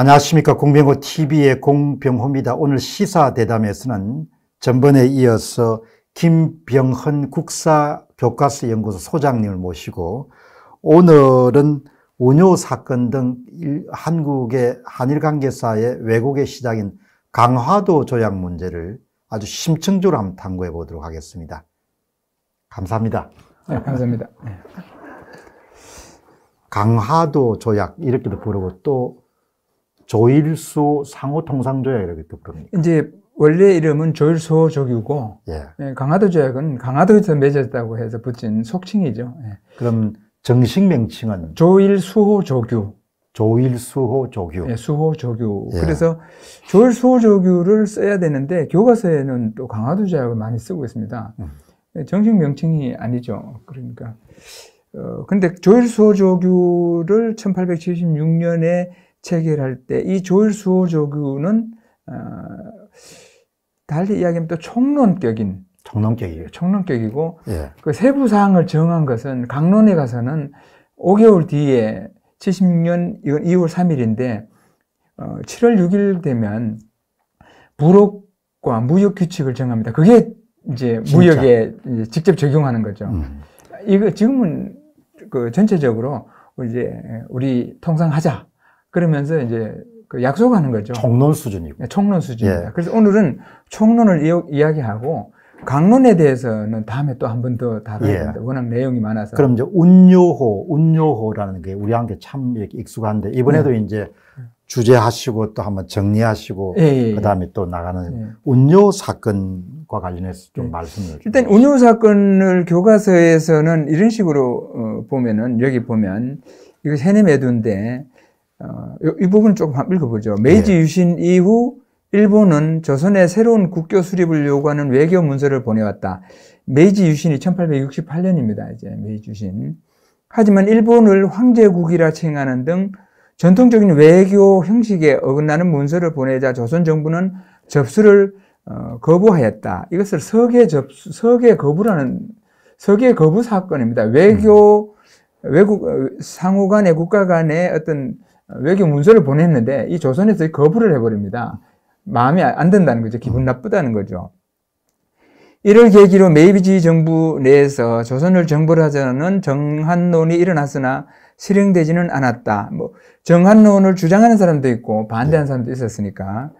안녕하십니까 공병호 TV의 공병호입니다. 오늘 시사 대담에서는 전번에 이어서 김병헌 국사 교과서 연구소 소장님을 모시고 오늘은 운요 사건 등 한국의 한일 관계사의 외국의 시작인 강화도 조약 문제를 아주 심층적으로 한번 탐구해 보도록 하겠습니다. 감사합니다. 네, 감사합니다. 네. 강화도 조약 이렇게도 부르고 또 조일수 상호통상조약이라고 부릅니다. 이제 원래 이름은 조일수 조규고 예. 예 강화도 조약은 강화도에서 맺었다고 해서 붙인 속칭이죠. 예. 그럼 정식 명칭은 조일수호 조규. 조일수호 조규. 예, 수호 조규. 예. 그래서 조일수호 조규를 써야 되는데 교과서에는 또 강화도 조약을 많이 쓰고 있습니다. 음. 예, 정식 명칭이 아니죠. 그러니까 어 근데 조일수호 조규를 1876년에 체결할 때 이 조일수호 조규는 어, 달리 이야기하면 또 총론격인 총론격이에요. 총론격이고 예. 그 세부 사항을 정한 것은 강론에 가서는 5개월 뒤에 76년 이건 2월 3일인데 어, 7월 6일 되면 부록과 무역 규칙을 정합니다. 그게 이제 진짜? 무역에 이제 직접 적용하는 거죠. 음. 이거 지금은 그 전체적으로 이제 우리 통상 하자 그러면서 이제 그 약속하는 거죠. 총론 수준이고. 예, 총론 수준입니다. 예. 그래서 오늘은 총론을 이야기하고 강론에 대해서는 다음에 또 한 번 더 다뤄야 예. 된다. 워낙 내용이 많아서. 그럼 이제 운요호, 운요호라는 게 우리한테 참 익숙한데 이번에도 네. 이제 주제하시고 또 한 번 정리하시고 예, 예, 예. 그다음에 또 나가는 예. 운요 사건과 관련해서 좀 말씀을 일단 운요 사건을 교과서에서는 이런 식으로 어, 보면은 여기 보면 이거 세네 매도인데 어, 이 부분 조금 한번 읽어보죠. 메이지 네. 유신 이후 일본은 조선에 새로운 국교 수립을 요구하는 외교 문서를 보내왔다. 메이지 유신이 1868년입니다. 이제 메이지 유신. 하지만 일본을 황제국이라 칭하는 등 전통적인 외교 형식에 어긋나는 문서를 보내자 조선 정부는 접수를 어, 거부하였다. 이것을 서계 접수, 서계 거부라는 서계 거부 사건입니다. 외교 음. 외국 어, 상호 간의 국가 간의 어떤 외교 문서를 보냈는데 이 조선에서 거부를 해버립니다. 마음이 안 든다는 거죠. 기분 나쁘다는 거죠. 이를 계기로 메이비주 정부 내에서 조선을 정벌 하자는 정한론이 일어났으나 실행되지는 않았다. 뭐 정한론을 주장하는 사람도 있고 반대하는 네. 사람도 있었으니까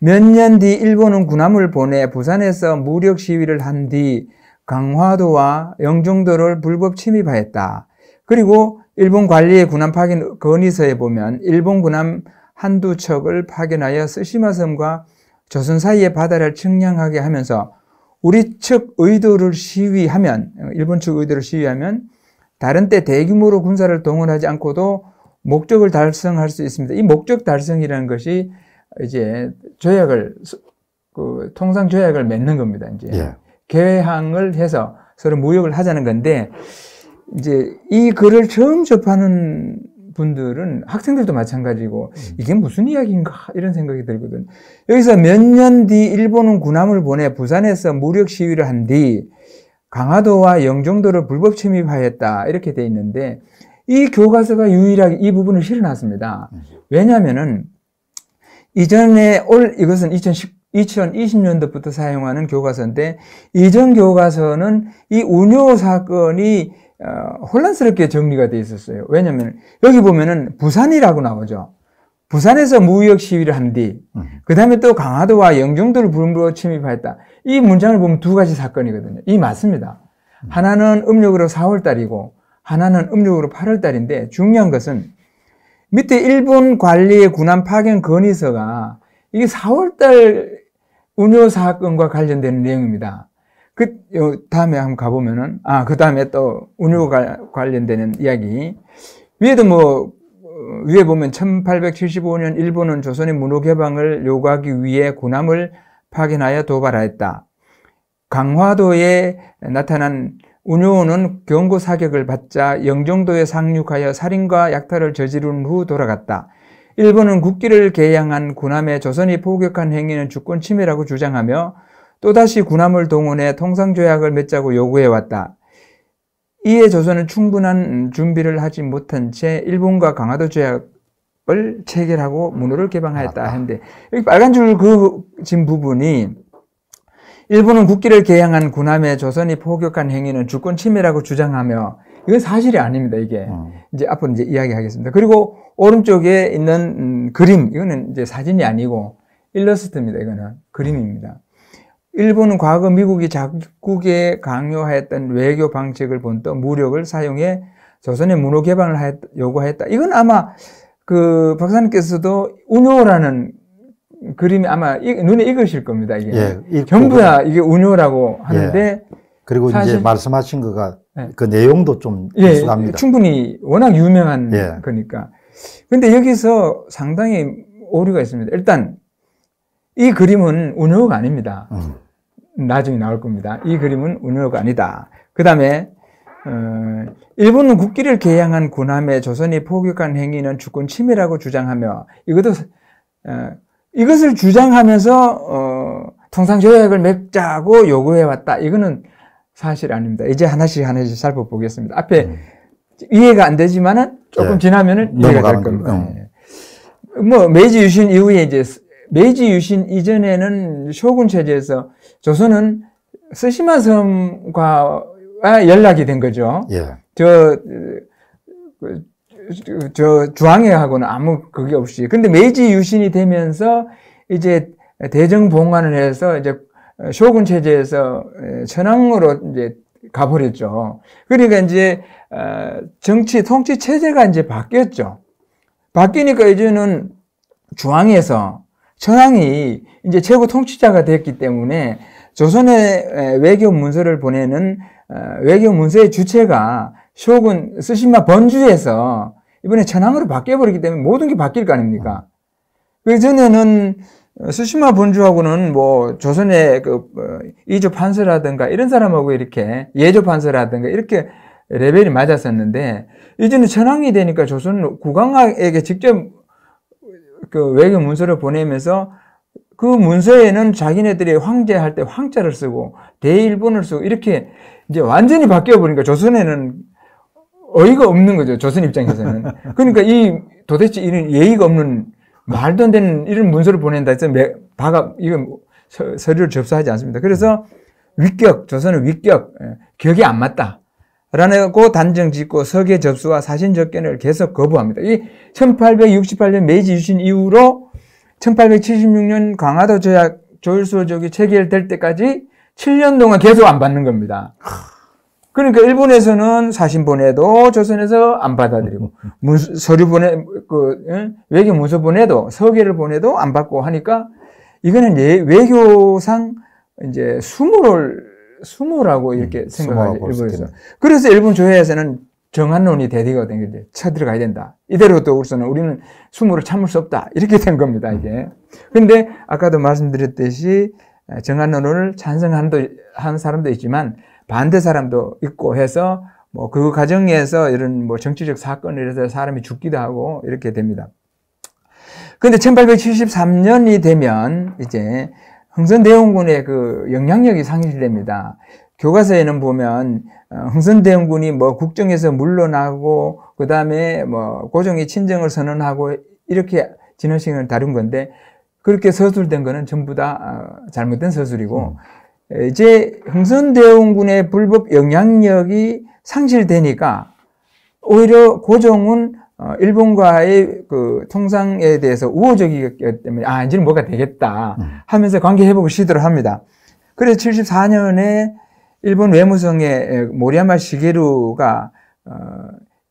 몇 년 뒤 일본은 군함을 보내 부산에서 무력 시위를 한 뒤 강화도와 영종도를 불법 침입하였다. 그리고 일본 관리의 군함 파견 건의서에 보면 일본 군함 한두 척을 파견하여 쓰시마 섬과 조선 사이의 바다를 측량하게 하면서 우리 측 의도를 시위하면 일본 측 의도를 시위하면 다른 때 대규모로 군사를 동원하지 않고도 목적을 달성할 수 있습니다. 이 목적 달성이라는 것이 이제 조약을 그 통상 조약을 맺는 겁니다. 이제 예. 개항을 해서 서로 무역을 하자는 건데 이제 이 글을 처음 접하는 분들은 학생들도 마찬가지고 이게 무슨 이야기인가 이런 생각이 들거든. 여기서 몇 년 뒤 일본은 군함을 보내 부산에서 무력 시위를 한 뒤 강화도와 영종도를 불법 침입하였다 이렇게 돼 있는데 이 교과서가 유일하게 이 부분을 실어놨습니다. 왜냐하면은 이전에 올 이것은 2019 2020년도부터 사용하는 교과서인데 이전 교과서는 이 운요 사건이 어, 혼란스럽게 정리가 돼 있었어요. 왜냐하면 여기 보면은 부산이라고 나오죠. 부산에서 무역 시위를 한 뒤, 음. 그 다음에 또 강화도와 영종도를 부름으로 침입하였다. 이 문장을 보면 두 가지 사건이거든요. 이 맞습니다. 음. 하나는 음력으로 4월달이고, 하나는 음력으로 8월달인데, 중요한 것은 밑에 일본 관리의 군함 파견 건의서가 이게 4월달 운요 사건과 관련된 내용입니다. 그 다음에 한번 가보면은 아 그 다음에 또 운율 관련되는 이야기 위에도 뭐 어, 위에 보면 1875년 일본은 조선의 문호개방을 요구하기 위해 군함을 파견하여 도발하였다. 강화도에 나타난 운효는 경고 사격을 받자 영종도에 상륙하여 살인과 약탈을 저지른 후 돌아갔다. 일본은 국기를 개양한 군함에 조선이 포격한 행위는 주권 침해라고 주장하며 또다시 군함을 동원해 통상조약을 맺자고 요구해왔다. 이에 조선은 충분한 준비를 하지 못한 채 일본과 강화도 조약을 체결하고 문호를 개방하였다 하는데 여기 빨간 줄 그진 부분이 일본은 국기를 개양한 군함에 조선이 포격한 행위는 주권 침해라고 주장하며 이건 사실이 아닙니다. 이게 음. 이제 앞으로 이제 이야기하겠습니다. 그리고 오른쪽에 있는 음, 그림 이거는 이제 사진이 아니고 일러스트입니다. 이거는 그림입니다. 일본은 과거 미국이 자국에 강요하였던 외교 방책을 본떠 무력을 사용해 조선의 문호 개방을 하였, 요구하였다. 이건 아마 그 박사님께서도 운요라는 그림이 아마 이, 눈에 익으실 겁니다. 이게 예, 전부 다 이게 운요라고 예. 하는데 예. 그리고 사실, 이제 말씀하신 거가 예. 그 내용도 좀 비슷합니다. 예, 충분히 워낙 유명한 예. 거니까. 근데 여기서 상당히 오류가 있습니다. 일단 이 그림은 운효가 아닙니다. 음. 나중에 나올 겁니다. 이 그림은 운효가 아니다. 그 다음에 어, 일본은 국기를 개양한 군함에 조선이 포격한 행위는 주권 침해라고 주장하며 이것도 어, 이것을 주장하면서 어, 통상조약을 맺자고 요구해 왔다. 이거는 사실 아닙니다. 이제 하나씩 하나씩 살펴보겠습니다. 앞에 음. 이해가 안 되지만은 조금 네. 지나면은 이해가 될 겁니다. 음. 뭐 메이지 유신 이후에 이제 메이지 유신 이전에는 쇼군 체제에서 조선은 스시마 섬과 연락이 된 거죠. 예. 저, 저 주황해하고는 아무 그게 없이. 근데 메이지 유신이 되면서 이제 대정봉환을 해서 이제 쇼군 체제에서 천황으로 이제 가버렸죠. 그러니까 이제 어, 정치 통치 체제가 이제 바뀌었죠. 바뀌니까 이제는 중앙에서 천황이 이제 최고 통치자가 됐기 때문에 조선의 외교 문서를 보내는 어, 외교 문서의 주체가 쇼군 스시마 번주에서 이번에 천황으로 바뀌어버리기 때문에 모든 게 바뀔 거 아닙니까? 그 전에는 스시마 번주하고는 뭐 조선의 그 어, 이조 판서라든가 이런 사람하고 이렇게 예조 판서라든가 이렇게 레벨이 맞았었는데 이제는 천황이 되니까 조선 국왕에게 직접 그 외교 문서를 보내면서 그 문서에는 자기네들이 황제 할때 황자를 쓰고 대일본을 쓰고 이렇게 이제 완전히 바뀌어 버리니까 조선에는 어이가 없는 거죠. 조선 입장에서는. 그러니까 이 도대체 이런 예의가 없는 말도 안 되는 이런 문서를 보낸다 해서 매, 다가 이건 뭐 서, 류를 접수하지 않습니다. 그래서 음. 위격 조선은 위격 예, 격이 안 맞다. 라고 단정 짓고 서계 접수와 사신 접견을 계속 거부합니다. 이 1868년 메이지 유신 이후로 1876년 강화도 조약 조율소 족이 체결될 때까지 7년 동안 계속 안 받는 겁니다. 그러니까 일본에서는 사신 보내도 조선에서 안 받아들이고 문서, 서류 보내 그 응? 외교 문서 보내도 서계를 보내도 안 받고 하니까 이거는 외교상 이제 수모를 숨으라고 음, 이렇게 음, 생각하죠. 일본에서. 그래서 일본 조회에서는 정한론이 대디가 된 건데 쳐들어가야 된다. 이대로 또 우선 우리는 수모 참을 수 없다. 이렇게 된 겁니다. 음. 이게. 근데 아까도 말씀드렸듯이 아, 정한론을 찬성한 사람도 있지만 반대 사람도 있고 해서 뭐그 과정에서 이런 뭐 정치적 사건이라서 사람이 죽기도 하고 이렇게 됩니다. 근데 1873년이 되면 이제 흥선대원군의 그 영향력이 상실됩니다. 교과서에는 보면 어, 흥선대원군이 뭐 국정에서 물러나고 그 다음에 뭐 고종의 친정을 선언하고 이렇게 진화식을 다룬 건데 그렇게 서술된 거는 전부 다 어, 잘못된 서술이고 음. 이제 흥선대원군의 불법 영향력이 상실되니까 오히려 고종은 어, 일본과의 그 통상에 대해서 우호적이기 때문에 아 이제는 뭐가 되겠다 음. 하면서 관계 회복을 시도를 합니다. 그래서 74년에 일본 외무성의 모리야마 시게루가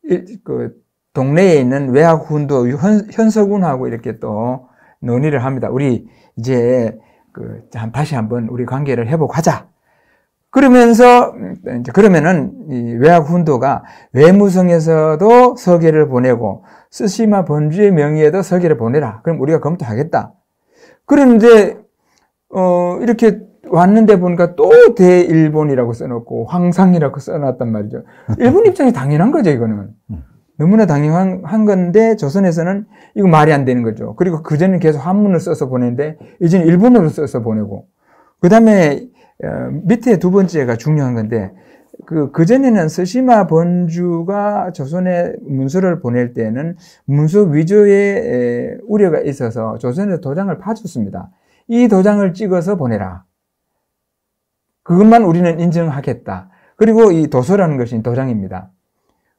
어그 동네에 있는 외학군도 현서군하고 이렇게 또 논의를 합니다. 우리 이제 그 다시 한번 우리 관계를 회복하자. 그러면서 이제 그러면은 외학 훈도가 외무성에서도 서계를 보내고 스시마 번주의 명의에도 서계를 보내라. 그럼 우리가 검토하겠다. 그런데 어 이렇게 왔는데 보니까 또 대일본이라고 써놓고 황상이라고 써놨단 말이죠. 일본 입장이 당연한 거죠 이거는. 너무나 당연한 건데 조선에서는 이거 말이 안 되는 거죠. 그리고 그전에는 계속 한문을 써서 보내는데 이제는 일본어로 써서 보내고 그 다음에 어, 밑에 두 번째가 중요한 건데 그, 그전에는 스시마 본주가 조선에 문서를 보낼 때는 문서 위조의 우려가 있어서 조선에서 도장을 파줬습니다. 이 도장을 찍어서 보내라. 그것만 우리는 인정하겠다. 그리고 이 도서라는 것이 도장입니다.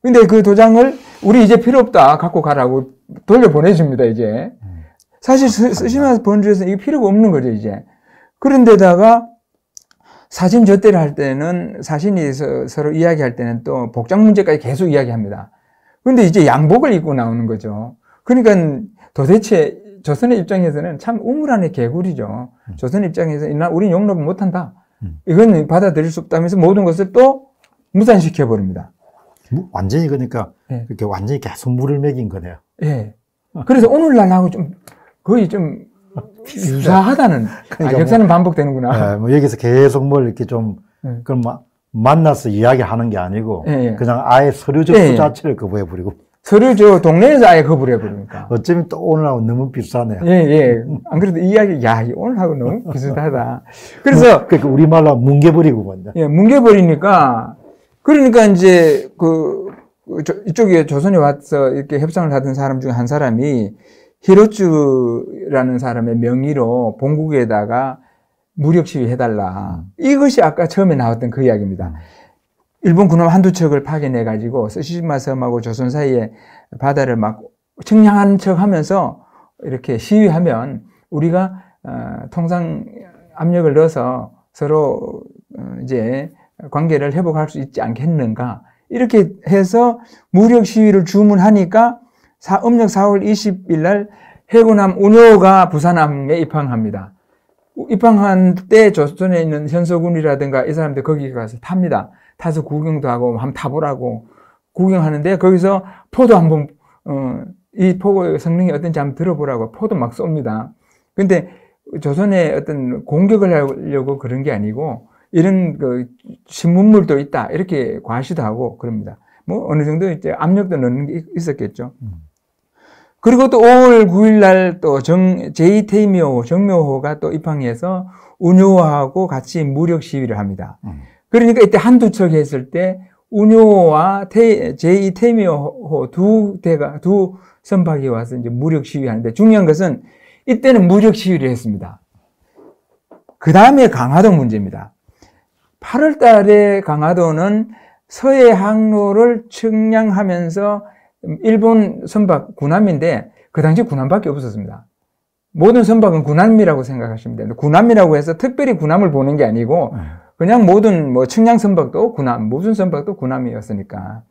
근데 그 도장을 우리 이제 필요 없다. 갖고 가라고 돌려보내줍니다, 이제. 음. 사실 스시마 본주에서는 이게 필요가 없는 거죠, 이제. 그런데다가 사심 젖대를 할 때는 사신이 서로 이야기할 때는 또 복장 문제까지 계속 이야기합니다. 근데 이제 양복을 입고 나오는 거죠. 그러니까 도대체 조선의 입장에서는 참 우물안의 개구리죠. 음. 조선 입장에서 나 우린 용납을 못한다. 음. 이건 받아들일 수 없다면서 모든 것을 또 무산시켜 버립니다. 완전히 그러니까 네. 예. 그렇게 완전히 계속 물을 먹인 거네요. 예. 네. 그래서 오늘날하고 좀 거의 좀 음, 음. 유사하다는. 그러니까 아, 뭐 역사는 뭐, 반복되는구나. 예, 뭐 여기서 계속 뭘 이렇게 좀, 예. 그럼 만나서 이야기하는 게 아니고, 예, 예. 그냥 아예 서류 접수 예, 자체를 거부해버리고. 서류 저 동네에서 아예 거부해버리니까. 어쩌면 또 오늘하고 너무 비슷하네요. 예, 예. 안 그래도 이야기, 야, 오늘하고 너무 비슷하다. 그래서. 뭐, 그러니까 우리말로 뭉개버리고 먼저. 예, 뭉개버리니까, 그러니까 이제 그, 이쪽에 조선에 와서 이렇게 협상을 하던 사람 중 한 사람이 히로츠라는 사람의 명의로 본국에다가 무력 시위해달라. 음. 이것이 아까 처음에 나왔던 그 이야기입니다. 일본 군함 한두 척을 파견해 가지고 스시마 섬하고 조선 사이에 바다를 막측량하척 하면서 이렇게 시위하면 우리가 어, 통상 압력을 넣어서 서로 어, 이제 관계를 회복할 수 있지 않겠는가 이렇게 해서 무력 시위를 주문하니까 사, 음력 4월 20일 날 해군함 운호가 부산함에 입항합니다. 입항한 때 조선에 있는 현서군이라든가 이 사람들 거기 가서 탑니다. 타서 구경도 하고 뭐 한번 타보라고 구경하는데 거기서 포도 한번 어, 이 포고 성능이 어떤지 한번 들어보라고 포도 막 쏩니다. 근데 조선에 어떤 공격을 하려고 그런 게 아니고 이런 그 신문물도 있다 이렇게 과시도 하고 그럽니다. 뭐 어느 정도 이제 압력도 넣는 게 있었겠죠. 음. 그리고 또 5월 9일 날 또 정, 제이테이미호, 정묘호가 또 입항해서 운요호하고 같이 무력 시위를 합니다. 음. 그러니까 이때 한두 척 했을 때운요호와 제이테이미호 두 대가, 두 선박이 와서 이제 무력 시위하는데 중요한 것은 이때는 무력 시위를 했습니다. 그 다음에 강화도 문제입니다. 8월 달에 강화도는 서해 항로를 측량하면서 일본 선박 군함인데 그 당시 군함밖에 없었습니다. 모든 선박은 군함이라고 생각하시면 됩니다. 군함이라고 해서 특별히 군함을 보는 게 아니고 네. 그냥 모든 뭐 측량 선박도 군함, 무슨 선박도 군함이었으니까.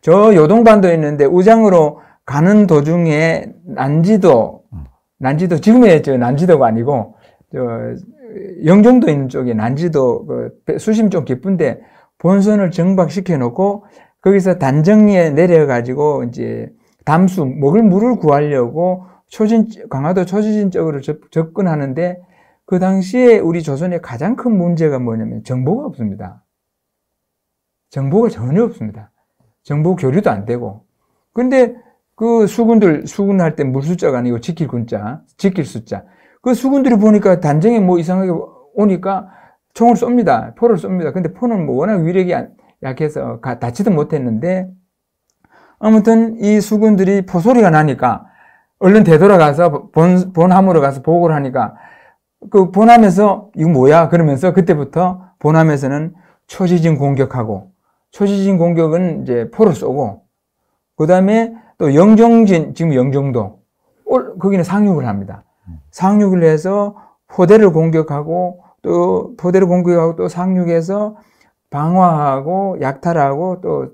저 요동반도 있는데 우장으로 가는 도중에 난지도, 음. 난지도, 지금의 저 난지도가 아니고 저 영종도 있는 쪽에 난지도 그 수심 좀 깊은데 본선을 정박시켜 놓고 거기서 단정리에 내려가지고 이제 담수 먹을 물을 구하려고 초진 강화도 초지진 쪽으로 접, 근하는데그 당시에 우리 조선의 가장 큰 문제가 뭐냐면 정보가 없습니다. 정보가 전혀 없습니다. 정보 교류도 안 되고. 근데 그 수군들 수군할 때물수자가 아니고 지킬 군자, 지킬 숫자. 그 수군들이 보니까 단정에 뭐 이상하게 오니까 총을 쏩니다. 포를 쏩니다. 근데 포는 뭐 워낙 위력이 안, 약해서 닿지도 어, 못했는데 아무튼 이 수군들이 포소리가 나니까 얼른 되돌아가서 본, 본함으로 가서 보고를 하니까 그 본함에서 이거 뭐야 그러면서 그때부터 본함에서는 초지진 공격하고 초지진 공격은 이제 포로 쏘고 그 다음에 또 영종진 지금 영종도 거기는 상륙을 합니다. 상륙을 해서 포대를 공격하고 또 포대를 공격하고 또 상륙해서 방화하고 약탈하고 또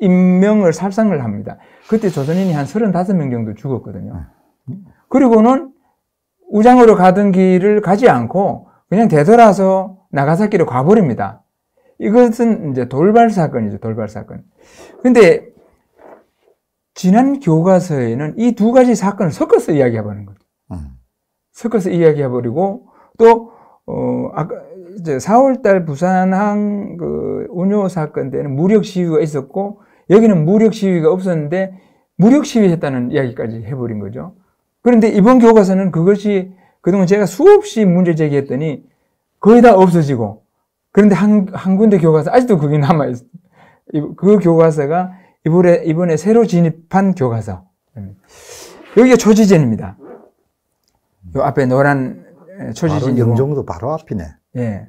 인명을 살상을 합니다. 그때 조선인이 한 35명 정도 죽었거든요. 그리고는 우장으로 가던 길을 가지 않고 그냥 되돌아서 나가사키로 가버립니다. 이것은 이제 돌발 사건이죠, 돌발 사건. 근데 지난 교과서에는 이 두 가지 사건을 섞어서 이야기해보는 거죠. 음. 섞어서 이야기해버리고 또 어, 아까 4월달 부산항 그 운요 사건 때는 무력 시위가 있었고 여기는 무력 시위가 없었는데 무력 시위했다는 이야기까지 해버린 거죠. 그런데 이번 교과서는 그것이 그동안 제가 수없이 문제 제기했더니 거의 다 없어지고 그런데 한, 한 군데 교과서 아직도 그게 남아있어요. 그 교과서가 이번에, 이번에 새로 진입한 교과서. 여기가 초지진입니다. 요 앞에 노란 초지진. 영종도 바로 앞이네. 예.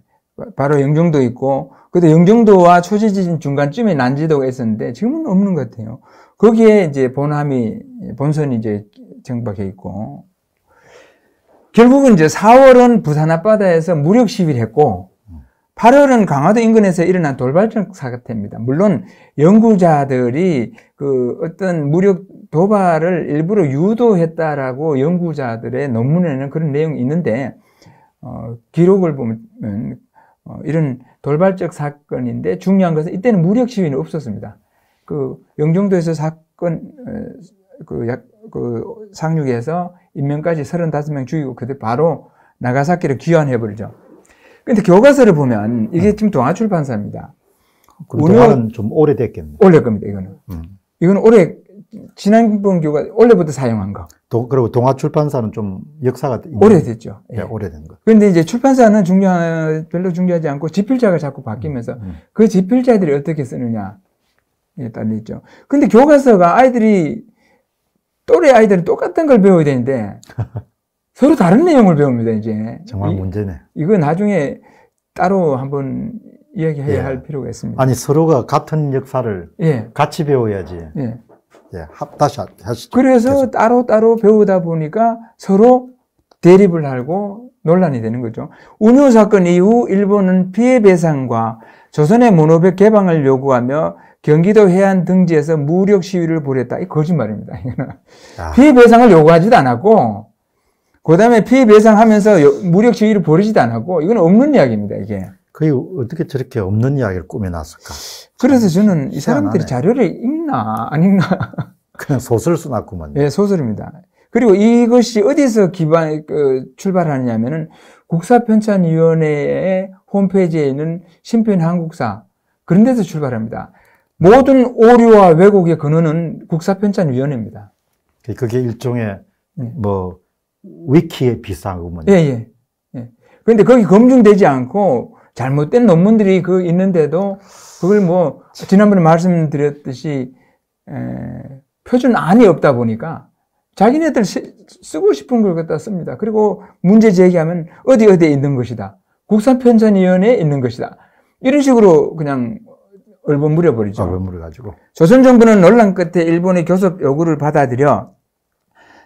바로 영종도 있고, 그때 영종도와 초지진 중간쯤에 난지도가 있었는데, 지금은 없는 것 같아요. 거기에 이제 본함이, 본선이 이제 정박해 있고, 결국은 이제 4월은 부산 앞바다에서 무력 시위를 했고, 8월은 강화도 인근에서 일어난 돌발적 사태입니다. 물론 연구자들이 그 어떤 무력 도발을 일부러 유도했다라고 연구자들의 논문에는 그런 내용이 있는데 어, 기록을 보면 어, 이런 돌발적 사건인데 중요한 것은 이때는 무력 시위는 없었습니다. 그 영종도에서 사건 그, 약, 그상륙해서 인명까지 35명 죽이고 그때 바로 나가사키를 귀환해 버리죠. 근데 교과서를 보면 이게 지금 음. 동아출판사입니다. 그럼 은좀 오래됐겠네. 오래 겁니다. 이거는 음. 이건 올해 지난번 교과 올해부터 사용한 거. 도, 그리고 동화출판사는좀 역사가 오래됐죠. 네, 예. 오래된 거. 그런데 이제 출판사는 중요한 별로 중요하지 않고 집필자가 자꾸 바뀌면서 음, 음. 그 집필자들이 어떻게 쓰느냐에 달려 있죠. 근데 교과서가 아이들이 또래 아이들은 똑같은 걸 배워야 되는데 서로 다른 내용을 배웁니다 이제. 정말 이, 문제네. 이거 나중에 따로 한번 이야기해야 예. 할 필요가 있습니다. 아니 서로가 같은 역사를 예. 같이 배워야지. 예. 예, 합, 다시 하시 그래서 따로따로 따로 배우다 보니까 서로 대립을 하고 논란이 되는 거죠. 운요 사건 이후 일본은 피해배상과 조선의 모노백 개방을 요구하며 경기도 해안 등지에서 무력 시위를 벌였다. 이 거짓말입니다. 아. 피해배상을 요구하지도 않았고, 그 다음에 피해배상하면서 무력 시위를 벌이지도 않았고, 이건 없는 이야기입니다. 이게. 그게 어떻게 저렇게 없는 이야기를 꾸며놨을까? 그래서 저는 이 사람들이 자료를 읽나 안 읽나 그냥 소설 써놨구만요. 예, 네, 소설입니다. 그리고 이것이 어디서 기반 그, 출발하느냐면은 국사편찬위원회의 홈페이지에 있는 신편 한국사 그런 데서 출발합니다. 모든 오류와 왜곡의 근원은 국사편찬위원회입니다. 그게 일종의 네. 뭐 위키에 비슷한 거군요. 예, 예, 예. 그런데 거기 검증되지 않고 잘못된 논문들이 그 있는데도 그걸 뭐 지난번에 말씀드렸듯이 에, 표준 안이 없다 보니까 자기네들 시, 쓰고 싶은 걸 갖다 씁니다. 그리고 문제 제기하면 어디 어디에 있는 것이다. 국사편찬위원회에 있는 것이다. 이런 식으로 그냥 얼버무려 버리죠. 얼버무려 가지고. 조선 정부는 논란 끝에 일본의 교섭 요구를 받아들여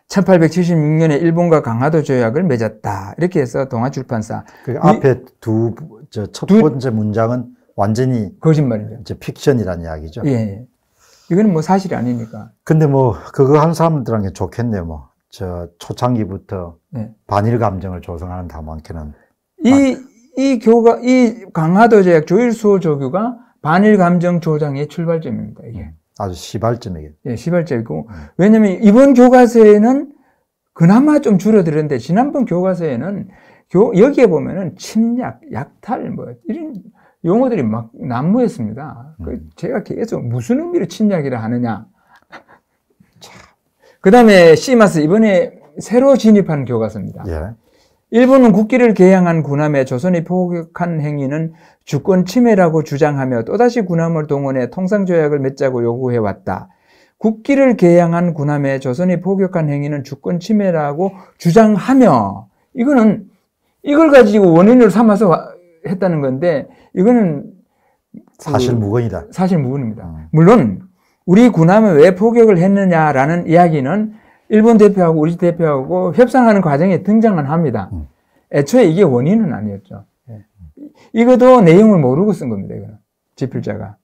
1876년에 일본과 강화도 조약을 맺었다. 이렇게 해서 동아출판사. 그 앞에 이, 두 저첫 번째 문장은 완전히 거짓말이죠. 이제 픽션이라는 이야기죠. 예, 예. 이거는 뭐 사실이 아니니까. 근데 뭐 그거 한 사람들한테 좋겠네요. 뭐저 초창기부터 예. 반일 감정을 조성하는 담원께는 이이 교가 이 강화도 제약 조일수 조교가 반일 감정 조장의 출발점입니다. 이게 음, 아주 시발점이겠. 예, 시발점이고 음. 왜냐면 이번 교과서에는 그나마 좀 줄어들었는데 지난번 교과서에는 여기에 보면은 침략, 약탈, 뭐, 이런 용어들이 막 난무했습니다. 그 음. 제가 계속 무슨 의미로 침략이라 하느냐. 그 다음에 시마스, 이번에 새로 진입한 교과서입니다. 예. 일본은 국기를 개양한 군함에 조선이 포격한 행위는 주권 침해라고 주장하며 또다시 군함을 동원해 통상조약을 맺자고 요구해왔다. 국기를 개양한 군함에 조선이 포격한 행위는 주권 침해라고 주장하며 이거는 이걸 가지고 원인을 삼아서 했다는 건데 이거는 사실 무근이다. 사실 무근입니다. 음. 물론 우리 군함은 왜 포격을 했느냐라는 이야기는 일본 대표하고 우리 대표하고 협상하는 과정에 등장은 합니다. 음. 애초에 이게 원인은 아니었죠. 예. 이것도 내용을 모르고 쓴 겁니다. 이거는 지필자가.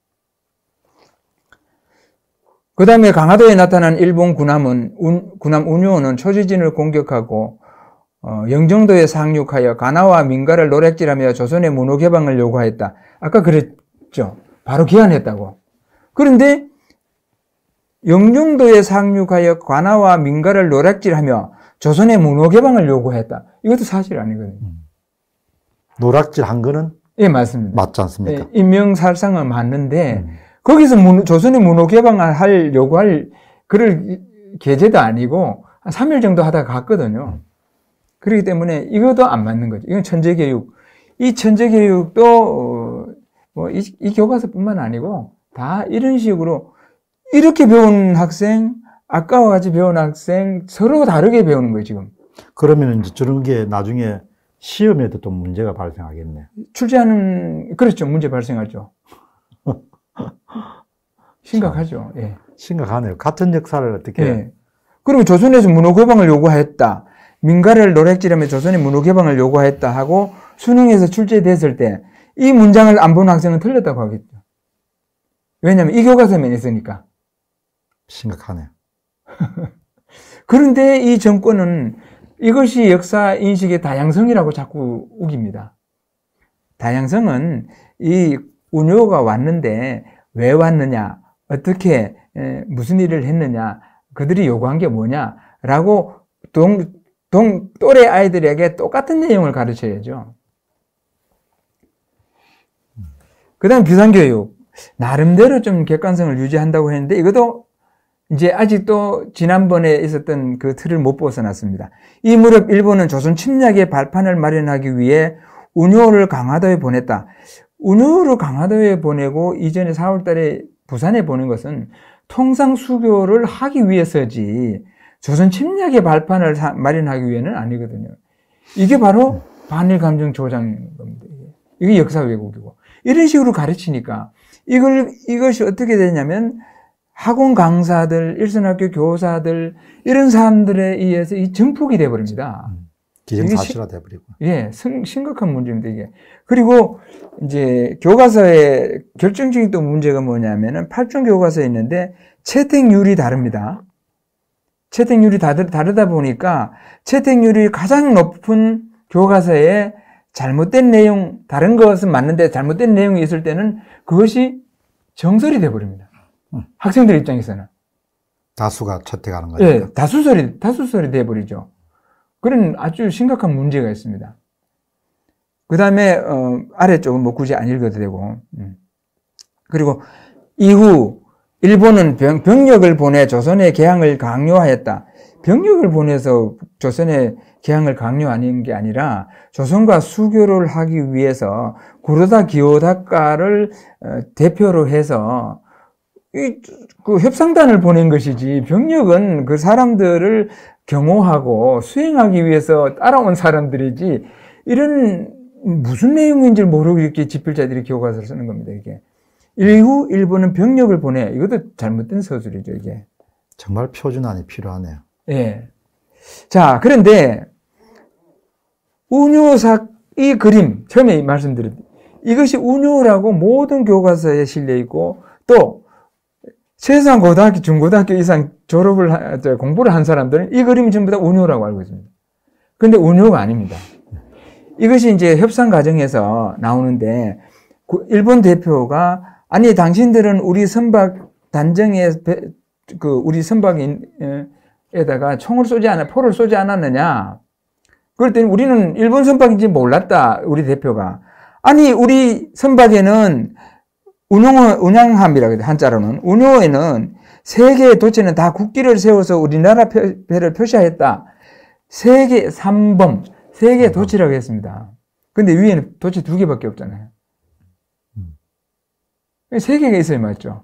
그 다음에 강화도에 나타난 일본 군함은 군, 함 운요원은 초지진을 공격하고 어, 영종도에 상륙하여 가나와 민가를 노략질하며 조선의 문호 개방을 요구하였다. 아까 그랬죠. 바로 기한했다고. 그런데 영종도에 상륙하여 가나와 민가를 노략질하며 조선의 문호 개방을 요구했다. 이것도 사실 아니거든요. 음. 노략질한 거는 예 맞습니다. 맞지 않습니까? 예, 인명살상은 맞는데 음. 거기서 문, 조선의 문호 개방을 할 요구할 그럴 계제도 아니고 한 3일 정도 하다가 갔거든요. 음. 그렇기 때문에 이것도 안 맞는 거죠. 이건 천재교육. 이 천재교육도, 어, 뭐이 이 교과서뿐만 아니고 다 이런 식으로 이렇게 배운 학생, 아까와 같이 배운 학생 서로 다르게 배우는 거예요, 지금. 그러면 이제 저런 게 나중에 시험에도 또 문제가 발생하겠네. 출제하는, 그렇죠. 문제 발생하죠. 심각하죠. 예. 심각하네요. 같은 역사를 어떻게. 예. 그리고 조선에서 문호 개방을 요구했다. 민가를 노략질하며 조선의 문호개방을 요구했다 하고 수능에서 출제됐을 때 이 문장을 안 본 학생은 틀렸다고 하겠죠. 왜냐하면 이 교과서면 있으니까. 심각하네요. 그런데 이 정권은 이것이 역사 인식의 다양성이라고 자꾸 우깁니다. 다양성은 이 운효가 왔는데 왜 왔느냐, 어떻게 무슨 일을 했느냐, 그들이 요구한 게 뭐냐라고 동, 동 또래 아이들에게 똑같은 내용을 가르쳐야죠. 그다음 비상교육 나름대로 좀 객관성을 유지한다고 했는데 이것도 이제 아직도 지난번에 있었던 그 틀을 못 벗어났습니다. 이 무렵 일본은 조선 침략의 발판을 마련하기 위해 운요를 강화도에 보냈다. 운요를 강화도에 보내고 이전에 4월달에 부산에 보낸 것은 통상 수교를 하기 위해서지 조선 침략의 발판을 사, 마련하기 위해는 아니거든요. 이게 바로 반일 감정 조장인 겁니다. 이게 역사 왜곡이고. 이런 식으로 가르치니까 이걸, 이것이 어떻게 되냐면 학원 강사들, 일선학교 교사들, 이런 사람들에 의해서 이 증폭이 돼버립니다 음. 기정사실화 돼버리고. 예, 심, 심각한 문제입니다, 이게. 그리고 이제 교과서의 결정적인 또 문제가 뭐냐면은 8종 교과서에 있는데 채택률이 다릅니다. 채택률이 다들 다르다 보니까 채택률이 가장 높은 교과서에 잘못된 내용, 다른 것은 맞는데 잘못된 내용이 있을 때는 그것이 정설이 돼버립니다. 음. 학생들 입장에서는. 다수가 채택하는 예, 거죠. 네, 다수설이, 다수설이 돼버리죠. 그런 아주 심각한 문제가 있습니다. 그 다음에, 어, 아래쪽은 뭐 굳이 안 읽어도 되고. 음. 그리고 이후 일본은 병, 병력을 보내 조선의 개항을 강요하였다. 병력을 보내서 조선의 개항을 강요하는 게 아니라 조선과 수교를 하기 위해서 구로다 기오다카를 어, 대표로 해서 이, 그 협상단을 보낸 것이지 병력은 그 사람들을 경호하고 수행하기 위해서 따라온 사람들이지 이런 무슨 내용인지 모르고 이렇게 집필자들이 교과서를 쓰는 겁니다. 이게 일부 일본은 병력을 보내. 이것도 잘못된 서술이죠, 이게. 정말 표준안이 필요하네요. 예. 자, 그런데 운요사의 그림 처음에 말씀드렸 이것이 운요라고 모든 교과서에 실려 있고 또 세상 고등학교, 중고등학교 이상 졸업을 공부를 한 사람들은 이 그림이 전부 다 운요라고 알고 있습니다. 그런데 운요가 아닙니다. 이것이 이제 협상 과정에서 나오는데 일본 대표가 아니 당신들은 우리 선박 단정에 그 우리 선박에다가 총을 쏘지 않아 포를 쏘지 않았느냐? 그랬더니 우리는 일본 선박인지 몰랐다 우리 대표가 아니 우리 선박에는 운용어 운양함이라고해 한자로는 운용어에는 세계의 도체는 다 국기를 세워서 우리나라 배를 표시하였다. 세계3범세계 도치라고 했습니다. 근데 위에는 도치 두 개밖에 없잖아요. 세 개가 있어야 맞죠.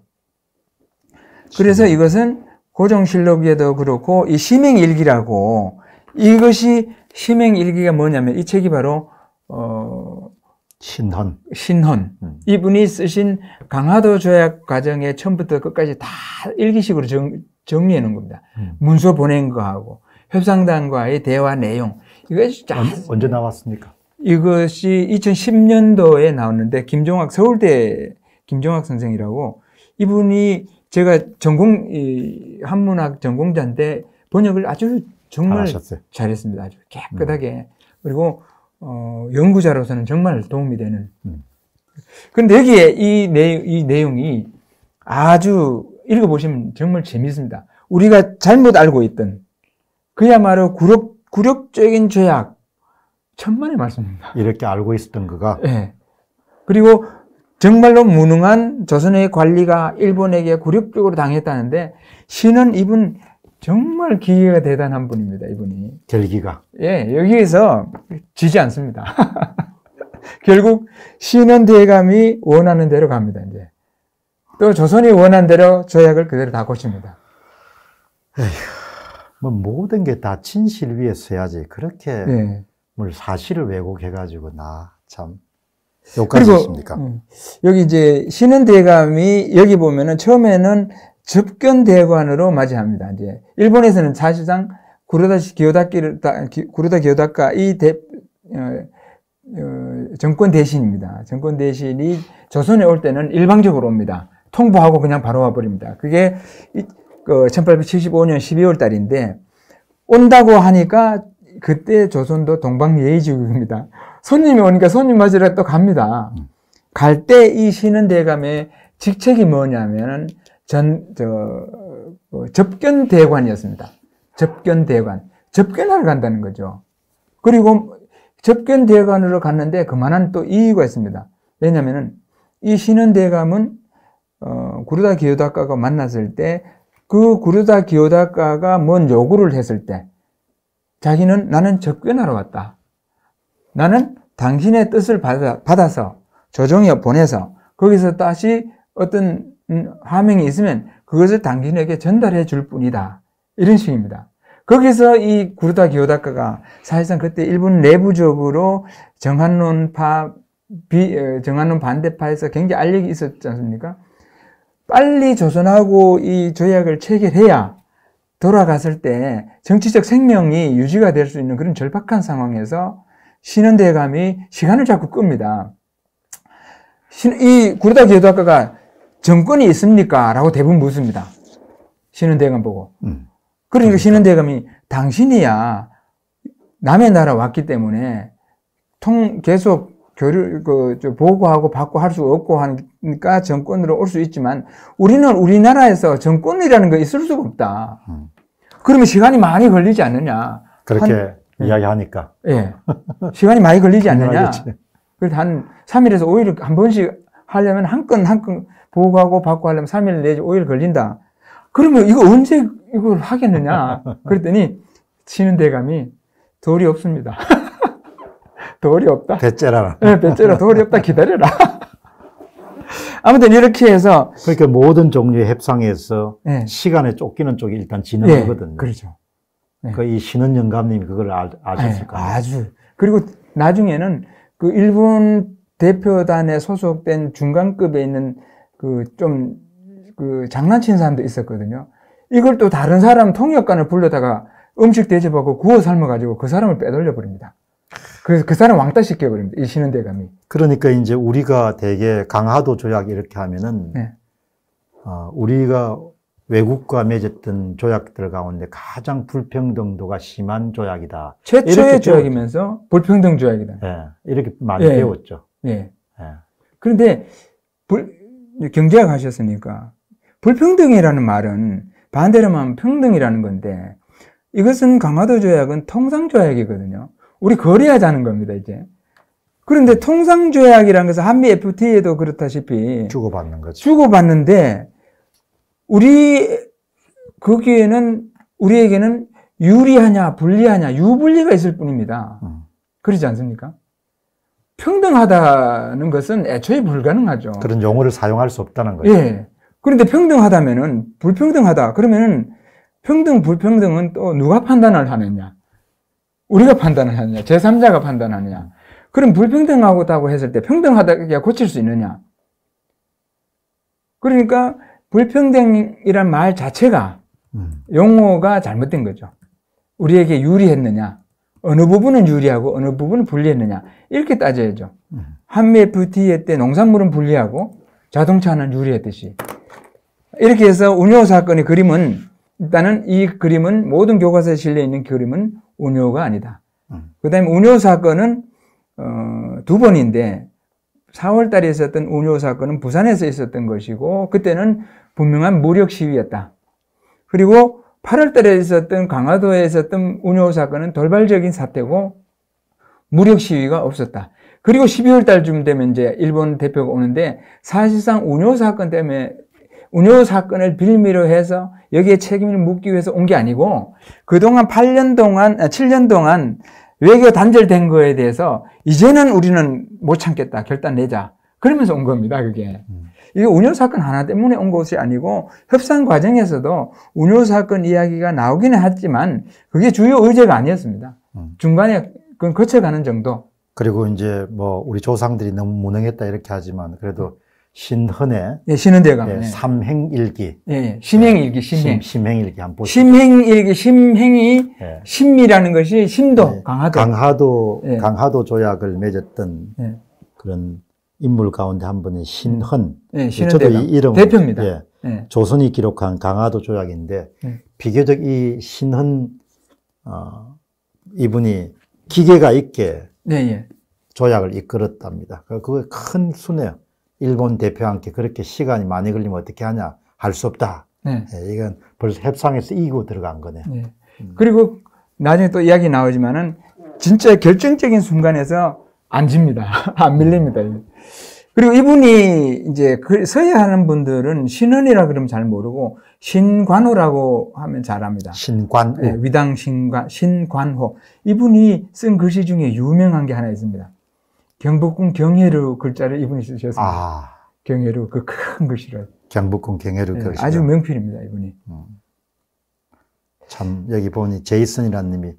그래서 이것은 고정실록에도 그렇고 이 심행일기라고 이것이 심행일기가 뭐냐면 이 책이 바로 어 신헌 신헌 음. 이분이 쓰신 강화도 조약 과정에 처음부터 끝까지 다 일기식으로 정, 정리해 놓은 겁니다. 음. 문서 보낸 거하고 협상단과의 대화 내용 이것이 자, 언제 나왔습니까? 이것이 2010년도에 나왔는데 김종학 서울대 김종학 선생이라고 이분이 제가 전공 이 한문학 전공자인데 번역을 아주 정말 잘하셨어요. 잘했습니다. 아주 깨끗하게 음. 그리고 어, 연구자로서는 정말 도움이 되는. 음. 그런데 여기에 이, 내, 이 내용이 아주 읽어보시면 정말 재미있습니다. 우리가 잘못 알고 있던 그야말로 굴욕, 굴욕적인 죄악 천만의 말씀입니다. 이렇게 알고 있었던 그가. 네. 그리고 정말로 무능한 조선의 관리가 일본에게 굴욕적으로 당했다는데 신은 이분 정말 기계가 대단한 분입니다. 이분이 결기가 예 여기에서 지지 않습니다. 결국 신원 대감이 원하는 대로 갑니다. 이제 또 조선이 원한 대로 조약을 그대로 다 고칩니다. 에휴, 뭐 모든 게 다 진실 위에 서야지 그렇게 예. 뭘 사실을 왜곡해가지고 나 참. 여기까지 니까 음, 여기 이제 신은 대감이 여기 보면은 처음에는 접견 대관으로 맞이합니다. 이제 일본에서는 사실상 구로다시 기요다키를 구로다 기요다카 이 대, 어, 어, 정권 대신입니다. 정권 대신이 조선에 올 때는 일방적으로 옵니다. 통보하고 그냥 바로 와버립니다. 그게 이, 그 1875년 12월 달인데 온다고 하니까 그때 조선도 동방예의지국입니다. 손님이 오니까 손님 맞으러 또 갑니다. 음. 갈때이 쉬는 대감의 직책이 뭐냐면은 전, 저, 그 접견 대관이었습니다. 접견 대관. 접견하러 간다는 거죠. 그리고 접견 대관으로 갔는데 그만한 또 이유가 있습니다. 왜냐면은 이신는 대감은 어, 구르다 기요다카가 만났을 때 그 구르다 기요다카가 뭔 요구를 했을 때 자기는 나는 접견하러 왔다. 나는 당신의 뜻을 받아, 받아서 조정에 보내서 거기서 다시 어떤 화명이 음, 있으면 그것을 당신에게 전달해 줄 뿐이다. 이런 식입니다. 거기서 이 구르다 기오다카가 사실상 그때 일본 내부적으로 정한론파 비, 어, 정한론 반대파에서 굉장히 알력이 있었지 않습니까? 빨리 조선하고 이 조약을 체결해야 돌아갔을 때 정치적 생명이 유지가 될 수 있는 그런 절박한 상황에서 쉬는 대감이 시간을 자꾸 끕니다. 이 구르다 기도학과가 정권이 있습니까? 라고 대부분 묻습니다. 쉬는 대감 보고. 음. 그러니까, 그러니까 쉬는 대감이 당신이야 남의 나라 왔기 때문에 통 계속 교류 그 보고하고 받고 할 수 없고 하니까 정권으로 올 수 있지만 우리는 우리나라에서 정권이라는 거 있을 수가 없다. 음. 그러면 시간이 많이 걸리지 않느냐? 그렇게 한, 네. 이야기하니까. 예. 시간이 많이 걸리지 않느냐. 그래서 한 3일에서 5일 한 번씩 하려면 한 건 한 건 보고하고 받고 하려면 3일 내지 5일 걸린다. 그러면 이거 언제 이걸 하겠느냐. 그랬더니 치는 대감이 돌이 없습니다. 돌이 없다. 배째라. 네, 예, 배째라. 돌이 없다. 기다려라. 아무튼 이렇게 해서 그러니까 모든 종류의 협상에서 네. 시간에 쫓기는 쪽이 일단 지는 네, 거거든요. 그렇죠. 네. 그이 신은 영감님이 그걸 아, 아셨을 네, 거예 아주. 그리고 나중에는 그 일본 대표단에 소속된 중간급에 있는 그 좀그 그 장난친 사람도 있었거든요. 이걸 또 다른 사람 통역관을 불러다가 음식 대접하고 구워 삶아가지고 그 사람을 빼돌려 버립니다. 그래서 그 사람 왕따 시켜버립니다. 이 신은 대감이. 그러니까 이제 우리가 되게 강화도 조약 이렇게 하면은 네. 어, 우리가 외국과 맺었던 조약들 가운데 가장 불평등도가 심한 조약이다. 최초의 조약이면서 불평등 조약이다. 예, 이렇게 많이 예, 배웠죠. 예. 예. 그런데 불, 경제학 하셨으니까 불평등이라는 말은 반대로 하 평등이라는 건데 이것은 강화도 조약은 통상 조약이거든요. 우리 거래하자는 겁니다, 이제. 그런데 통상 조약이라는 것은 한미 FTA에도 그렇다시피 주고받는 거죠. 주고받는데 우리 거기에는 그 우리에게는 유리하냐 불리하냐 유불리가 있을 뿐입니다. 음. 그러지 않습니까? 평등하다는 것은 애초에 불가능하죠. 그런 용어를 사용할 수 없다는 거죠. 예. 그런데 평등하다면은 불평등하다. 그러면은 평등 불평등은 또 누가 판단을 하느냐? 우리가 판단을 하느냐? 제3자가 판단하느냐? 그럼 불평등하다고 했을 때 평등하다고 고칠 수 있느냐? 그러니까 불평등이란 말 자체가 음. 용어가 잘못된 거죠. 우리에게 유리했느냐, 어느 부분은 유리하고 어느 부분은 불리했느냐 이렇게 따져야죠. 음. 한미 FTA 때 농산물은 불리하고 자동차는 유리했듯이 이렇게 해서 운요 사건의 그림은 일단은 이 그림은 모든 교과서에 실려 있는 그림은 운요가 아니다. 음. 그다음에 운요 사건은 어, 두 번인데 4월 달에 있었던 운요 사건은 부산에서 있었던 것이고 그때는 분명한 무력 시위였다. 그리고 8월 달에 있었던 강화도에 있었던 운요 사건은 돌발적인 사태고 무력 시위가 없었다. 그리고 12월 달쯤 되면 이제 일본 대표가 오는데 사실상 운요 사건 때문에 운요 사건을 빌미로 해서 여기에 책임을 묻기 위해서 온 게 아니고 그동안 8년 동안 7년 아, 동안 외교 단절된 거에 대해서 이제는 우리는 못 참겠다. 결단 내자. 그러면서 온 겁니다, 그게. 음. 이게 운영 사건 하나 때문에 온 것이 아니고 협상 과정에서도 운영 사건 이야기가 나오기는 했지만 그게 주요 의제가 아니었습니다. 음. 중간에 그건 거쳐가는 정도. 그리고 이제 뭐 우리 조상들이 너무 무능했다 이렇게 하지만 그래도 음. 신헌의 예, 신은대감 예, 예, 삼행일기. 예, 예. 심행일기, 네, 심행. 심, 행일기 한 보시죠. 심행일기, 심행이 심이라는 예. 것이 심도, 강화도. 강화도, 강화도 조약을 맺었던 그런 인물 가운데 한 분이 신헌. 예, 저도 이 이름 대표입니다. 조선이 기록한 강화도 조약인데 비교적 이 신헌 어, 이분이 기계가 있게 네, 조약을 이끌었답니다. 그게 큰 수네요. 일본 대표와 함께 그렇게 시간이 많이 걸리면 어떻게 하냐 할 수 없다. 네. 네, 이건 벌써 협상에서 이고 기 들어간 거네요. 네. 음. 그리고 나중에 또 이야기 나오지만은 진짜 결정적인 순간에서 안 집니다. 안 밀립니다. 음. 그리고 이분이 이제 그 서예하는 분들은 신원이라 그러면 잘 모르고 신관호라고 하면 잘 압니다. 신관호. 네, 위당 신관, 신관호. 이분이 쓴 글씨 중에 유명한 게 하나 있습니다. 경복궁 경혜루 글자를 이분이 쓰셔서 아. 경혜루 그큰 글씨로 경복궁 경혜루 네, 글씨 아주 명필입니다 이분이 음. 참 여기 보니 제이슨이라는 님이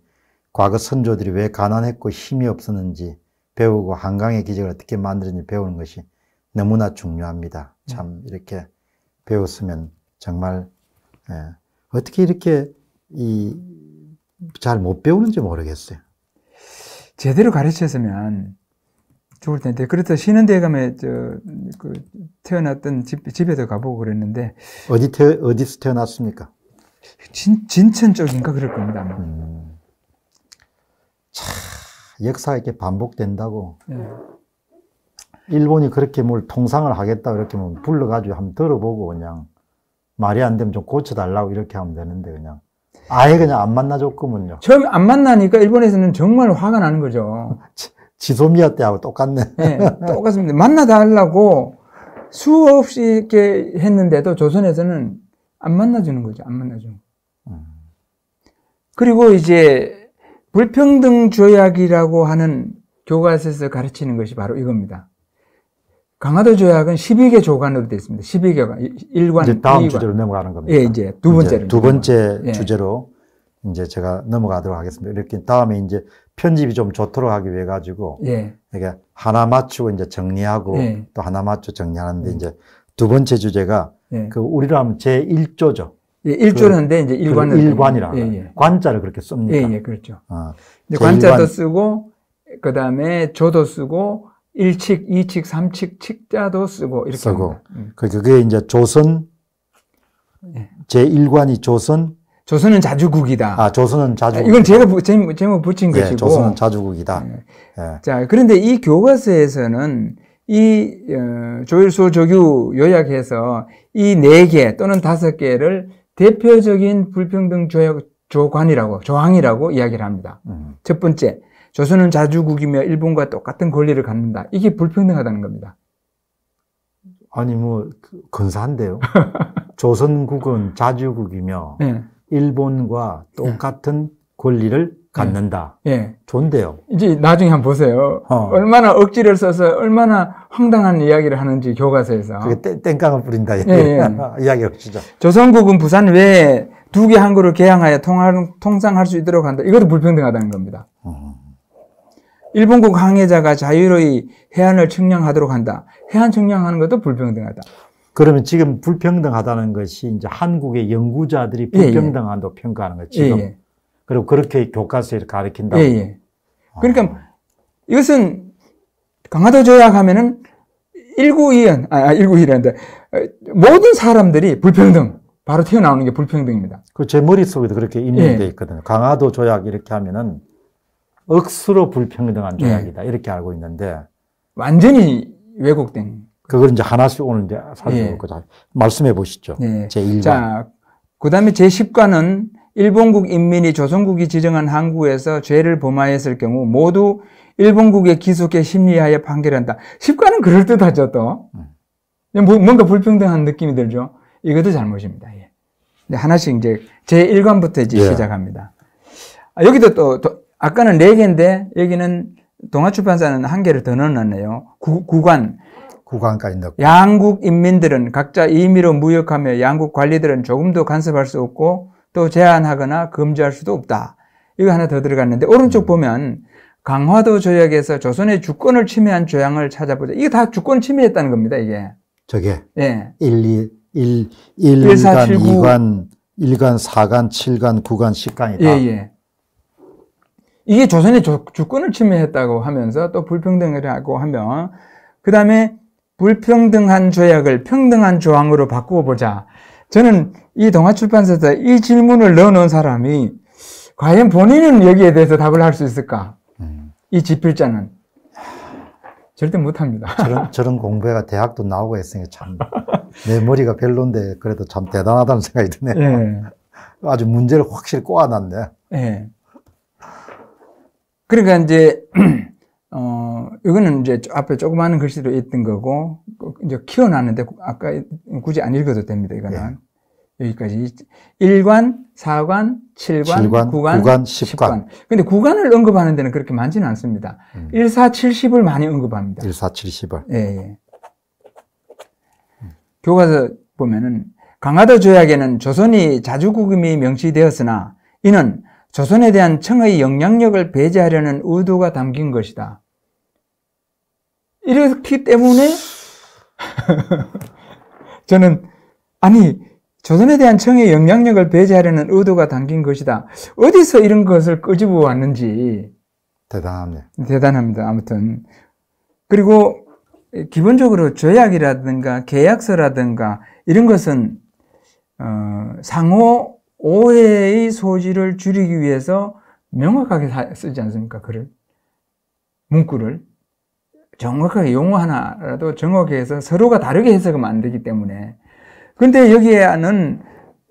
과거 선조들이 왜 가난했고 힘이 없었는지 배우고 한강의 기적을 어떻게 만드는지 배우는 것이 너무나 중요합니다. 음. 참 이렇게 배웠으면 정말 예, 어떻게 이렇게 이잘못 배우는지 모르겠어요. 제대로 가르쳤으면 좋을 텐데 그렇다 쉬는 데 가면 저그 태어났던 집 집에도 가보고 그랬는데 어디 태 어디서 태어났습니까? 진 진천 쪽인가 그럴 겁니다. 음. 차 역사 이렇게 반복된다고. 네. 일본이 그렇게 뭘 통상을 하겠다 이렇게 뭐 불러가지고 한번 들어보고 그냥 말이 안 되면 좀 고쳐달라고 이렇게 하면 되는데 그냥 아예 그냥 안 만나줬군요. 처음 안 만나니까 일본에서는 정말 화가 나는 거죠. 지소미아 때하고 똑같네. 네, 똑같습니다. 만나달라고 수없이 이렇게 했는데도 조선에서는 안 만나주는 거죠. 안 만나주는. 음. 그리고 이제 불평등 조약이라고 하는 교과서에서 가르치는 것이 바로 이겁니다. 강화도 조약은 12개 조관으로 되어 있습니다. 12개가 1관, 이제 다음 2관. 주제로 넘어가는 겁니다. 예, 이제 두 번째로. 두 번째 주제로 예. 이제 제가 넘어가도록 하겠습니다. 이렇게 다음에 이제 편집이 좀 좋도록 하기 위해 가지고 예. 이게 하나 맞추고 이제 정리하고 예. 또 하나 맞추고 정리하는데 음. 이제 두 번째 주제가 예. 그 우리로 하면 제 1조죠. 예, 1조는데 그, 이제 일관 일관이라 예, 예. 관자를 그렇게 씁니다. 예, 예 그렇죠. 아, 관자도 쓰고 그다음에 조도 쓰고 일칙이칙삼칙 칙자도 쓰고 이렇게 쓰고 음. 그 그게 이제 조선 제1관이 조선 조선은 자주국이다. 아, 조선은 자주. 이건 제가 제목, 제목 붙인 예, 것이고. 조선은 자주국이다. 예. 예. 자, 그런데 이 교과서에서는 이 어, 조일수 조규 요약해서 이 네 개 또는 다섯 개를 대표적인 불평등 조약, 조관이라고 조항이라고 이야기를 합니다. 음. 첫 번째, 조선은 자주국이며 일본과 똑같은 권리를 갖는다. 이게 불평등하다는 겁니다. 아니 뭐 그, 근사한데요. 조선국은 자주국이며. 네. 일본과 똑같은 권리를 갖는다. 예. 예. 좋은데요. 이제 나중에 한번 보세요. 어. 얼마나 억지를 써서 얼마나 황당한 이야기를 하는지 교과서에서. 그게 땡, 땡깡을 뿌린다. 예, 예. 이야기 없이죠. 조선국은 부산 외에 두개 항구를 개항하여 통할, 통상할 수 있도록 한다. 이것도 불평등하다는 겁니다. 어. 일본국 항해자가 자유로이 해안을 측량하도록 한다. 해안 측량하는 것도 불평등하다. 그러면 지금 불평등하다는 것이 이제 한국의 연구자들이 불평등한다고 예, 예. 평가하는 거예 지금. 예, 예, 그리고 그렇게 교과서에 가르킨다고. 예, 예. 아. 그러니까 이것은 강화도 조약 하면은 1921, 아, 1921인데 아, 모든 사람들이 불평등, 바로 튀어나오는 게 불평등입니다. 그 제 머릿속에도 그렇게 입력돼 있거든요. 강화도 조약 이렇게 하면은 억수로 불평등한 조약이다. 이렇게 알고 있는데. 완전히 왜곡된. 그걸 이제 하나씩 오늘 이제 살펴볼 예. 거다. 말씀해 보시죠. 예. 제1관. 자, 그 다음에 제10관은 일본국 인민이 조선국이 지정한 한국에서 죄를 범하였을 경우 모두 일본국의 기속에 심리하여 판결한다. 10관은 그럴듯하죠, 또. 음. 뭐, 뭔가 불평등한 느낌이 들죠. 이것도 잘못입니다. 예. 하나씩 이제 제1관부터 이제 예. 시작합니다. 아, 여기도 또, 또, 아까는 4개인데 여기는 동아출판사는 한 개를 더 넣어놨네요. 9, 관 구간까지 넣고 양국 인민들은 각자 임의로 무역하며 양국 관리들은 조금도 간섭할 수 없고 또 제한하거나 금지할 수도 없다. 이거 하나 더 들어갔는데 오른쪽 음. 보면 강화도 조약에서 조선의 주권을 침해한 조항을 찾아보자. 이게 다 주권 침해했다는 겁니다. 이게 저게 예. 1, 2, 1, 1, 1 4, 7, 9. 관 1간, 4간, 7간, 9간, 10간이다. 예, 예. 이게 조선의 조, 주권을 침해했다고 하면서 또 불평등이라고 하면 그 다음에 불평등한 조약을 평등한 조항으로 바꾸어 보자. 저는 이 동아출판사에서 이 질문을 넣어놓은 사람이 과연 본인은 여기에 대해서 답을 할 수 있을까? 음. 이 집필자는 절대 못합니다. 저런, 저런 공부가 대학도 나오고 했으니까 참 내 머리가 별론데 그래도 참 대단하다는 생각이 드네요. 예. 아주 문제를 확실히 꼬아놨네. 예. 그러니까 이제 어, 이거는 이제 앞에 조그마한 글씨로 있던 거고, 그, 이제 키워놨는데, 아까 굳이 안 읽어도 됩니다, 이거는. 네. 여기까지. 1관, 4관, 7관, 7관 9관, 9관 10관. 10관. 근데 9관을 언급하는 데는 그렇게 많지는 않습니다. 음. 1, 4, 7, 0을 많이 언급합니다. 1, 4, 7, 0을 예, 예. 교과서 보면은, 강화도 조약에는 조선이 자주국임이 명시되었으나, 이는 조선에 대한 청의 영향력을 배제하려는 의도가 담긴 것이다. 이렇기 때문에 저는 아니 조선에 대한 청의 영향력을 배제하려는 의도가 담긴 것이다. 어디서 이런 것을 끄집어 왔는지 대단합니다. 대단합니다. 아무튼 그리고 기본적으로 조약이라든가 계약서라든가 이런 것은 어, 상호 오해의 소지를 줄이기 위해서 명확하게 쓰지 않습니까? 글을. 문구를. 정확하게 용어 하나라도 정확해서 서로가 다르게 해석하면 안 되기 때문에. 근데 여기에는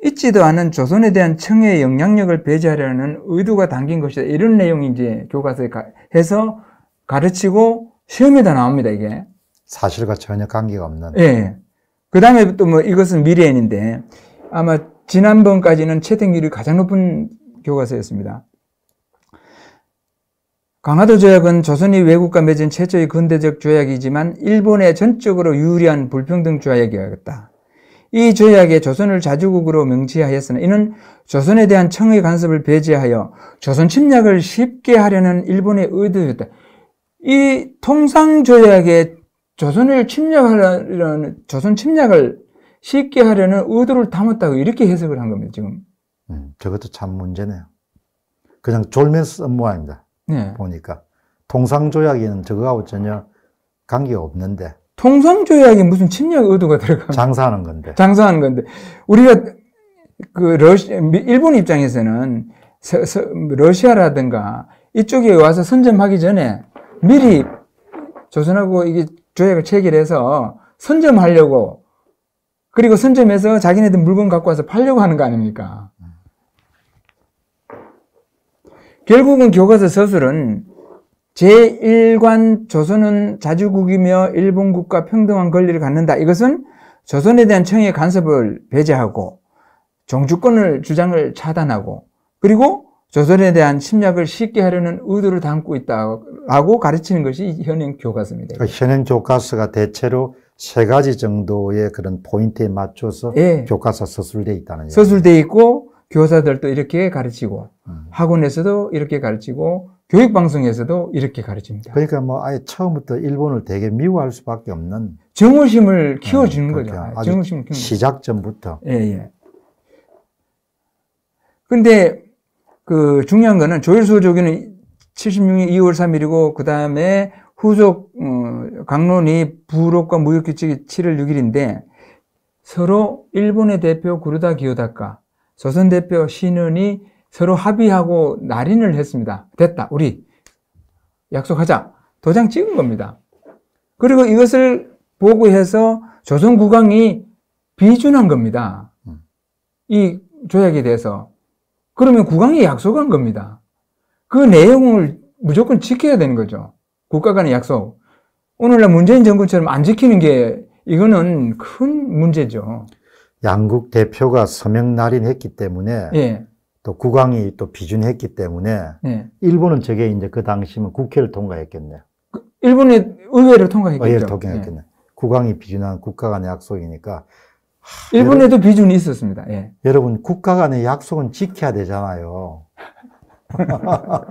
있지도 않은 조선에 대한 청의 영향력을 배제하려는 의도가 담긴 것이다. 이런 내용이 이제 교과서에 가, 해서 가르치고 시험에다 나옵니다, 이게. 사실과 전혀 관계가 없는. 예. 그 다음에 또 뭐 이것은 미래인인데 아마 지난번까지는 채택률이 가장 높은 교과서였습니다. 강화도 조약은 조선이 외국과 맺은 최초의 근대적 조약이지만 일본에 전적으로 유리한 불평등 조약이었다. 이 조약에 조선을 자주국으로 명시하였으나 이는 조선에 대한 청의 간섭을 배제하여 조선 침략을 쉽게 하려는 일본의 의도였다. 이 통상조약에 조선을 침략하려는 조선 침략을 쉽게 하려는 의도를 담았다고 이렇게 해석을 한 겁니다, 지금. 음, 저것도 참 문제네요. 그냥 졸면서 업무화입니다. 네. 보니까. 통상조약에는 저거하고 전혀 관계가 없는데. 통상조약에 무슨 침략 의도가 들어가 장사하는 건데. 장사하는 건데. 우리가 그 러시, 일본 입장에서는 서, 서, 러시아라든가 이쪽에 와서 선점하기 전에 미리 조선하고 이게 조약을 체결해서 선점하려고 그리고 선점해서 자기네들 물건 갖고 와서 팔려고 하는 거 아닙니까? 결국은 교과서 서술은 제1관 조선은 자주국이며 일본국과 평등한 권리를 갖는다. 이것은 조선에 대한 청의 간섭을 배제하고 정주권을 주장을 차단하고 그리고 조선에 대한 침략을 쉽게 하려는 의도를 담고 있다고 가르치는 것이 현행 교과서입니다. 현행 교과서가 대체로 세 가지 정도의 그런 포인트에 맞춰서 예. 교과서 서술돼 있다는 서술돼 있고 교사들도 이렇게 가르치고 음. 학원에서도 이렇게 가르치고 교육 방송에서도 이렇게 가르칩니다. 그러니까 뭐 아예 처음부터 일본을 되게 미워할 수밖에 없는 정우심을 음, 키워주는 음, 거죠. 정우심 시작 전부터. 예, 예. 근데 그 중요한 거는 조일수 조교는 76년 2월 3일이고 그 다음에 후속 어, 강론이 부록과 무역규칙이 7월 6일인데 서로 일본의 대표 구르다 기요다카 조선 대표 신은이 서로 합의하고 날인을 했습니다. 됐다. 우리 약속하자. 도장 찍은 겁니다. 그리고 이것을 보고해서 조선 국왕이 비준한 겁니다. 이 조약에 대해서. 그러면 국왕이 약속한 겁니다. 그 내용을 무조건 지켜야 되는 거죠. 국가 간의 약속. 오늘날 문재인 정권처럼 안 지키는 게 이거는 큰 문제죠. 양국 대표가 서명 날인했기 때문에 예. 또 국왕이 또 비준했기 때문에 예. 일본은 저게 이제 그 당시면 국회를 통과했겠네요. 그 일본의 의회를 통과했겠죠. 의회를 예. 통과했겠네. 예. 국왕이 비준한 국가 간의 약속이니까 일본에도 여러 비준이 있었습니다. 예. 여러분 국가 간의 약속은 지켜야 되잖아요.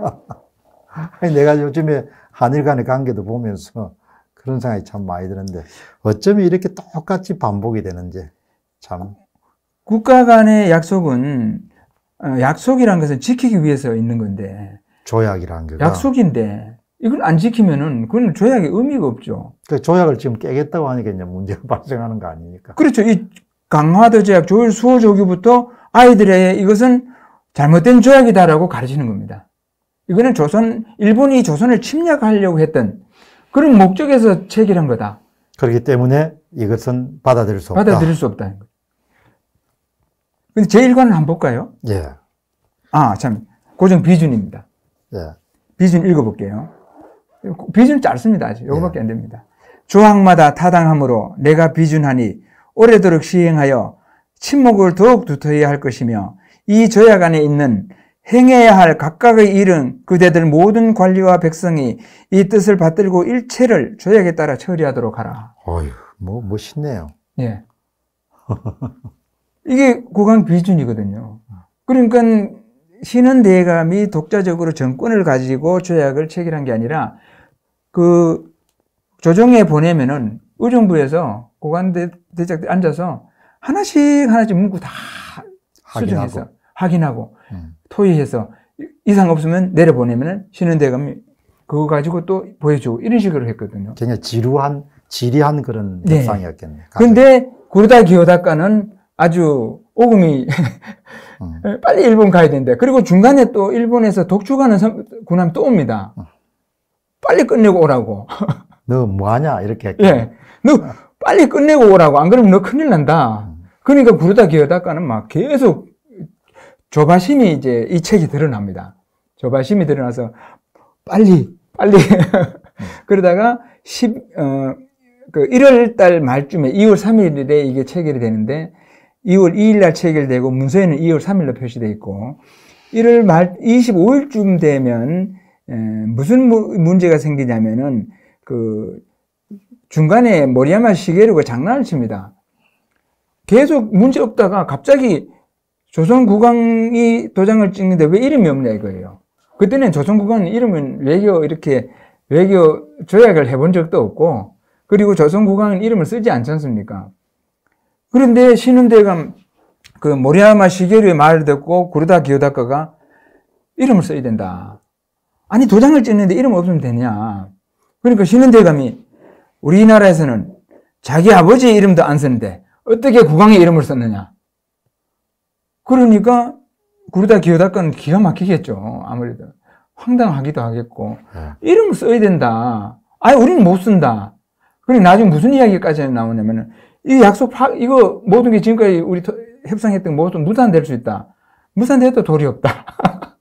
내가 요즘에 한일 간의 관계도 보면서 그런 생각이 참 많이 드는데 어쩌면 이렇게 똑같이 반복이 되는지 참. 국가 간의 약속은 어, 약속이라는 것은 지키기 위해서 있는 건데 조약이란 게 약속인데 이걸 안 지키면은 그건 조약의 의미가 없죠. 그 조약을 지금 깨겠다고 하니까 이제 문제가 발생하는 거 아닙니까? 그렇죠. 이 강화도 조약, 조율 수호 조규부터 아이들의 이것은 잘못된 조약이다라고 가르치는 겁니다. 이거는 조선 일본이 조선을 침략하려고 했던 그런 목적에서 체결한 거다. 그렇기 때문에 이것은 받아들일 수 없다. 받아들일 수 없다는 거. 근데 제1관을 한번 볼까요? 예. 아, 참. 고정 비준입니다. 예. 비준 읽어볼게요. 비준 짧습니다. 아직. 요거밖에 예. 안 됩니다. 조항마다 타당함으로 내가 비준하니 오래도록 시행하여 침묵을 더욱 두터히 할 것이며 이 조약 안에 있는 행해야 할 각각의 일은 그대들 모든 관리와 백성이 이 뜻을 받들고 일체를 조약에 따라 처리하도록 하라. 어휴, 뭐 멋있네요. 예. 이게 국왕 비준이거든요. 그러니까 신은 대감이 독자적으로 정권을 가지고 조약을 체결한 게 아니라 그 조정에 보내면은 의정부에서 고관 대작 앉아서 하나씩 하나씩 문구 다 확인하고. 확인하고 음. 토의해서 이상 없으면 내려보내면 쉬는 데가 그거 가지고 또 보여주고 이런 식으로 했거든요. 굉장히 지루한, 지리한 그런 네. 협상이었겠네요. 근데 구르다 기요다카는 아주 오금이 음. 빨리 일본 가야 된대. 그리고 중간에 또 일본에서 독주가는 군함 또 옵니다. 음. 빨리 끝내고 오라고. 너 뭐하냐 이렇게. 했겠네. 예. 너 빨리 끝내고 오라고. 안 그러면 너 큰일 난다. 음. 그러니까 구르다 기어다가는 막 계속 조바심이 이제 이 책이 드러납니다. 조바심이 드러나서 빨리 빨리 그러다가 10, 어, 1월 그 달 말쯤에 2월 3일에 이게 체결이 되는데 2월 2일 날 체결되고 문서에는 2월 3일로 표시돼 있고 1월 말 25일쯤 되면 에, 무슨 무, 문제가 생기냐면은 그 중간에 모리야마 시계로가 장난을 칩니다. 계속 문제 없다가 갑자기 조선국왕이 도장을 찍는데 왜 이름이 없냐 이거예요. 그때는 조선국왕 이름은 외교 이렇게 외교 조약을 해본 적도 없고 그리고 조선국왕은 이름을 쓰지 않지 않습니까? 그런데 신흥대감그모리아마 시계류의 말을 듣고 구르다 기요다카가 이름을 써야 된다. 아니 도장을 찍는데 이름 없으면 되냐. 그러니까 신흥대감이 우리나라에서는 자기 아버지 이름도 안 쓰는데 어떻게 국왕의 이름을 썼느냐. 그러니까 구르다 기어다건 기가 막히겠죠. 아무래도. 황당하기도 하겠고. 네. 이름거 써야 된다. 아 우리는 못 쓴다. 그리고 나중에 무슨 이야기까지 나오냐면은, 이 약속 파, 이거 모든 게 지금까지 우리 협상했던 모든 무산될 수 있다. 무산돼도 도리 없다.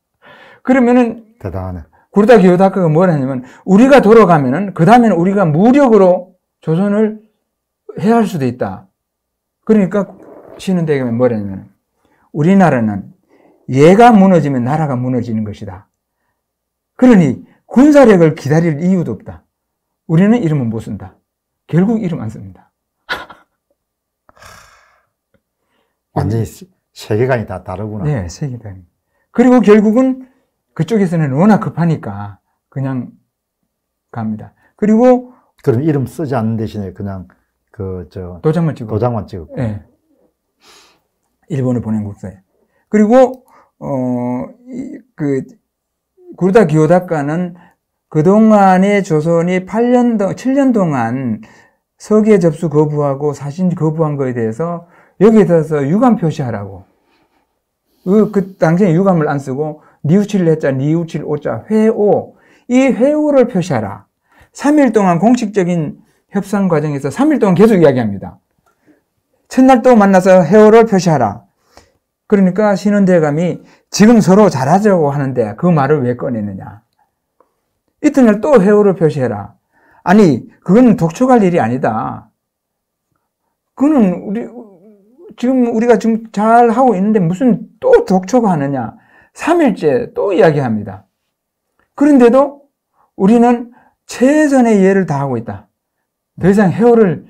그러면은. 대단하네. 구르다 기어다카가 뭘 하냐면, 우리가 돌아가면은, 그 다음에는 우리가 무력으로 조선을 해할 야 수도 있다. 그러니까, 신은 대겸이 뭐냐면, 우리나라는 얘가 무너지면 나라가 무너지는 것이다. 그러니 군사력을 기다릴 이유도 없다. 우리는 이름은 못 쓴다. 결국 이름 안 씁니다. 완전히 세계관이 다 다르구나. 네, 세계관. 그리고 결국은 그쪽에서는 워낙 급하니까 그냥 갑니다. 그리고 그럼 이름 쓰지 않는 대신에 그냥 그 저 도장만 찍어 도장만 찍고 네. 일본을 보낸 국사예요. 그리고 어, 그 구르다 기요다카는 그동안의 조선이 8년 7년 동안 서기에 접수 거부하고 사신 거부한 거에 대해서 여기에 대해서 유감 표시하라고 그, 그 당시에 유감을 안 쓰고 니우칠 했자 니우칠 오자 회오 이 회오를 표시하라 3일 동안 공식적인 협상 과정에서 3일 동안 계속 이야기합니다 첫날 또 만나서 해오를 표시하라. 그러니까 신원대감이 지금 서로 잘하자고 하는데 그 말을 왜 꺼내느냐. 이튿날 또 해오를 표시해라. 아니, 그건 독촉할 일이 아니다. 그는 우리, 지금 우리가 지금 잘 하고 있는데 무슨 또 독촉하느냐. 3일째 또 이야기합니다. 그런데도 우리는 최선의 예를 다하고 있다. 더 이상 해오를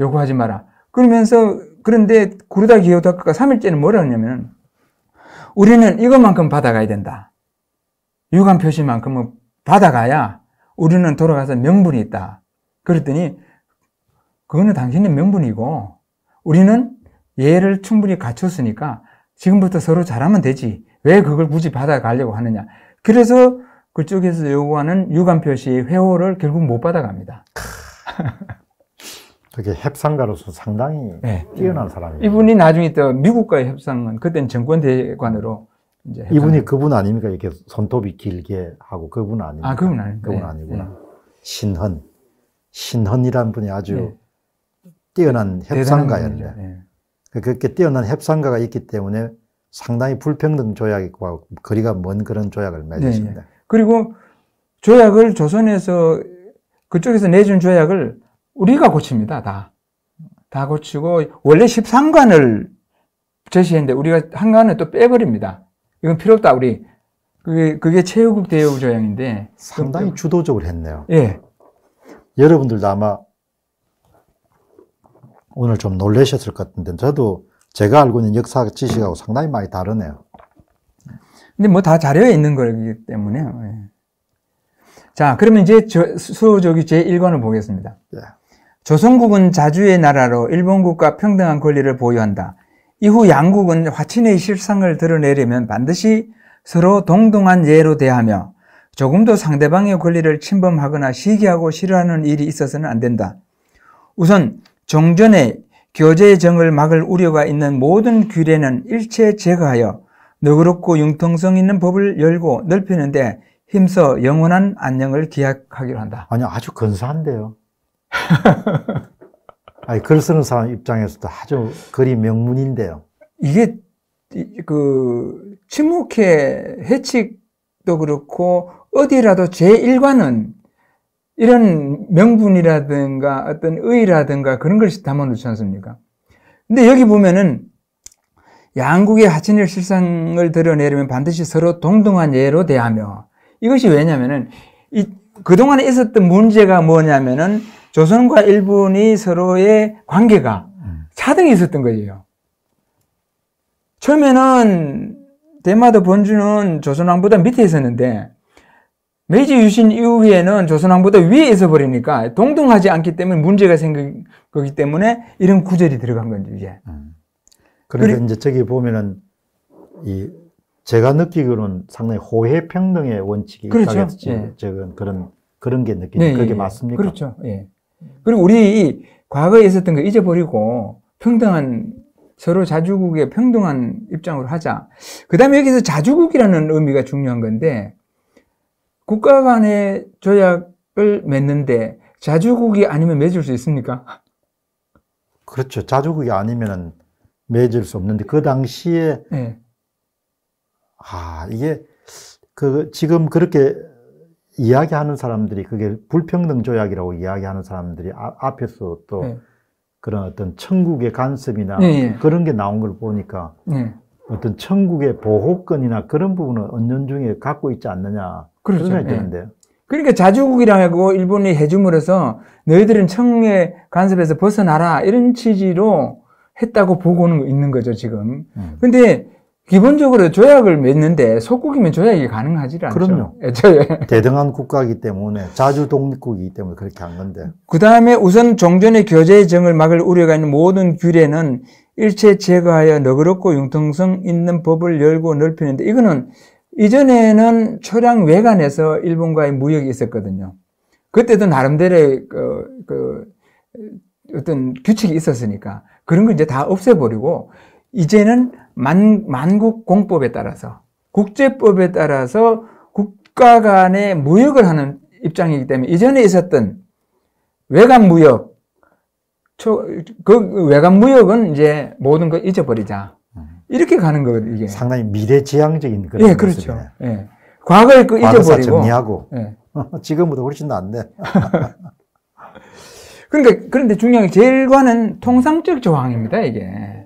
요구하지 마라. 그러면서 그런데 구르다 기요다카가 3일째는 뭐라 하냐면 우리는 이것만큼 받아가야 된다. 유감 표시만큼은 받아가야 우리는 돌아가서 명분이 있다. 그랬더니 그거는 당신의 명분이고 우리는 예를 충분히 갖췄으니까 지금부터 서로 잘하면 되지. 왜 그걸 굳이 받아가려고 하느냐. 그래서 그쪽에서 요구하는 유감 표시 회호를 결국 못 받아갑니다. 특게 협상가로서 상당히 네. 뛰어난 사람이에요. 이분이 나중에 또 미국과의 협상은 그때 정권 대관으로 이제 이분이 그분 아닙니까? 이렇게 손톱이 길게 하고 그분 아닙니까? 아, 그분 아니 그분 네. 아니구나. 네. 신헌 신헌이라 분이 아주 네. 뛰어난 협상가였네. 네. 그 그렇게 뛰어난 협상가가 있기 때문에 상당히 불평등 조약과 거리가 먼 그런 조약을 네, 맺었습니다. 그리고 조약을 조선에서 그쪽에서 내준 조약을 우리가 고칩니다, 다. 다 고치고, 원래 13관을 제시했는데, 우리가 한관을 또 빼버립니다. 이건 필요 없다, 우리. 그게, 그게 최후국 대우조약인데. 상당히 그럼, 그렇죠. 주도적으로 했네요. 예. 여러분들도 아마 오늘 좀 놀라셨을 것 같은데, 저도 제가 알고 있는 역사 지식하고 상당히 많이 다르네요. 근데 뭐 다 자료에 있는 거기 때문에. 예. 자, 그러면 이제 저, 수호조기 제1관을 보겠습니다. 예. 조선국은 자주의 나라로 일본국과 평등한 권리를 보유한다. 이후 양국은 화친의 실상을 드러내려면 반드시 서로 동등한 예로 대하며 조금도 상대방의 권리를 침범하거나 시기하고 싫어하는 일이 있어서는 안 된다. 우선 종전에 교제의 정을 막을 우려가 있는 모든 규례는 일체 제거하여 너그럽고 융통성 있는 법을 열고 넓히는데 힘써 영원한 안녕을 기약하기로 한다. 아니 아주 근사한데요. 아니, 글 쓰는 사람 입장에서도 아주 글리 명문인데요. 이게, 그, 침묵회 해칙도 그렇고, 어디라도 제1관은 이런 명분이라든가 어떤 의라든가 그런 것이 담아놓지 않습니까? 근데 여기 보면은 양국의 하천일 실상을 드러내려면 반드시 서로 동등한 예로 대하며 이것이 왜냐면은 이 그동안에 있었던 문제가 뭐냐면은 조선과 일본이 서로의 관계가 차등이 있었던 거예요. 처음에는 대마도 본주는 조선왕보다 밑에 있었는데 메이지 유신 이후에는 조선왕보다 위에 있어 버리니까 동등하지 않기 때문에 문제가 생긴 거기 때문에 이런 구절이 들어간 건지 이제. 음. 그런데 그리... 이제 저기 보면은 이 제가 느끼기로는 상당히 호혜 평등의 원칙이 그렇죠. 있다겠지. 예. 그런 그런 게 느끼는 네, 예, 그게 예, 예. 맞습니까? 그렇죠. 예. 그리고 우리 과거에 있었던 거 잊어버리고 평등한 서로 자주국의 평등한 입장으로 하자. 그 다음에 여기서 자주국이라는 의미가 중요한 건데 국가 간의 조약을 맺는데 자주국이 아니면 맺을 수 있습니까? 그렇죠. 자주국이 아니면 맺을 수 없는데 그 당시에 네. 아 이게 그 지금 그렇게 이야기하는 사람들이 그게 불평등 조약이라고 이야기하는 사람들이 아, 앞에서 또 네. 그런 어떤 천국의 간섭이나 네, 네. 그런 게 나온 걸 보니까 네. 어떤 천국의 보호권이나 그런 부분을 언년중에 갖고 있지 않느냐 그렇죠. 그런 생각이 네. 드는데요. 그러니까 자주국이라고 일본이 해줌으로 써 너희들은 천국의 간섭에서 벗어나라 이런 취지로 했다고 보고는 있는 거죠 지금. 음. 근데 기본적으로 조약을 맺는데 속국이면 조약이 가능하지 않죠. 그럼요. 애초에. 예, 예. 대등한 국가이기 때문에 자주 독립국이기 때문에 그렇게 한 건데. 그 다음에 우선 종전의 교제정을 막을 우려가 있는 모든 규례는 일체 제거하여 너그럽고 융통성 있는 법을 열고 넓히는데 이거는 이전에는 초량 외관에서 일본과의 무역이 있었거든요. 그때도 나름대로의 그, 그 어떤 규칙이 있었으니까 그런 걸 이제 다 없애버리고 이제는 만, 만국 공법에 따라서 국제법에 따라서 국가 간의 무역을 하는 입장이기 때문에 이전에 있었던 외관 무역, 초, 그외관 그 무역은 이제 모든 걸 잊어버리자. 음. 이렇게 가는 거거요 이게. 상당히 미래지향적인 그런. 예, 그렇죠. 예. 과거의 그 잊어버리고. 정리하고. 예. 지금보다 훨씬 낫네. 그러니까, 그런데 중요한 게 제일과는 통상적 조항입니다, 이게.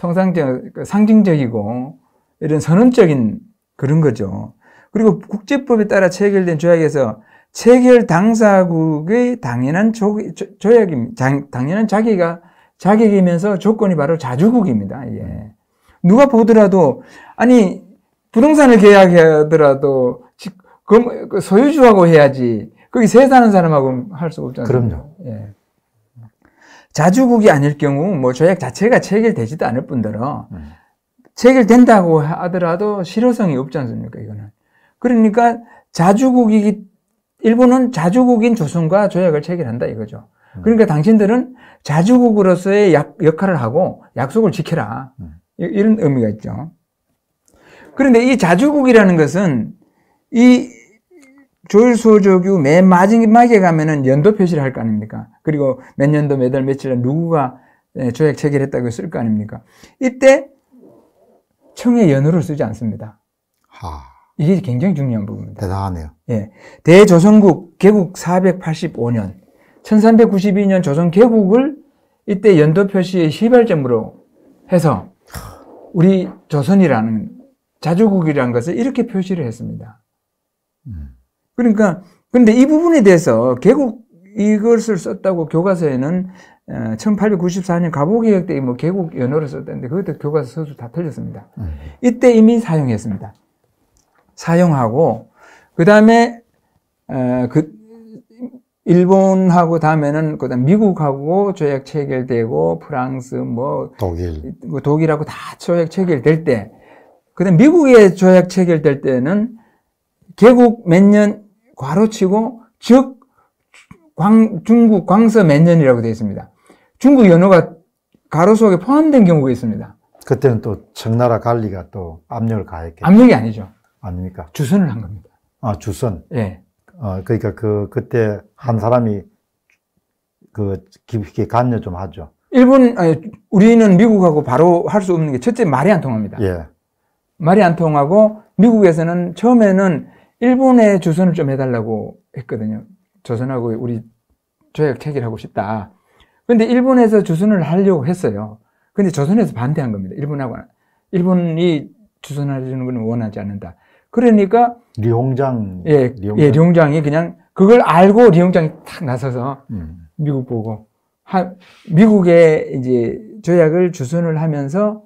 통상적, 그 상징적이고 이런 선언적인 그런 거죠. 그리고 국제법에 따라 체결된 조약에서 체결 당사국의 당연한 조, 약임 당연한 자기가 자격이면서 조건이 바로 자주국입니다. 예. 누가 보더라도 아니 부동산을 계약하더라도 그 소유주하고 해야지 거기 세 사는 사람하고 할 수 없잖아요. 그럼요. 예. 자주국이 아닐 경우 뭐 조약 자체가 체결되지도 않을 뿐더러 음. 체결된다고 하더라도 실효성이 없지 않습니까 이거는 그러니까 자주국이 일본은 자주국인 조선과 조약을 체결한다 이거죠 음. 그러니까 당신들은 자주국으로서의 약, 역할을 하고 약속을 지켜라 음. 이런 의미가 있죠 그런데 이 자주국이라는 것은 이 조일수호조규 맨 마지막에 가면은 연도 표시를 할 거 아닙니까? 그리고 몇 년도 몇월 며칠에 누구가 예, 조약 체결했다고 쓸 거 아닙니까? 이때 청의 연호를 쓰지 않습니다. 하. 이게 굉장히 중요한 부분입니다. 대단하네요. 예. 대조선국 개국 485년, 1392년 조선 개국을 이때 연도 표시의 시발점으로 해서 우리 조선이라는 자주국이라는 것을 이렇게 표시를 했습니다. 음. 그러니까 근데 이 부분에 대해서 개국 이것을 썼다고 교과서에는 1894년 어, 가보개혁 때뭐 개국 연호를 썼다는데 그것도 교과서 서술 다 틀렸습니다. 네. 이때 이미 사용했습니다. 사용하고 그다음에 어, 그 일본하고 다음에는 그다음 미국하고 조약 체결되고 프랑스 뭐 독일 뭐 독일하고 다 조약 체결될 때 그다음 미국의 조약 체결될 때는 개국 몇년 괄호치고 즉 광, 중국 광서 몇 년이라고 되어 있습니다. 중국 연호가 가로 속에 포함된 경우가 있습니다. 그때는 또 청나라 관리가 또 압력을 가했겠죠. 압력이 아니죠. 아닙니까? 주선을 한 겁니다. 아, 주선? 예. 어, 그러니까 그, 그때 한 사람이 그 깊게 간여 좀 하죠. 일본, 아니, 우리는 미국하고 바로 할 수 없는 게 첫째 말이 안 통합니다. 예. 말이 안 통하고 미국에서는 처음에는 일본의 주선을 좀 해달라고 했거든요. 조선하고 우리 조약 체결하고 싶다. 근데 일본에서 주선을 하려고 했어요. 근데 조선에서 반대한 겁니다. 일본하고 일본이 주선하려는 건 원하지 않는다. 그러니까 리홍장 예, 리홍장. 예, 리홍장이 그냥 그걸 알고 리홍장이 탁 나서서 음. 미국 보고 하, 미국의 이제 조약을 주선을 하면서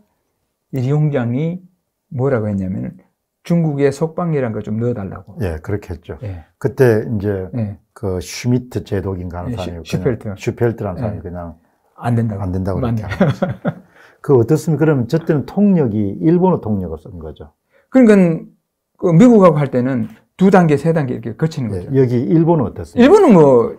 리홍장이 뭐라고 했냐면 중국의 석방이는걸 좀 넣어달라고. 예, 그렇게 했죠. 예. 그때 이제 예. 그 슈미트 제독인가 하는 예, 사람이 슈, 슈펠트. 슈펠트라는 예. 사람이 그냥 안 된다고. 안 된다고 그렇게 그 어떻습니까? 그러면저 때는 통역이 일본어 통역을 쓴 거죠. 그러니까 그 미국하고 할 때는 두 단계, 세 단계 이렇게 거치는 예, 거죠. 예, 여기 일본은 어떻습니까? 일본은 뭐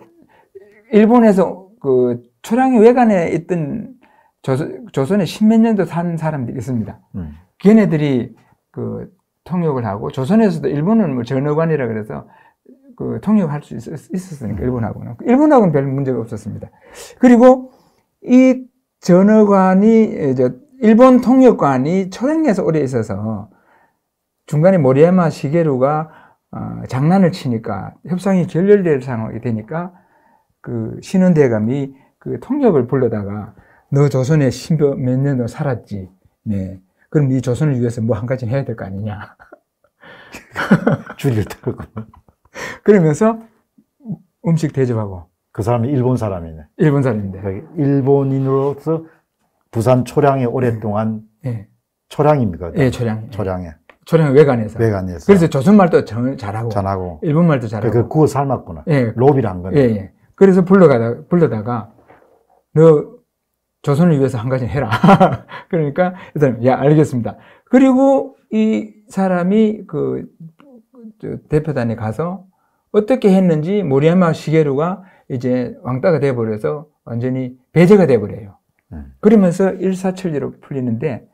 일본에서 그 초량의 외관에 있던 조선, 조선에 십몇 년도 산 사람들이 있습니다. 음. 걔네들이 그 통역을 하고 조선에서도 일본은 뭐 전어관이라 그래서 그 통역할 수 있, 었으니까 음. 일본하고는 일본하고는 별 문제가 없었습니다. 그리고 이 전어관이 이제 일본 통역관이 초행에서 오래 있어서 중간에 모리야마 시게루가 어, 장난을 치니까 협상이 결렬될 상황이 되니까 그 신원대감이 그 통역을 불러다가 너 조선에 몇년너 살았지. 네. 그럼 이 조선을 위해서 뭐 한 가지는 해야 될 거 아니냐. 줄을 타고. 그러면서 음식 대접하고. 그 사람이 일본 사람이네. 일본 사람인데. 그러니까 일본인으로서 부산 초량에 네. 오랫동안 네. 초량입니다. 예, 초량. 예. 초량에. 초량 외관에서. 외관에서. 그래서 조선 말도 잘하고. 잘하고. 일본 말도 잘하고. 그 그거 삶았구나. 예. 로비란 거네. 예, 예. 그래서 불러가다 불러다가 너 조선을 위해서 한 가지 해라. 그러니까 이야 알겠습니다. 그리고 이 사람이 그 대표단에 가서 어떻게 했는지 모리야마 시게루가 이제 왕따가 돼버려서 완전히 배제가 돼버려요. 음. 그러면서 일사천리로 풀리는데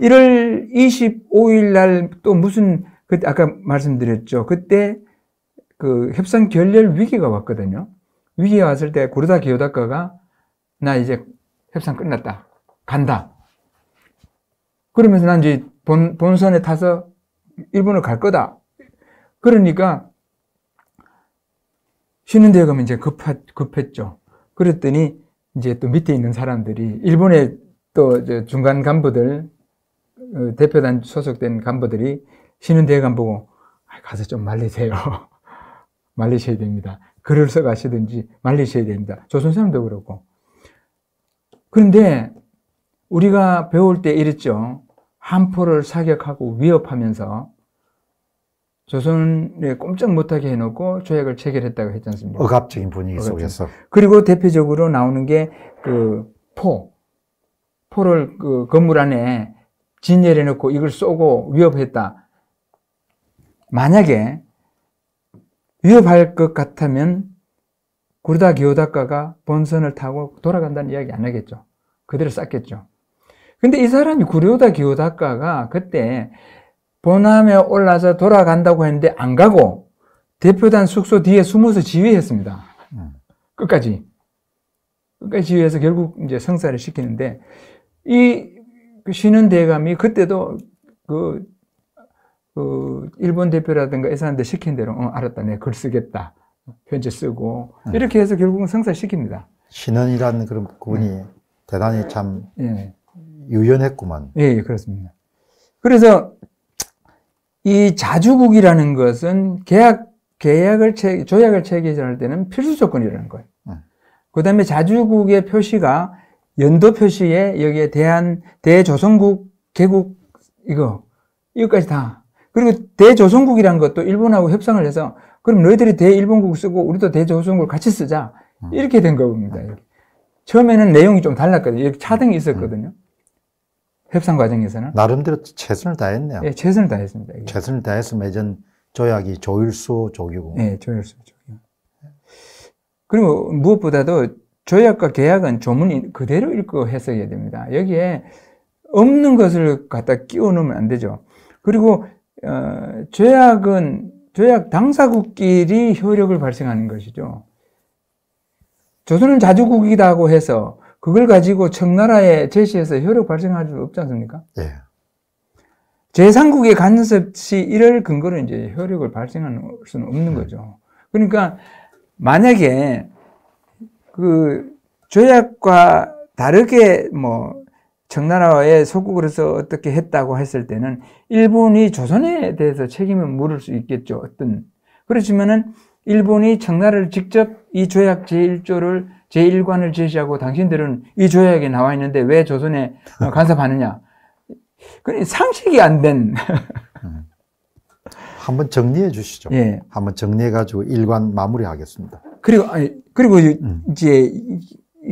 1월 25일 날 또 무슨 그 아까 말씀드렸죠. 그때 그 협상 결렬 위기가 왔거든요. 위기가 왔을 때 고르다 기요다카가 나 이제 협상 끝났다. 간다. 그러면서 난 이제 본, 본선에 타서 일본을 갈 거다. 그러니까 쉬는 데 가면 이제 급하, 급했죠. 그랬더니 이제 또 밑에 있는 사람들이 일본의 또 중간 간부들 어, 대표단 소속된 간부들이 쉬는 대회관 보고 아, 가서 좀 말리세요. 말리셔야 됩니다. 글을 써가시든지 말리셔야 됩니다. 조선 사람도 그렇고 그런데 우리가 배울 때 이랬죠. 한포를 사격하고 위협하면서 조선을 꼼짝 못하게 해놓고 조약을 체결했다고 했지 않습니까? 억압적인 분위기 억압적인. 속에서. 그리고 대표적으로 나오는 게 그 포. 포를 그 건물 안에 진열해놓고 이걸 쏘고 위협했다. 만약에 위협할 것 같으면 구르다 기오다카가 본선을 타고 돌아간다는 이야기 안 하겠죠. 그대로 쌓겠죠. 근데 이 사람이 구르다 기오다카가 그때 보남에 올라서 돌아간다고 했는데 안 가고 대표단 숙소 뒤에 숨어서 지휘했습니다. 음. 끝까지. 끝까지 지휘해서 결국 이제 성사를 시키는데 이 그 신은 대감이 그때도 그, 그 일본 대표라든가 이사람들 시킨 대로 어, 알았다. 내글 쓰겠다. 편지 쓰고 네. 이렇게 해서 결국은 성사시킵니다. 신원이라는 그런 부분이 네. 대단히 참 네. 유연했구만. 예, 네, 그렇습니다. 그래서 이 자주국이라는 것은 계약 계약을 체, 조약을 체결할 때는 필수 조건이라는 거예요. 네. 그 다음에 자주국의 표시가 연도 표시에 여기에 대한 대조선국 개국 이거 이것까지 다 그리고 대조선국이란 것도 일본하고 협상을 해서 그럼 너희들이 대일본국 쓰고 우리도 대조선국을 같이 쓰자. 음. 이렇게 된 겁니다. 음. 이 처음에는 내용이 좀 달랐거든요. 이렇게 차등이 있었거든요. 음. 협상 과정에서는. 나름대로 최선을 다했네요. 예, 최선을 다했습니다. 이게. 예. 최선을 다해서 맺은 조약이 조일수 조기고. 예, 조일수 조기. 그리고 무엇보다도 조약과 계약은 조문 이 그대로 읽고 해석해야 됩니다. 여기에 없는 것을 갖다 끼워 넣으면 안 되죠. 그리고 어, 조약은 조약 당사국끼리 효력을 발생하는 것이죠. 조선은 자주국이라고 해서 그걸 가지고 청나라에 제시해서 효력 발생할 수 없지 않습니까? 네. 예. 제3국의 간섭 시 이를 근거로 이제 효력을 발생할 수는 없는 네. 거죠. 그러니까 만약에 그 조약과 다르게 뭐 청나라의 소국으로서 어떻게 했다고 했을 때는 일본이 조선에 대해서 책임을 물을 수 있겠죠. 어떤 그렇지만은 일본이 청나라를 직접 이 조약 제1조를 제1관을 제시하고 당신들은 이 조약에 나와 있는데 왜 조선에 간섭하느냐. 그 상식이 안 된. 음. 한번 정리해 주시죠. 예. 한번 정리해 가지고 일관 마무리하겠습니다. 그리고 아니, 그리고 음. 이제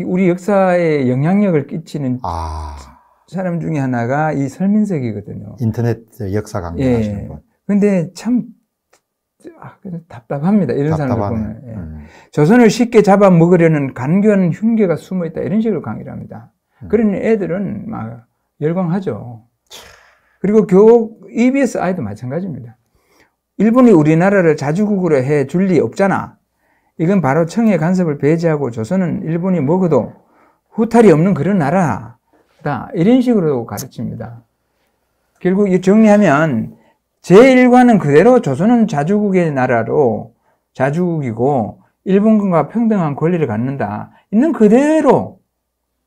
우리 역사에 영향력을 끼치는 아. 사람 중에 하나가 이 설민석이거든요. 인터넷 역사 강의하시는 예. 분. 근데 참 아, 답답합니다. 이런 사람들 보면. 예. 음. 조선을 쉽게 잡아먹으려는 간교한 흉계가 숨어있다. 이런 식으로 강의를 합니다. 음. 그런 애들은 막 열광하죠. 그리고 교육, EBS 아이도 마찬가지입니다. 일본이 우리나라를 자주국으로 해줄 리 없잖아. 이건 바로 청의 간섭을 배제하고 조선은 일본이 먹어도 후탈이 없는 그런 나라. 다 이런 식으로 가르칩니다. 결국 정리하면 제1관은 그대로 조선은 자주국의 나라로 자주국이고 일본군과 평등한 권리를 갖는다. 있는 그대로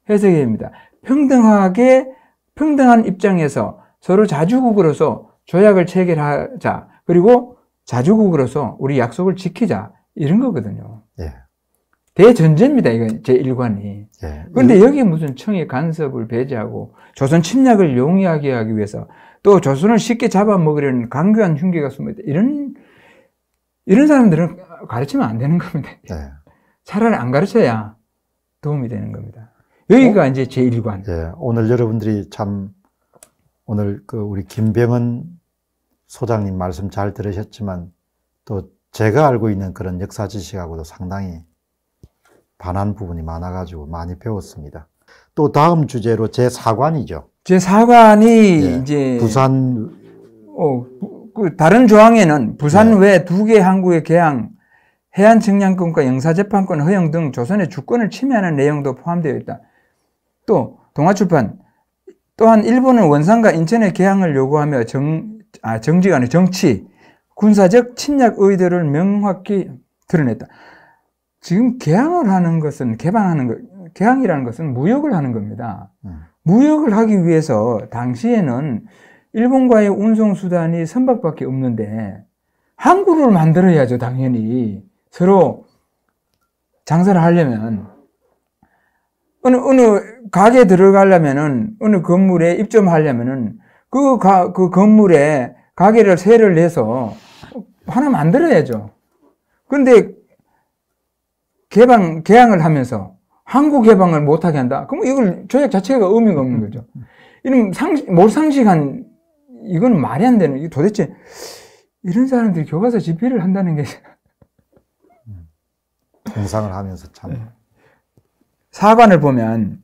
해석해 됩니다. 평등하게 평등한 입장에서 서로 자주국으로서 조약을 체결하자. 그리고 자주국으로서 우리 약속을 지키자. 이런 거거든요. 예. 대전제입니다. 이건 제1관이. 예. 그런데 여기 무슨 청의 간섭을 배제하고 조선 침략을 용이하게 하기 위해서 또 조선을 쉽게 잡아먹으려는 강교한 흉기가 숨어있다. 이런, 이런 사람들은 가르치면 안 되는 겁니다. 예. 차라리 안 가르쳐야 도움이 되는 겁니다. 여기가 어? 이제 제1관. 예. 오늘 여러분들이 참 오늘 그 우리 김병은 소장님 말씀 잘 들으셨지만 또 제가 알고 있는 그런 역사 지식하고도 상당히 반한 부분이 많아가지고 많이 배웠습니다. 또 다음 주제로 제 사관이죠. 제 사관이 네. 이제 부산 어, 그 다른 조항에는 부산 네. 예. 외두 개 항구의 개항 해안 측량권과 영사재판권 허용 등 조선의 주권을 침해하는 내용도 포함되어 있다. 또 동아출판 또한 일본은 원산과 인천의 개항을 요구하며 정, 아, 정지관의 정치, 군사적 침략 의도를 명확히 드러냈다. 지금 개항을 하는 것은 개방하는 것, 개항이라는 것은 무역을 하는 겁니다. 음. 무역을 하기 위해서 당시에는 일본과의 운송 수단이 선박밖에 없는데 항구를 만들어야죠, 당연히 서로 장사를 하려면 어느 어느 가게 들어가려면은 어느 건물에 입점하려면은 그, 가, 그 건물에 가게를 세를 내서 하나 만들어야죠. 근데 개방, 개항을 하면서 한국 개방을 못하게 한다? 그럼 이걸 조약 자체가 의미가 없는 거죠. 이런 상 몰상식한, 이건 말이 안 되는, 도대체, 이런 사람들이 교과서 집필을 한다는 게. 공상을 하면서 참. 네. 사관을 보면,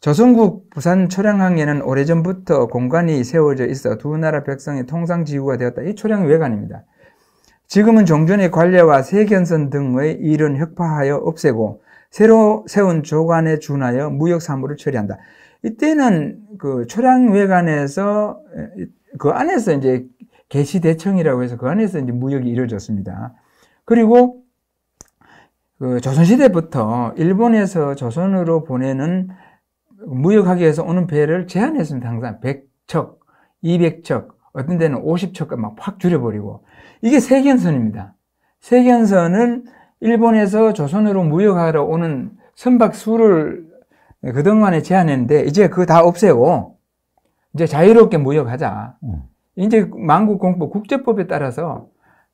조선국 부산 초량항에는 오래전부터 공간이 세워져 있어 두 나라 백성의 통상 지구가 되었다. 이초량 외관입니다. 지금은 종전의 관례와 세견선 등의 일은 혁파하여 없애고 새로 세운 조관에 준하여 무역 사무를 처리한다. 이때는 그초량외관에서그 안에서 이제 개시대청이라고 해서 그 안에서 이제 무역이 이루어졌습니다. 그리고 그 조선시대부터 일본에서 조선으로 보내는 무역하기 위해서 오는 배를 제한했습니다. 항상 100척, 200척, 어떤 데는 50척 막확 줄여버리고 이게 세견선입니다. 세견선은 일본에서 조선으로 무역하러 오는 선박 수를 그동안에 제한했는데 이제 그거 다 없애고 이제 자유롭게 무역하자. 음. 이제 만국 공법 국제법에 따라서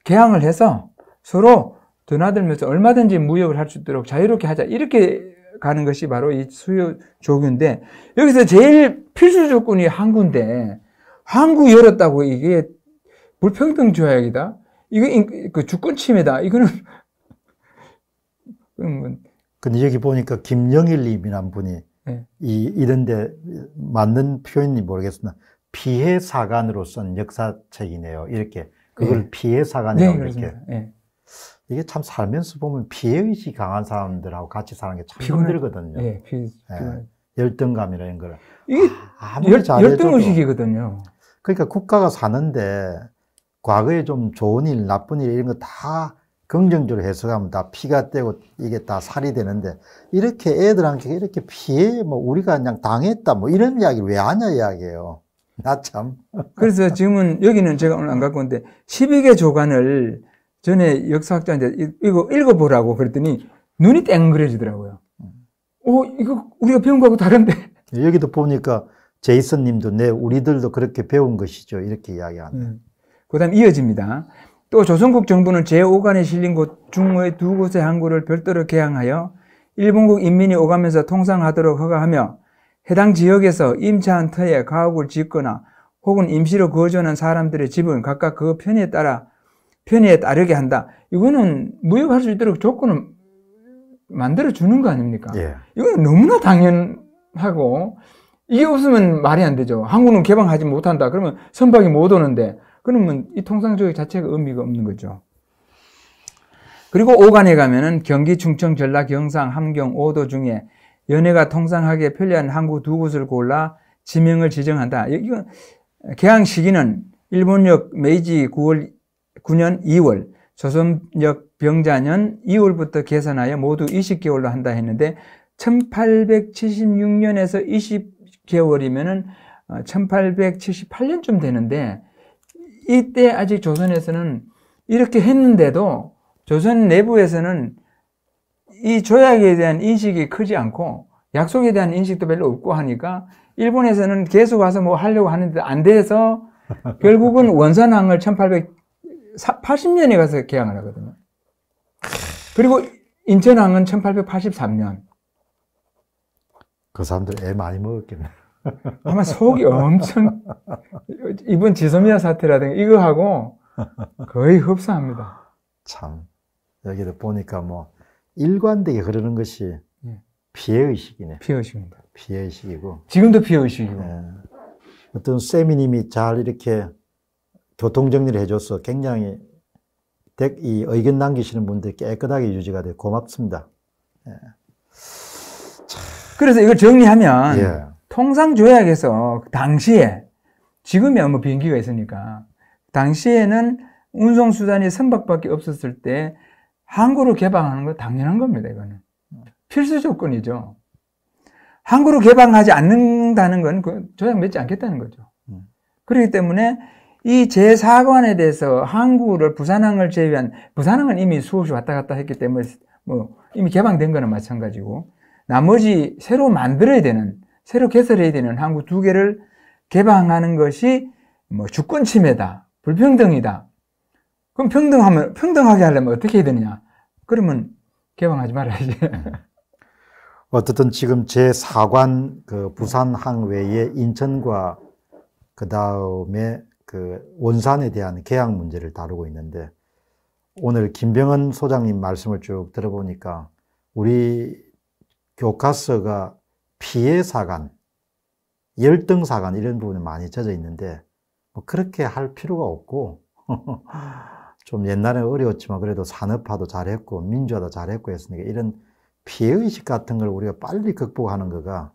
개항을 해서 서로 드나들면서 얼마든지 무역을 할 수 있도록 자유롭게 하자. 이렇게 가는 것이 바로 이 수요 조규인데 여기서 제일 필수 조건이 항구인데 항구 열었다고 이게 불평등 조약이다. 이거 인, 그 주권 침해다. 이거는 근데 여기 보니까 김영일 님이란 분이 네. 이 이런데 맞는 표현인지 모르겠으나 피해 사관으로 서는 역사책이네요. 이렇게 그걸 네. 피해 사관이라고 네, 이렇게. 네. 이게 참 살면서 보면 피해 의식이 강한 사람들하고 같이 사는 게 참 힘들거든요. 예, 피, 예, 열등감 이라는 걸. 이게 아, 열, 열등 의식이거든요. 그러니까 국가가 사는데 과거에 좀 좋은 일, 나쁜 일 이런 거 다 긍정적으로 해석하면 다 피가 떼고 이게 다 살이 되는데 이렇게 애들한테 이렇게 피해 뭐 우리가 그냥 당했다 뭐 이런 이야기를 왜 하냐 이야기예요. 나 참. 그래서 지금은 여기는 제가 오늘 안 갖고 온데 12개 조간을 전에 역사학자한테 이거 읽어보라고 그랬더니 눈이 땡그려지더라고요. 오, 어, 이거 우리가 배운 거하고 다른데. 여기도 보니까 제이슨 님도 내 네, 우리들도 그렇게 배운 것이죠. 이렇게 이야기하네. 음. 그 다음 이어집니다. 또 조선국 정부는 제5관에 실린 곳 중의 두 곳의 항구를 별도로 개항하여 일본국 인민이 오가면서 통상하도록 허가하며 해당 지역에서 임차한 터에 가옥을 짓거나 혹은 임시로 거주하는 사람들의 집은 각각 그 편의에 따라 편의에 따르게 한다. 이거는 무역할 수 있도록 조건을 만들어 주는 거 아닙니까? 예. 이건 너무나 당연하고 이게 없으면 말이 안 되죠. 항구는 개방하지 못한다. 그러면 선박이 못 오는데 그러면 이 통상조약 자체가 의미가 없는 거죠. 그리고 오간에 가면은 경기, 충청, 전라, 경상, 함경, 오도 중에 연해가 통상하기 편리한 항구 두 곳을 골라 지명을 지정한다. 이건 개항 시기는 일본역 메이지 9월 9년 2월, 조선역 병자년 2월부터 계산하여 모두 20개월로 한다 했는데 1876년에서 20개월이면은 1878년쯤 어, 되는데 이때 아직 조선에서는 이렇게 했는데도 조선 내부에서는 이 조약에 대한 인식이 크지 않고 약속에 대한 인식도 별로 없고 하니까 일본에서는 계속 와서 뭐 하려고 하는데 안 돼서 결국은 원산항을 1880년에 가서 개항을 하거든요. 그리고 인천항은 1883년. 그 사람들 애 많이 먹었겠네. 아마 속이 엄청 이번 지소미아 사태라든가 이거하고 거의 흡사합니다. 참 여기를 보니까 뭐 일관되게 흐르는 것이 예. 피해의식이네. 피해의식입니다. 피해의식이고 지금도 피해의식이고 예. 어떤 세미님이 잘 이렇게 교통 정리를 해줘서 굉장히 이 의견 남기시는 분들 깨끗하게 유지가 돼 고맙습니다. 예. 그래서 이걸 정리하면 예. 통상조약에서 당시에 지금이야 뭐 비행기가 있으니까 당시에는 운송수단이 선박밖에 없었을 때항구로 개방하는 건 당연한 겁니다. 이거는 필수 조건이죠. 항구로 개방하지 않는다는 건그 조약 맺지 않겠다는 거죠. 음. 그렇기 때문에 이 제4관에 대해서 항구를 부산항을 제외한 부산항은 이미 수없이 왔다 갔다 했기 때문에 뭐 이미 개방된 거는 마찬가지고 나머지 새로 만들어야 되는 새로 개설해야 되는 항구 두 개를 개방하는 것이 뭐 주권 침해다, 불평등이다. 그럼 평등하면 평등하게 하려면 어떻게 해야 되느냐? 그러면 개방하지 말아야지. 음. 어쨌든 지금 제 4관 그 부산 항외에 인천과 그 다음에 그 원산에 대한 계약 문제를 다루고 있는데 오늘 김병은 소장님 말씀을 쭉 들어보니까 우리 교과서가 피해사관, 열등사관 이런 부분이 많이 젖어 있는데 뭐 그렇게 할 필요가 없고 좀 옛날에 어려웠지만 그래도 산업화도 잘했고 민주화도 잘했고 했으니까 이런 피해의식 같은 걸 우리가 빨리 극복하는 거가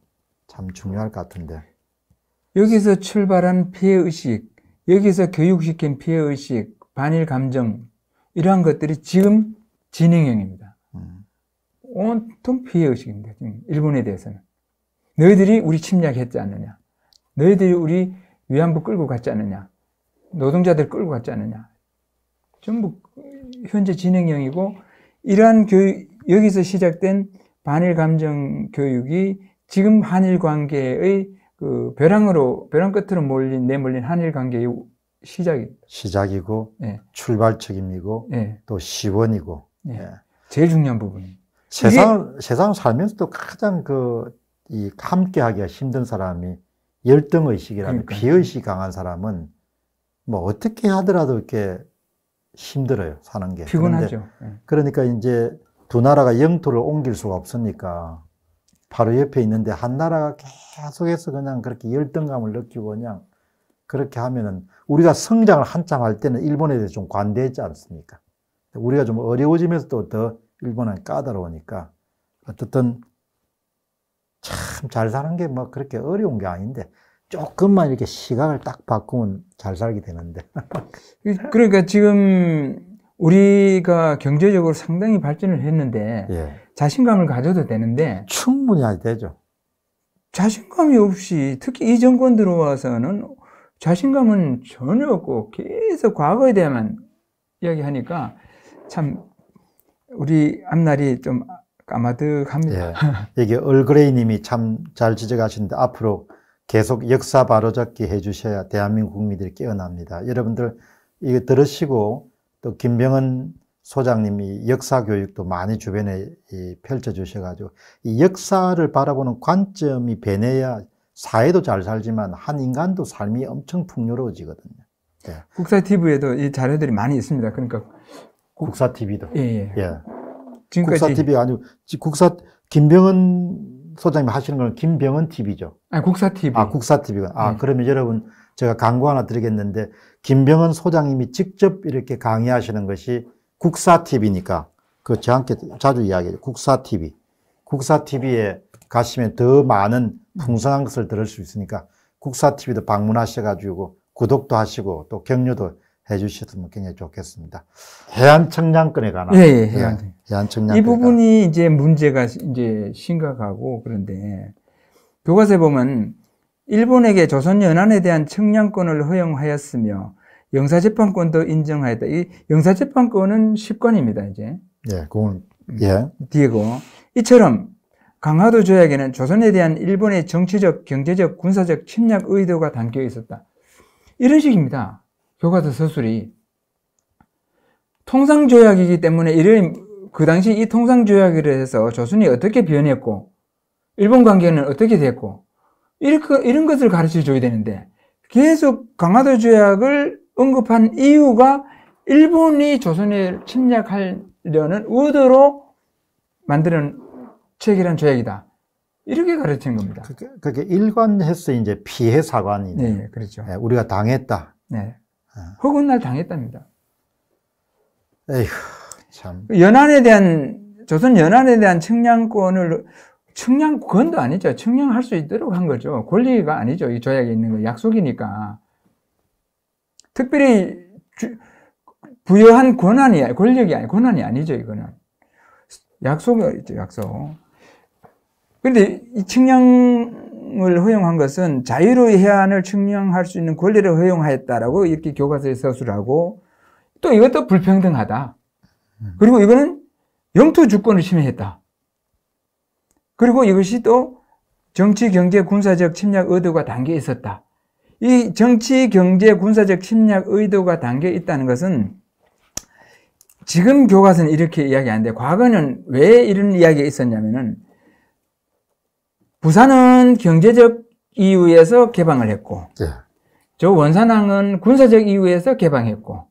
참 중요할 것 같은데 여기서 출발한 피해의식, 여기서 교육시킨 피해의식, 반일 감정 이러한 것들이 지금 진행형입니다. 음. 온통 피해의식입니다. 지금 일본에 대해서는. 너희들이 우리 침략했지 않느냐? 너희들이 우리 위안부 끌고 갔지 않느냐? 노동자들 끌고 갔지 않느냐? 전부 현재 진행형이고 이러한 교육, 여기서 시작된 반일 감정 교육이 지금 한일 관계의 그 벼랑으로 벼랑 끝으로 몰린 내몰린 한일 관계의 시작이 시작이고 네. 예. 출발적입이고 네. 예. 또 시원이고 네. 제일 중요한 부분. 세상 세상 살면서도 가장 그이 함께하기가 힘든 사람이 열등 의식이라면 비의식 강한 사람은 뭐 어떻게 하더라도 이렇게 힘들어요 사는 게 피곤하죠. 예. 그러니까 이제 두 나라가 영토를 옮길 수가 없으니까 바로 옆에 있는데 한 나라가 계속해서 그냥 그렇게 열등감을 느끼고 그냥 그렇게 하면은 우리가 성장을 한창할 때는 일본에 대해 서좀 관대했지 않습니까? 우리가 좀 어려워지면서 또 더 일본은 까다로우니까 어쨌든 참잘 사는 게 뭐 그렇게 어려운 게 아닌데 조금만 이렇게 시각을 딱 바꾸면 잘 살게 되는데. 그러니까 지금 우리가 경제적으로 상당히 발전을 했는데 예. 자신감을 가져도 되는데 충분히 되죠. 자신감이 없이 특히 이 정권 들어와서는 자신감은 전혀 없고 계속 과거에 대한 이야기하니까 참 우리 앞날이 좀 까마득합니다. 예. 이게 얼그레이님이 참 잘 지적하시는데 앞으로 계속 역사 바로잡기 해주셔야 대한민국 국민들이 깨어납니다. 여러분들 이거 들으시고 또 김병은 소장님이 역사 교육도 많이 주변에 펼쳐주셔가지고 이 역사를 바라보는 관점이 변해야 사회도 잘 살지만 한 인간도 삶이 엄청 풍요로워지거든요. 예. 국사 TV에도 이 자료들이 많이 있습니다. 그러니까 국사 TV도 예. 예. 예. 지금까지 국사 TV 아니고 국사 김병은 소장님 하시는 건 김병은 TV죠. 아 국사 TV. 아 국사 TV가. 아 네. 그러면 여러분 제가 광고 하나 드리겠는데 김병은 소장님이 직접 이렇게 강의하시는 것이 국사 TV니까 그 저한테 자주 이야기해요. 국사 TV. 국사 TV에 가시면 더 많은 풍성한 것을 들을 수 있으니까 국사 TV도 방문하셔가지고 구독도 하시고 또 격려도 해 주셨으면 굉장히 좋겠습니다. 해안 청량권에 관한. 예, 예 해안. 예, 해안 청량권. 이 부분이 이제 문제가 이제 심각하고 그런데 교과서에 보면 일본에게 조선 연안에 대한 청량권을 허용하였으며 영사 재판권도 인정하였다. 이 영사 재판권은 10권입니다, 이제. 예, 그건 예. 뒤에고 이처럼 강화도 조약에는 조선에 대한 일본의 정치적, 경제적, 군사적 침략 의도가 담겨 있었다. 이런 식입니다. 교과서 서술이 통상조약이기 때문에 이를 그 당시 이통상조약이라 해서 조선이 어떻게 변했고 일본 관계는 어떻게 됐고 이렇게, 그, 이런 것을 가르쳐 줘야 되는데 계속 강화도 조약을 언급한 이유가 일본이 조선을 침략하려는 의도로 만드는 책이란 조약이다. 이렇게 가르친 겁니다. 그게, 그게 일관해서 이제 피해 사관이. 네, 그렇죠. 네, 우리가 당했다. 네. 허구날 당했답니다. 에휴, 참. 그 연안에 대한, 조선 연안에 대한 청량권을, 청량권도 아니죠. 청량할 수 있도록 한 거죠. 권리가 아니죠. 이 조약에 있는 거. 약속이니까. 특별히 주, 부여한 권한이, 권력이 아니, 권한이 아니죠. 이거는. 약속이죠. 약속. 근데 이 청량 측량을 허용한 것은 자유로이 해안을 측량할 수 있는 권리를 허용하였다라고 이렇게 교과서에 서술하고 또 이것도 불평등하다. 음. 그리고 이거는 영토 주권을 침해했다. 그리고 이것이 또 정치, 경제, 군사적 침략 의도가 담겨 있었다. 이 정치, 경제, 군사적 침략 의도가 담겨 있다는 것은 지금 교과서는 이렇게 이야기하는데 과거는 왜 이런 이야기가 있었냐면은 부산은 경제적 이유에서 개방을 했고 예. 저 원산항은 군사적 이유에서 개방했고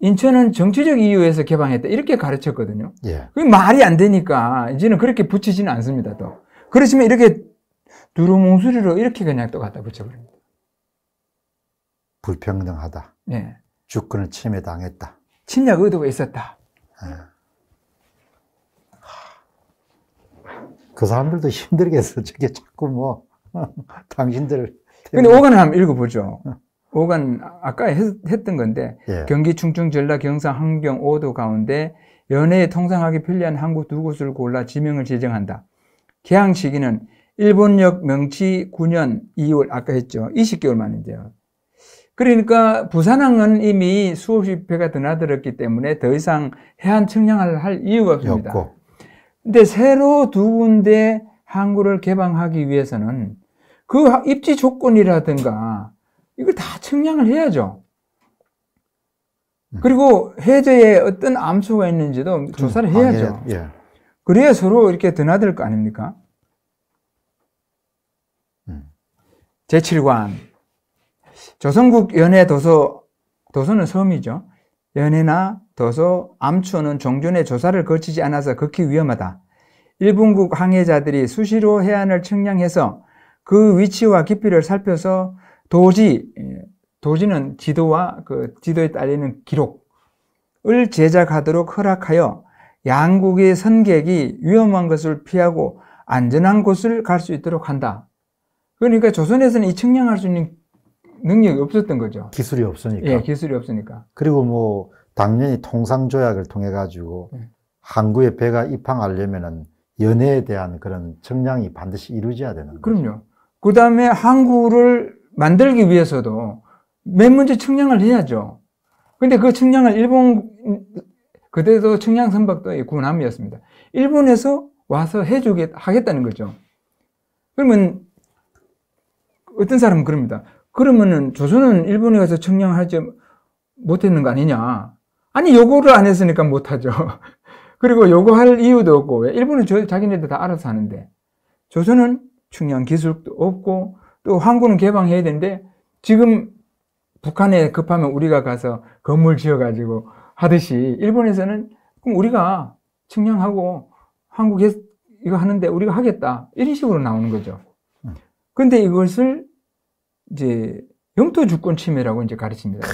인천은 정치적 이유에서 개방했다 이렇게 가르쳤거든요. 예. 그 말이 안 되니까 이제는 그렇게 붙이지는 않습니다. 또 그렇지만 이렇게 두루뭉술이로 이렇게 그냥 또 갖다 붙여버립니다. 불평등하다. 예. 주권을 침해당했다. 침략 의도가 있었다. 예. 그 사람들도 힘들겠어. 저게 자꾸 뭐, 당신들. 근데 오간을 한번 읽어보죠. 오간 아까 했, 던 건데 예. 경기 충청 전라 경상 함경 오도 가운데 연애에 통상하기 편리한 한국 두 곳을 골라 지명을 제정한다. 개항 시기는 일본역 명치 9년 2월 아까 했죠. 20개월 만인데요. 그러니까 부산항은 이미 수없이 배가 드나들었기 때문에 더 이상 해안 측량을할 이유가 없습니다. 없고. 근데 새로 두 군데 항구를 개방하기 위해서는 그 입지 조건이라든가 이걸 다 측량을 해야죠. 음. 그리고 해저에 어떤 암수가 있는지도 음, 조사를 해야죠. 예. 그래야 서로 이렇게 드나들 거 아닙니까? 음. 제7관 조선국 연해 도서 도서는 섬이죠. 연해나 더서 암초는 종전의 조사를 거치지 않아서 극히 위험하다. 일본국 항해자들이 수시로 해안을 측량해서 그 위치와 깊이를 살펴서 도지, 예, 도지는 지도와 그 지도에 딸리는 기록을 제작하도록 허락하여 양국의 선객이 위험한 것을 피하고 안전한 곳을 갈 수 있도록 한다. 그러니까 조선에서는 이 측량할 수 있는 능력이 없었던 거죠. 기술이 없으니까. 예, 기술이 없으니까. 그리고 뭐 당연히 통상조약을 통해 가지고 음. 항구에 배가 입항하려면은 연애에 대한 그런 청량이 반드시 이루어져야 되는 거죠. 그럼요. 그 다음에 항구를 만들기 위해서도 맨 먼저 청량을 해야죠. 근데 그 청량을 일본, 그때도 청량 선박도 군함이었습니다. 일본에서 와서 해주게 하겠다는 거죠. 그러면 어떤 사람은 그럽니다. 그러면은 조선은 일본에 가서 청량하지 못했는 거 아니냐. 아니 요거를 안 했으니까 못하죠. 그리고 요거 할 이유도 없고 왜? 일본은 저, 자기네들 다 알아서 하는데 조선은 중요한 기술도 없고 또 항구는 개방해야 되는데 지금 북한에 급하면 우리가 가서 건물 지어가지고 하듯이 일본에서는 그럼 우리가 측량하고 한국에 이거 하는데 우리가 하겠다 이런 식으로 나오는 거죠. 근데 이것을 이제 영토 주권 침해라고 이제 가르칩니다.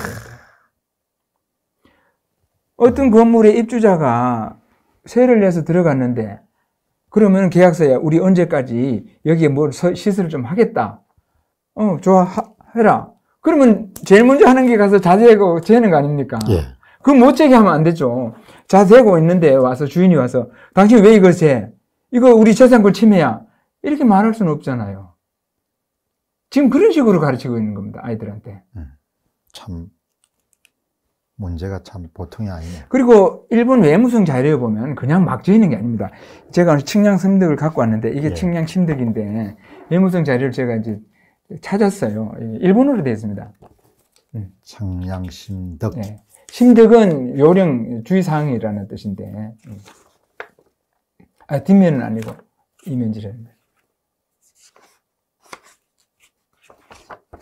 어떤 건물의 입주자가 세를 내서 들어갔는데 그러면 계약서에 우리 언제까지 여기에 뭘 시설을 좀 하겠다. 어, 좋아, 하, 해라. 그러면 제일 먼저 하는 게 가서 자재고 재는 거 아닙니까? 예. 그럼 못 재게 하면 안 되죠. 자재고 있는데 와서 주인이 와서 당신 왜 이걸 재? 이거 우리 재산권 침해야. 이렇게 말할 수는 없잖아요. 지금 그런 식으로 가르치고 있는 겁니다. 아이들한테. 음, 참 문제가 참 보통이 아니네요. 그리고 일본 외무성 자료에 보면 그냥 막져 있는 게 아닙니다. 제가 오늘 측량 침득을 갖고 왔는데 이게 예. 측량 침득인데 외무성 자료를 제가 이제 찾았어요. 일본어로 되어 있습니다. 음. 측량 침득. 예. 심득은 요령 주의사항이라는 뜻인데 아, 뒷면은 아니고 이면지라는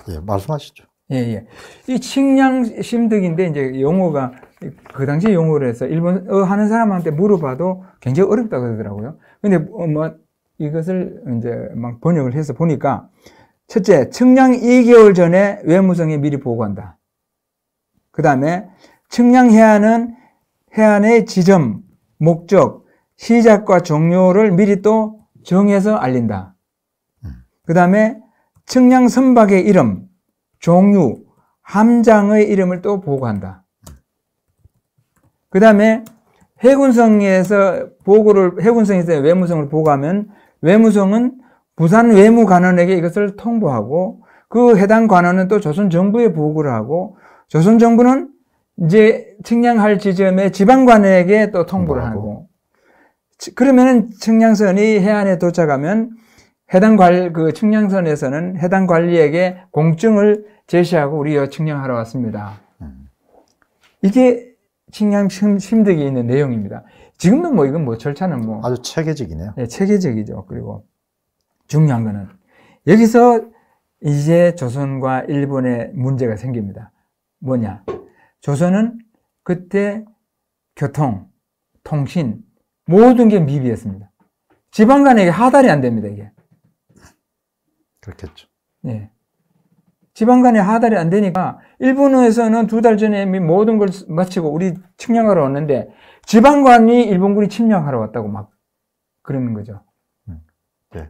예, 말씀하시죠. 예, 예. 이 측량 심득인데 이제 용어가 그 당시 용어를 해서 일본어 하는 사람한테 물어봐도 굉장히 어렵다고 그러더라고요. 근데 어, 뭐 이것을 이제 막 번역을 해서 보니까 첫째, 측량 2개월 전에 외무성에 미리 보고한다. 그 다음에 측량 해안은 해안의 지점, 목적, 시작과 종료를 미리 또 정해서 알린다. 음. 그 다음에 측량 선박의 이름, 종류, 함장의 이름을 또 보고한다. 그 다음에 해군성에서 보고를 해군성에서 외무성을 보고하면 외무성은 부산 외무관원에게 이것을 통보하고 그 해당 관원은 또 조선 정부에 보고를 하고 조선 정부는 이제 측량할 지점의 지방관에게 또 통보를 하고, 그러면은 측량선이 해안에 도착하면 해당 관 그 측량선에서는 해당 관리에게 공증을 제시하고 우리가 측량하러 왔습니다. 음. 이게 측량 심득이 있는 내용입니다. 지금도 뭐 이건 뭐 절차는 뭐 아주 체계적이네요. 네, 체계적이죠. 그리고 중요한 거는 여기서 이제 조선과 일본의 문제가 생깁니다. 뭐냐? 조선은 그때 교통, 통신 모든 게 미비했습니다. 지방 간에 하달이 안 됩니다, 이게. 그렇겠죠. 예. 지방 간의 하달이 안 되니까 일본에서는 두 달 전에 모든 걸 마치고 우리 침략하러 왔는데 지방관이 일본군이 침략하러 왔다고 막 그러는 거죠. 음. 네.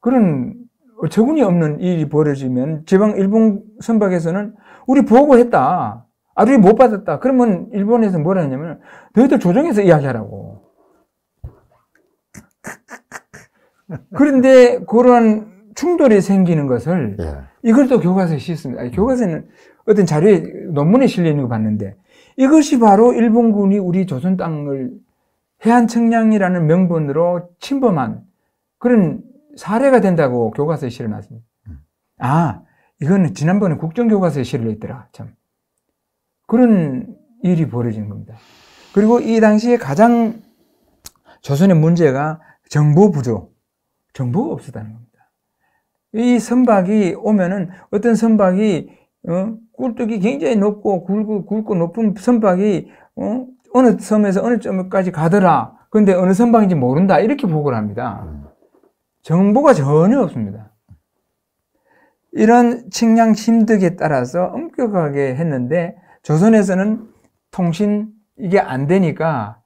그런 어처구니 없는 일이 벌어지면 지방 일본 선박에서는 우리 보고했다. 아, 우리 못 받았다. 그러면 일본에서 뭐라 하냐면 너희들 조정에서 이야기하라고. 그런데 그런 충돌이 생기는 것을 예. 이걸 또 교과서에 씻습니다. 교과서는 어떤 자료에 논문에 실려 있는 거 봤는데 이것이 바로 일본군이 우리 조선 땅을 해안 청량이라는 명분으로 침범한 그런 사례가 된다고 교과서에 실어놨습니다. 음. 아, 이거는 지난번에 국정교과서에 실려있더라, 참. 그런 일이 벌어진 겁니다. 그리고 이 당시에 가장 조선의 문제가 정보 부족, 정보가 없었다는 겁니다. 이 선박이 오면은 어떤 선박이 어, 꿀뚝이 굉장히 높고 굵고 굵고 높은 선박이 어, 어느 섬에서 어느 점까지 가더라. 근데 어느 선박인지 모른다. 이렇게 보고를 합니다. 정보가 전혀 없습니다. 이런 측량 심득에 따라서 엄격하게 했는데 조선에서는 통신 이게 안 되니까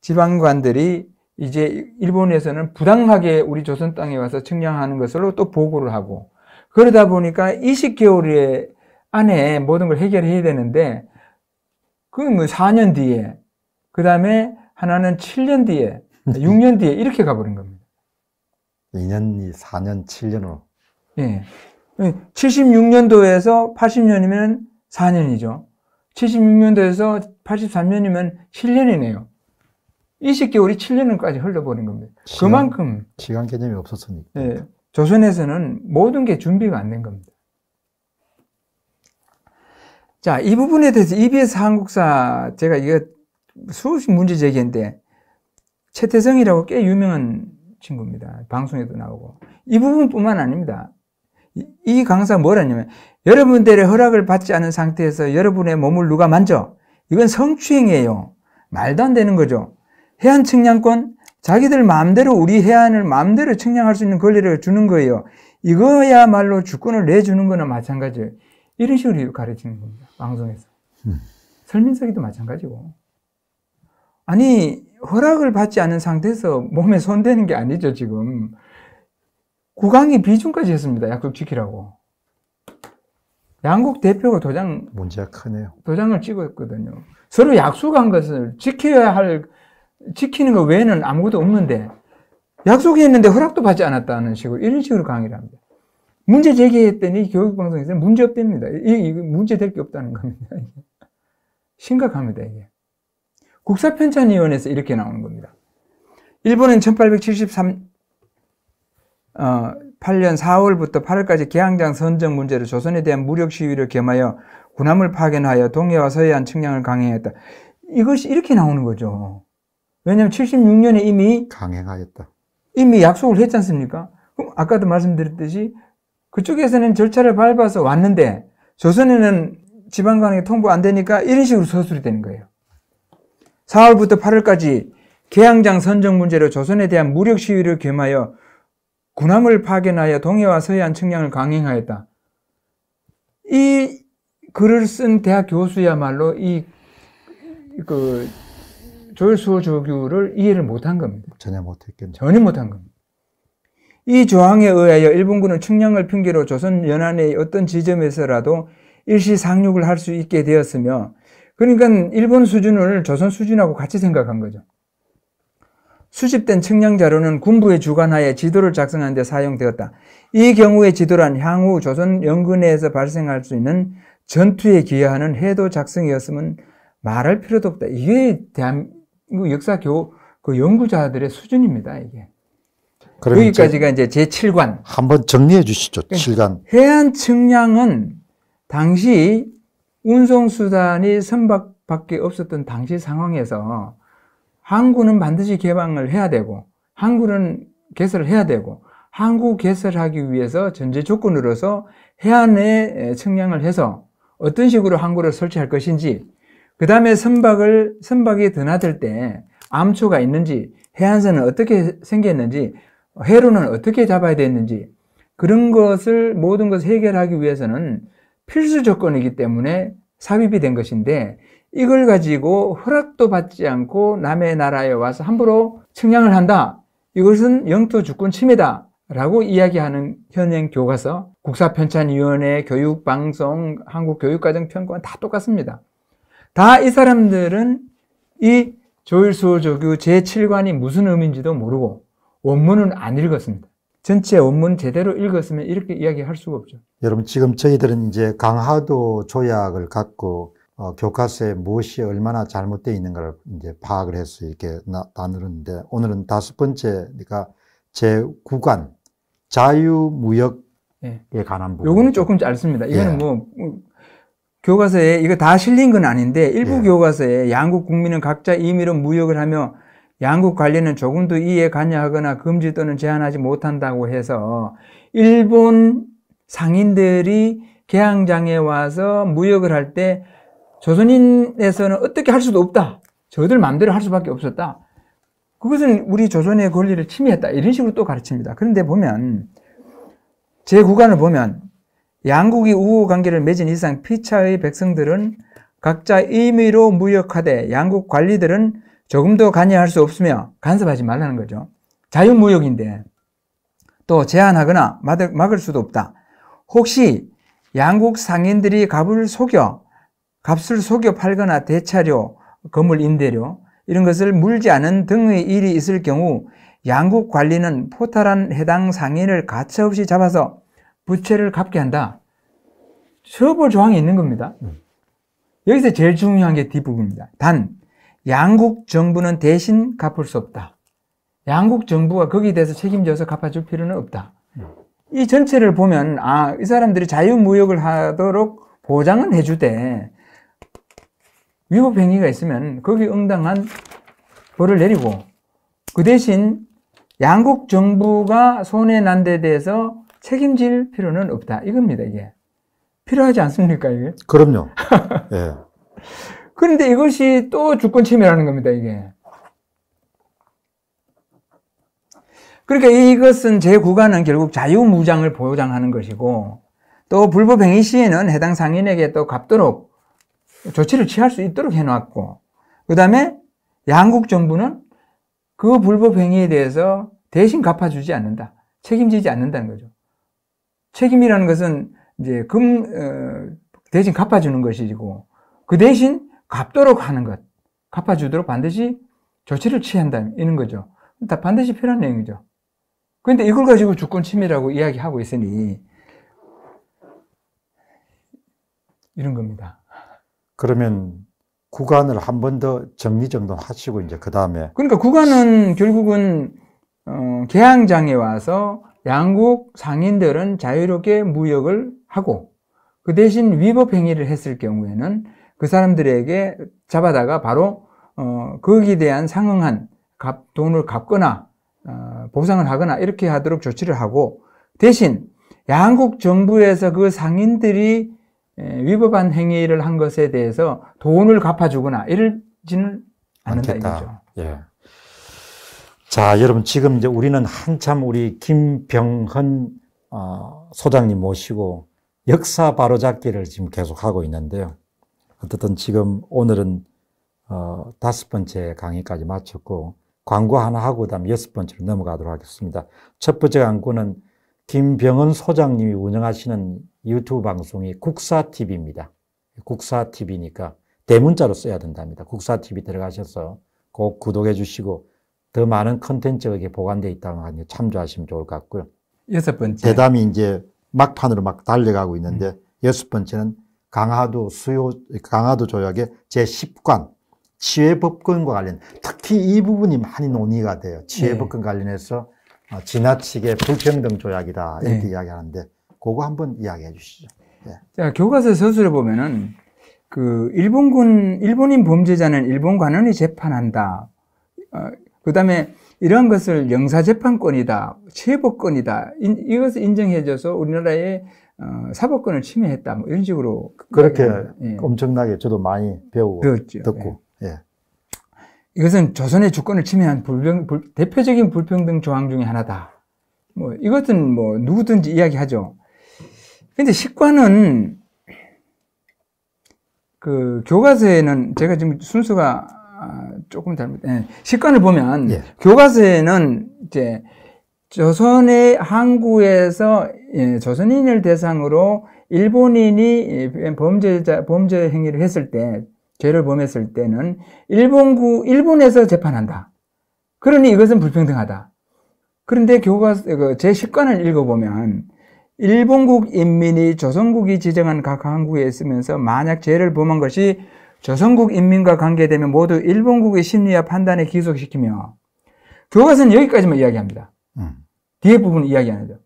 지방관들이 이제 일본에서는 부당하게 우리 조선 땅에 와서 측량하는 것으로 또 보고를 하고 그러다 보니까 20개월 안에 모든 걸 해결해야 되는데 그뭐 4년 뒤에 그 다음에 하나는 7년 뒤에 6년 뒤에 이렇게 가버린 겁니다. 2년, 이 4년, 7년으로. 예. 76년도에서 80년이면 4년이죠. 76년도에서 83년이면 7년이네요. 20개월이 7년까지 흘러버린 겁니다. 시간, 그만큼 시간 개념이 없었으니까. 예, 조선에서는 모든 게 준비가 안 된 겁니다. 자, 이 부분에 대해서 EBS 한국사 제가 이거 수없 문제 제기인데 최태성이라고 꽤 유명한 친구입니다. 방송에도 나오고 이 부분뿐만 아닙니다. 이, 이 강사 뭐라냐면 여러분들의 허락을 받지 않은 상태에서 여러분의 몸을 누가 만져? 이건 성추행이에요. 말도 안 되는 거죠. 해안 측량권 자기들 마음대로 우리 해안을 마음대로 측량할 수 있는 권리를 주는 거예요. 이거야말로 주권을 내주는 거나 마찬가지예요. 이런 식으로 가르치는 겁니다. 방송에서. 음. 설민석이도 마찬가지고. 아니 허락을 받지 않은 상태에서 몸에 손대는 게 아니죠 지금. 구강이 비중까지 했습니다. 약속 지키라고. 양국 대표가 도장 문제가 크네요. 도장을 찍었거든요. 서로 약속한 것을 지켜야 할 지키는 것 외에는 아무것도 없는데 약속했는데 허락도 받지 않았다는 식으로 이런 식으로 강의를 합니다. 문제 제기했더니 교육방송에서는 문제 없답니다. 문제 될 게 없다는 겁니다. 심각합니다, 이게. 국사편찬위원회에서 이렇게 나오는 겁니다. 일본은 1873, 어, 8년 4월부터 8월까지 개항장 선정 문제로 조선에 대한 무력 시위를 겸하여 군함을 파견하여 동해와 서해안 측량을 강행했다. 이것이 이렇게 나오는 거죠. 왜냐하면 76년에 이미 강행하였다. 이미 약속을 했지 않습니까? 그럼 아까도 말씀드렸듯이 그쪽에서는 절차를 밟아서 왔는데 조선에는 지방관에게 통보 안 되니까 이런 식으로 서술이 되는 거예요. 4월부터 8월까지 개항장 선정 문제로 조선에 대한 무력 시위를 겸하여 군함을 파견하여 동해와 서해안 측량을 강행하였다. 이 글을 쓴 대학 교수야말로 이그 졸수 조규를 이해를 못한 겁니다. 전혀 못했겠네요. 전혀 못한 겁니다. 이 조항에 의하여 일본군은 충량을 핑계로 조선 연안의 어떤 지점에서라도 일시상륙을 할 수 있게 되었으며 그러니까 일본 수준을 조선 수준하고 같이 생각한 거죠. 수집된 측량 자료는 군부의 주관하에 지도를 작성하는 데 사용되었다. 이 경우의 지도란 향후 조선 연근에서 발생할 수 있는 전투에 기여하는 해도 작성이었으면 말할 필요도 없다. 이게 대한 미국 역사 교, 그 연구자들의 수준입니다, 이게. 그러니까 여기까지가 이제, 이제 제7관. 한번 정리해 주시죠, 그러니까 7관. 해안 측량은 당시 운송수단이 선박밖에 없었던 당시 상황에서 항구는 반드시 개방을 해야 되고, 항구는 개설을 해야 되고, 항구 개설하기 위해서 전제 조건으로서 해안에 측량을 해서 어떤 식으로 항구를 설치할 것인지 그 다음에 선박을, 선박이 드나들 때 암초가 있는지, 해안선은 어떻게 생겼는지, 해로는 어떻게 잡아야 되는지, 그런 것을, 모든 것을 해결하기 위해서는 필수 조건이기 때문에 삽입이 된 것인데, 이걸 가지고 허락도 받지 않고 남의 나라에 와서 함부로 측량을 한다. 이것은 영토 주권 침해다. 라고 이야기하는 현행 교과서, 국사편찬위원회, 교육방송, 한국교육과정평가원다 똑같습니다. 다이 사람들은 이 조일수 호 조교 제7관이 무슨 의미인지도 모르고 원문은 안 읽었습니다. 전체 원문 제대로 읽었으면 이렇게 이야기할 수가 없죠. 여러분 지금 저희들은 이제 강화도 조약을 갖고 어, 교과서에 무엇이 얼마나 잘못되어 있는가를 이제 파악을 해서 이렇게 나, 누는데 오늘은 다섯 번째 그러니까 제9관 자유무역에 네. 관한 부분. 요거는 조금 짧습니다. 이거는 예. 뭐 교과서에 이거 다 실린 건 아닌데 일부 예. 교과서에 양국 국민은 각자 임의로 무역을 하며 양국 관리는 조금도 이해 관여하거나 금지 또는 제한하지 못한다고 해서 일본 상인들이 개항장에 와서 무역을 할 때 조선인에서는 어떻게 할 수도 없다. 저들 마음대로 할 수밖에 없었다. 그것은 우리 조선의 권리를 침해했다. 이런 식으로 또 가르칩니다. 그런데 보면 제 구간을 보면 양국이 우호 관계를 맺은 이상 피차의 백성들은 각자 임의로 무역하되 양국 관리들은 조금 도 관여할 수 없으며 간섭하지 말라는 거죠. 자유무역인데 또 제한하거나 막을 수도 없다. 혹시 양국 상인들이 값을 속여 값을 속여 팔거나 대차료, 건물 임대료 이런 것을 물지 않은 등의 일이 있을 경우 양국 관리는 포탈한 해당 상인을 가차없이 잡아서 부채를 갚게 한다. 처벌 조항이 있는 겁니다. 음. 여기서 제일 중요한 게 뒷부분입니다. 단, 양국 정부는 대신 갚을 수 없다. 양국 정부가 거기에 대해서 책임져서 갚아줄 필요는 없다. 음. 이 전체를 보면, 아, 이 사람들이 자유무역을 하도록 보장은 해주되, 위법행위가 있으면 거기 응당한 벌을 내리고, 그 대신 양국 정부가 손해 난데 대해서 책임질 필요는 없다. 이겁니다, 이게. 필요하지 않습니까, 이게? 그럼요. 예. 그런데 이것이 또 주권 침해라는 겁니다, 이게. 그러니까 이것은 제9관은 결국 자유무장을 보장하는 것이고 또 불법행위 시에는 해당 상인에게 또 갚도록 조치를 취할 수 있도록 해놨고 그 다음에 양국 정부는 그 불법행위에 대해서 대신 갚아주지 않는다. 책임지지 않는다는 거죠. 책임이라는 것은 이제 금, 어, 대신 갚아주는 것이고, 그 대신 갚도록 하는 것, 갚아주도록 반드시 조치를 취한다, 이런 거죠. 다 반드시 필요한 내용이죠. 그런데 이걸 가지고 주권 침해라고 이야기하고 있으니, 이런 겁니다. 그러면 구간을 한 번 더 정리정돈 하시고, 이제 그 다음에. 그러니까 구간은 결국은 어, 개항장에 와서 양국 상인들은 자유롭게 무역을 하고 그 대신 위법 행위를 했을 경우에는 그 사람들에게 잡아다가 바로 어, 거기에 대한 상응한 값, 돈을 갚거나 어, 보상을 하거나 이렇게 하도록 조치를 하고 대신 양국 정부에서 그 상인들이 에, 위법한 행위를 한 것에 대해서 돈을 갚아주거나 이럴지는 않는다 이거죠. 예. 자, 여러분 지금 이제 우리는 한참 우리 김병헌 어, 소장님 모시고 역사 바로잡기를 지금 계속 하고 있는데요. 어쨌든 지금 오늘은 어, 다섯 번째 강의까지 마쳤고 광고 하나 하고 다음 여섯 번째로 넘어가도록 하겠습니다. 첫 번째 광고는 김병헌 소장님이 운영하시는 유튜브 방송이 국사TV입니다. 국사TV니까 대문자로 써야 된답니다. 국사TV 들어가셔서 꼭 구독해 주시고 더 많은 컨텐츠가 보관되어 있다는 거니까 참조하시면 좋을 것 같고요. 여섯 번째. 대담이 이제 막판으로 막 달려가고 있는데 음. 여섯 번째는 강화도 수요, 강화도 조약의 제10관, 치외법권과 관련, 특히 이 부분이 많이 논의가 돼요. 치외법권 네. 관련해서 어, 지나치게 불평등 조약이다. 네. 이렇게 네. 이야기하는데, 그거 한번 이야기해 주시죠. 네. 자, 교과서 서술에 보면은, 그, 일본군, 일본인 범죄자는 일본 관원이 재판한다. 어, 그 다음에 이런 것을 영사재판권이다, 체복권이다, 인, 이것을 인정해줘서 우리나라의 어, 사법권을 침해했다, 뭐 이런 식으로. 그렇게 예. 엄청나게 저도 많이 배우고 배웠죠. 그렇죠. 듣고. 예. 예. 이것은 조선의 주권을 침해한 불평, 불, 대표적인 불평등 조항 중의 하나다. 뭐 이것은 뭐 누구든지 이야기하죠. 근데 식관은 그 교과서에는 제가 지금 순서가 아, 조금 잘못, 예. 식관을 보면 예. 교과서에는 이제 조선의 항구에서 예, 조선인을 대상으로 일본인이 예, 범죄자 범죄 행위를 했을 때 죄를 범했을 때는 일본구 일본에서 재판한다. 그러니 이것은 불평등하다. 그런데 교과서 그 제식관을 읽어보면 일본국 인민이 조선국이 지정한 각 항구에 있으면서 만약 죄를 범한 것이 조선국 인민과 관계되면 모두 일본국의 심리와 판단에 기속시키며 교과서는 여기까지만 이야기합니다. 음. 뒤에 부분 이야기 안 해요.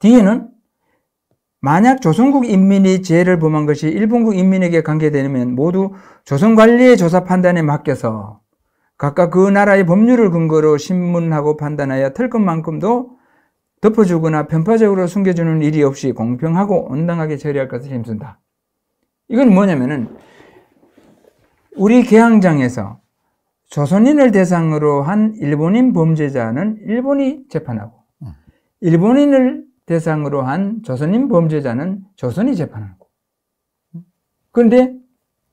뒤에는 만약 조선국 인민이 죄를 범한 것이 일본국 인민에게 관계되면 모두 조선 관리의 조사 판단에 맡겨서 각각 그 나라의 법률을 근거로 신문하고 판단하여 털 것만큼도 덮어주거나 편파적으로 숨겨주는 일이 없이 공평하고 온당하게 처리할 것을 힘쓴다. 이건 뭐냐면은 우리 개항장에서 조선인을 대상으로 한 일본인 범죄자는 일본이 재판하고 일본인을 대상으로 한 조선인 범죄자는 조선이 재판하고 그런데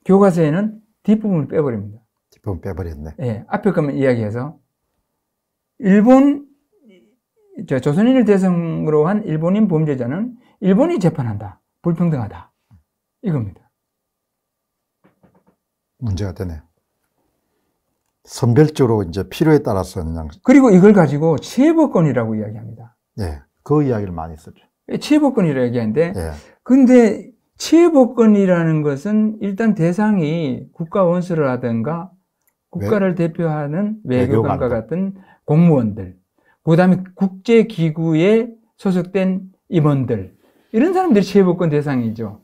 교과서에는 뒷부분을 빼버립니다. 뒷부분 빼버렸네. 예, 앞에 거면 이야기해서 일본 조선인을 대상으로 한 일본인 범죄자는 일본이 재판한다. 불평등하다. 이겁니다. 문제가 되네요. 선별적으로 이제 필요에 따라서 그냥 그리고 이걸 가지고 체법권이라고 이야기합니다. 예. 그 이야기를 많이 썼죠. 예, 체법권이라고 얘기하는데 예. 근데 체복권이라는 것은 일단 대상이 국가 원수라든가 국가를 외, 대표하는 외교관과 같은 공무원들, 그 다음에 국제기구에 소속된 임원들, 이런 사람들이 체복권 대상이죠.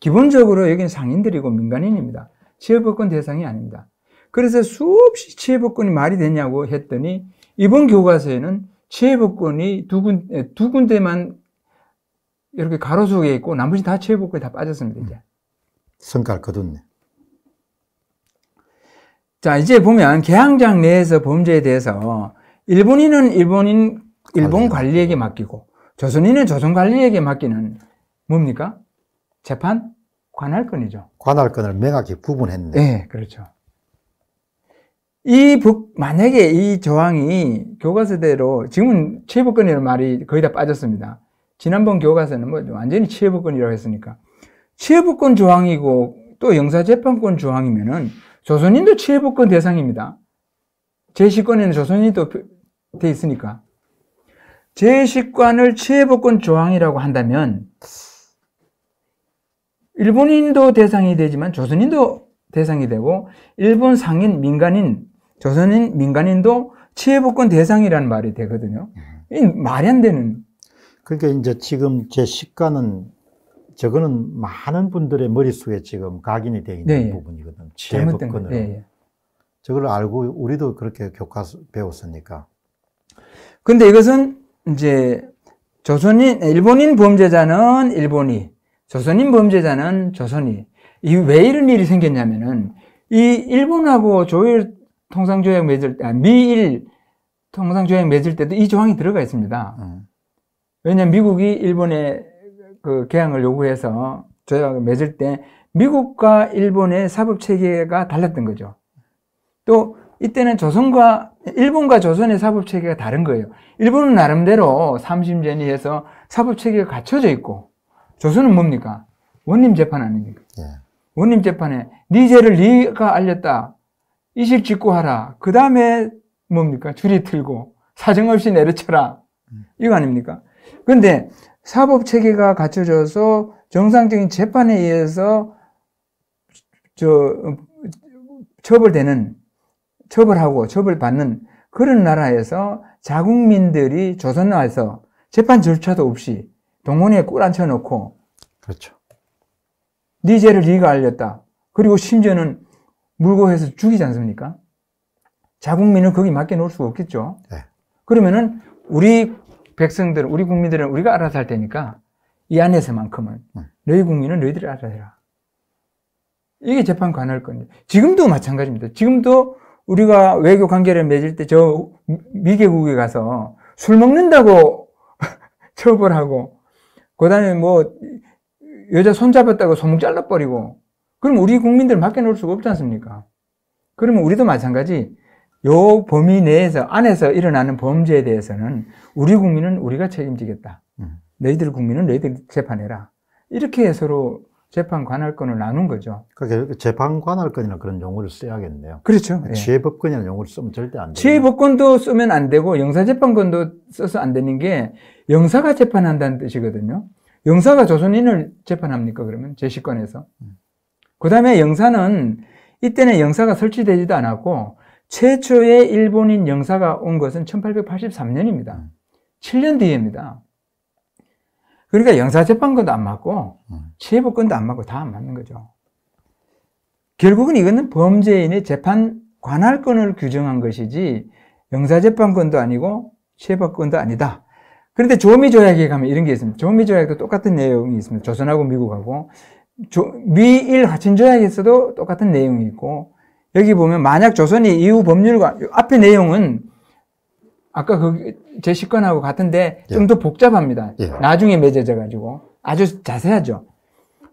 기본적으로 여기는 상인들이고 민간인입니다. 치업법권 대상이 아닙니다. 그래서 수없이 취업법권이 말이 되냐고 했더니 이번 교과서에는 취업법권이 두, 군, 두 군데만 이렇게 가로수에 있고 나머지 다 취업법권이 다 빠졌습니다. 이제. 음. 성과 거뒀네. 자, 이제 보면 개항장 내에서 범죄에 대해서 일본인은 일본인, 일본 관리에게 맡기고 조선인은 조선 관리에게 맡기는 뭡니까? 재판? 관할권이죠. 관할권을 명확히 구분했네. 네, 그렇죠. 이 북, 만약에 이 저항이 교과서대로 지금은 체부권이라는 말이 거의 다 빠졌습니다. 지난번 교과서는 뭐 완전히 체부권이라고 했으니까 체부권 조항이고 또 영사재판권 조항이면은 조선인도 체부권 대상입니다. 제10권에는 조선인도 돼 있으니까 제10관을 체부권 조항이라고 한다면 일본인도 대상이 되지만 조선인도 대상이 되고 일본 상인 민간인 조선인 민간인도 치해복권 대상이라는 말이 되거든요. 예. 이 말이 안 되는. 그러니까 이제 지금 제 시가는 저거는 많은 분들의 머릿속에 지금 각인이 돼 있는 네, 예. 부분이거든. 치해복권으로. 네. 예. 저걸 알고 우리도 그렇게 교과서 배웠으니까. 근데 이것은 이제 조선인 일본인 범죄자는 일본이 조선인 범죄자는 조선이 이 왜 이런 일이 생겼냐면은 이 일본하고 조일 통상조약 맺을 때 아, 미일 통상조약 맺을 때도 이 조항이 들어가 있습니다. 음. 왜냐면 미국이 일본에 그 개항을 요구해서 조약을 맺을 때 미국과 일본의 사법 체계가 달랐던 거죠. 또 이때는 조선과 일본과 조선의 사법 체계가 다른 거예요. 일본은 나름대로 삼심전니해서 사법 체계가 갖춰져 있고 조선은 뭡니까? 원님 재판 아닙니까? 예. 원님 재판에 네 죄를 네가 알렸다. 이실 직구하라. 그 다음에 뭡니까? 줄이 틀고 사정없이 내려쳐라. 음. 이거 아닙니까? 그런데 사법 체계가 갖춰져서 정상적인 재판에 의해서 저 처벌되는 처벌하고 처벌받는 그런 나라에서 자국민들이 조선 나라에서 재판 절차도 없이 동원에 꿀 앉혀놓고 그렇죠. 네 죄를 네가 알렸다. 그리고 심지어는 물고해서 죽이지 않습니까? 자국민을 거기 맡겨놓을 수가 없겠죠. 네. 그러면은 우리 백성들, 우리 국민들은 우리가 알아서 할 테니까 이 안에서만큼은 음. 너희 국민은 너희들이 알아서 해라. 이게 재판관할 건데 지금도 마찬가지입니다. 지금도 우리가 외교 관계를 맺을 때 저 미개국에 가서 술 먹는다고 처벌하고 그다음에 뭐 여자 손잡았다고 소목 잘라버리고 그럼 우리 국민들 맡겨놓을 수가 없지 않습니까? 그러면 우리도 마찬가지 요 범위 내에서 안에서 일어나는 범죄에 대해서는 우리 국민은 우리가 책임지겠다. 음. 너희들 국민은 너희들 재판해라. 이렇게 서로 재판 관할권을 나눈 거죠. 그러니까 재판 관할권이나 그런 용어를 써야겠네요. 그렇죠. 예. 취해법권이라는 용어를 쓰면 절대 안 돼요. 취해법권도 쓰면 안 되고 영사재판권도 써서 안 되는 게 영사가 재판한다는 뜻이거든요. 영사가 조선인을 재판합니까? 그러면 제시권에서. 그 다음에 영사는 이때는 영사가 설치되지도 않았고 최초의 일본인 영사가 온 것은 1883년입니다. 7년 음. 뒤입니다. 그러니까 영사재판권도 안 맞고 음. 체부권도 안 맞고 다 안 맞는 거죠. 결국은 이거는 범죄인의 재판 관할권을 규정한 것이지 영사재판권도 아니고 체부권도 아니다. 그런데 조미 조약에 가면 이런 게 있습니다. 조미 조약도 똑같은 내용이 있습니다. 조선하고 미국하고 조, 미일 화친 조약에서도 똑같은 내용이 있고 여기 보면 만약 조선이 이후 법률과 앞에 내용은 아까 그제 식권하고 같은데 예. 좀더 복잡합니다. 예. 나중에 맺어져 가지고 아주 자세하죠.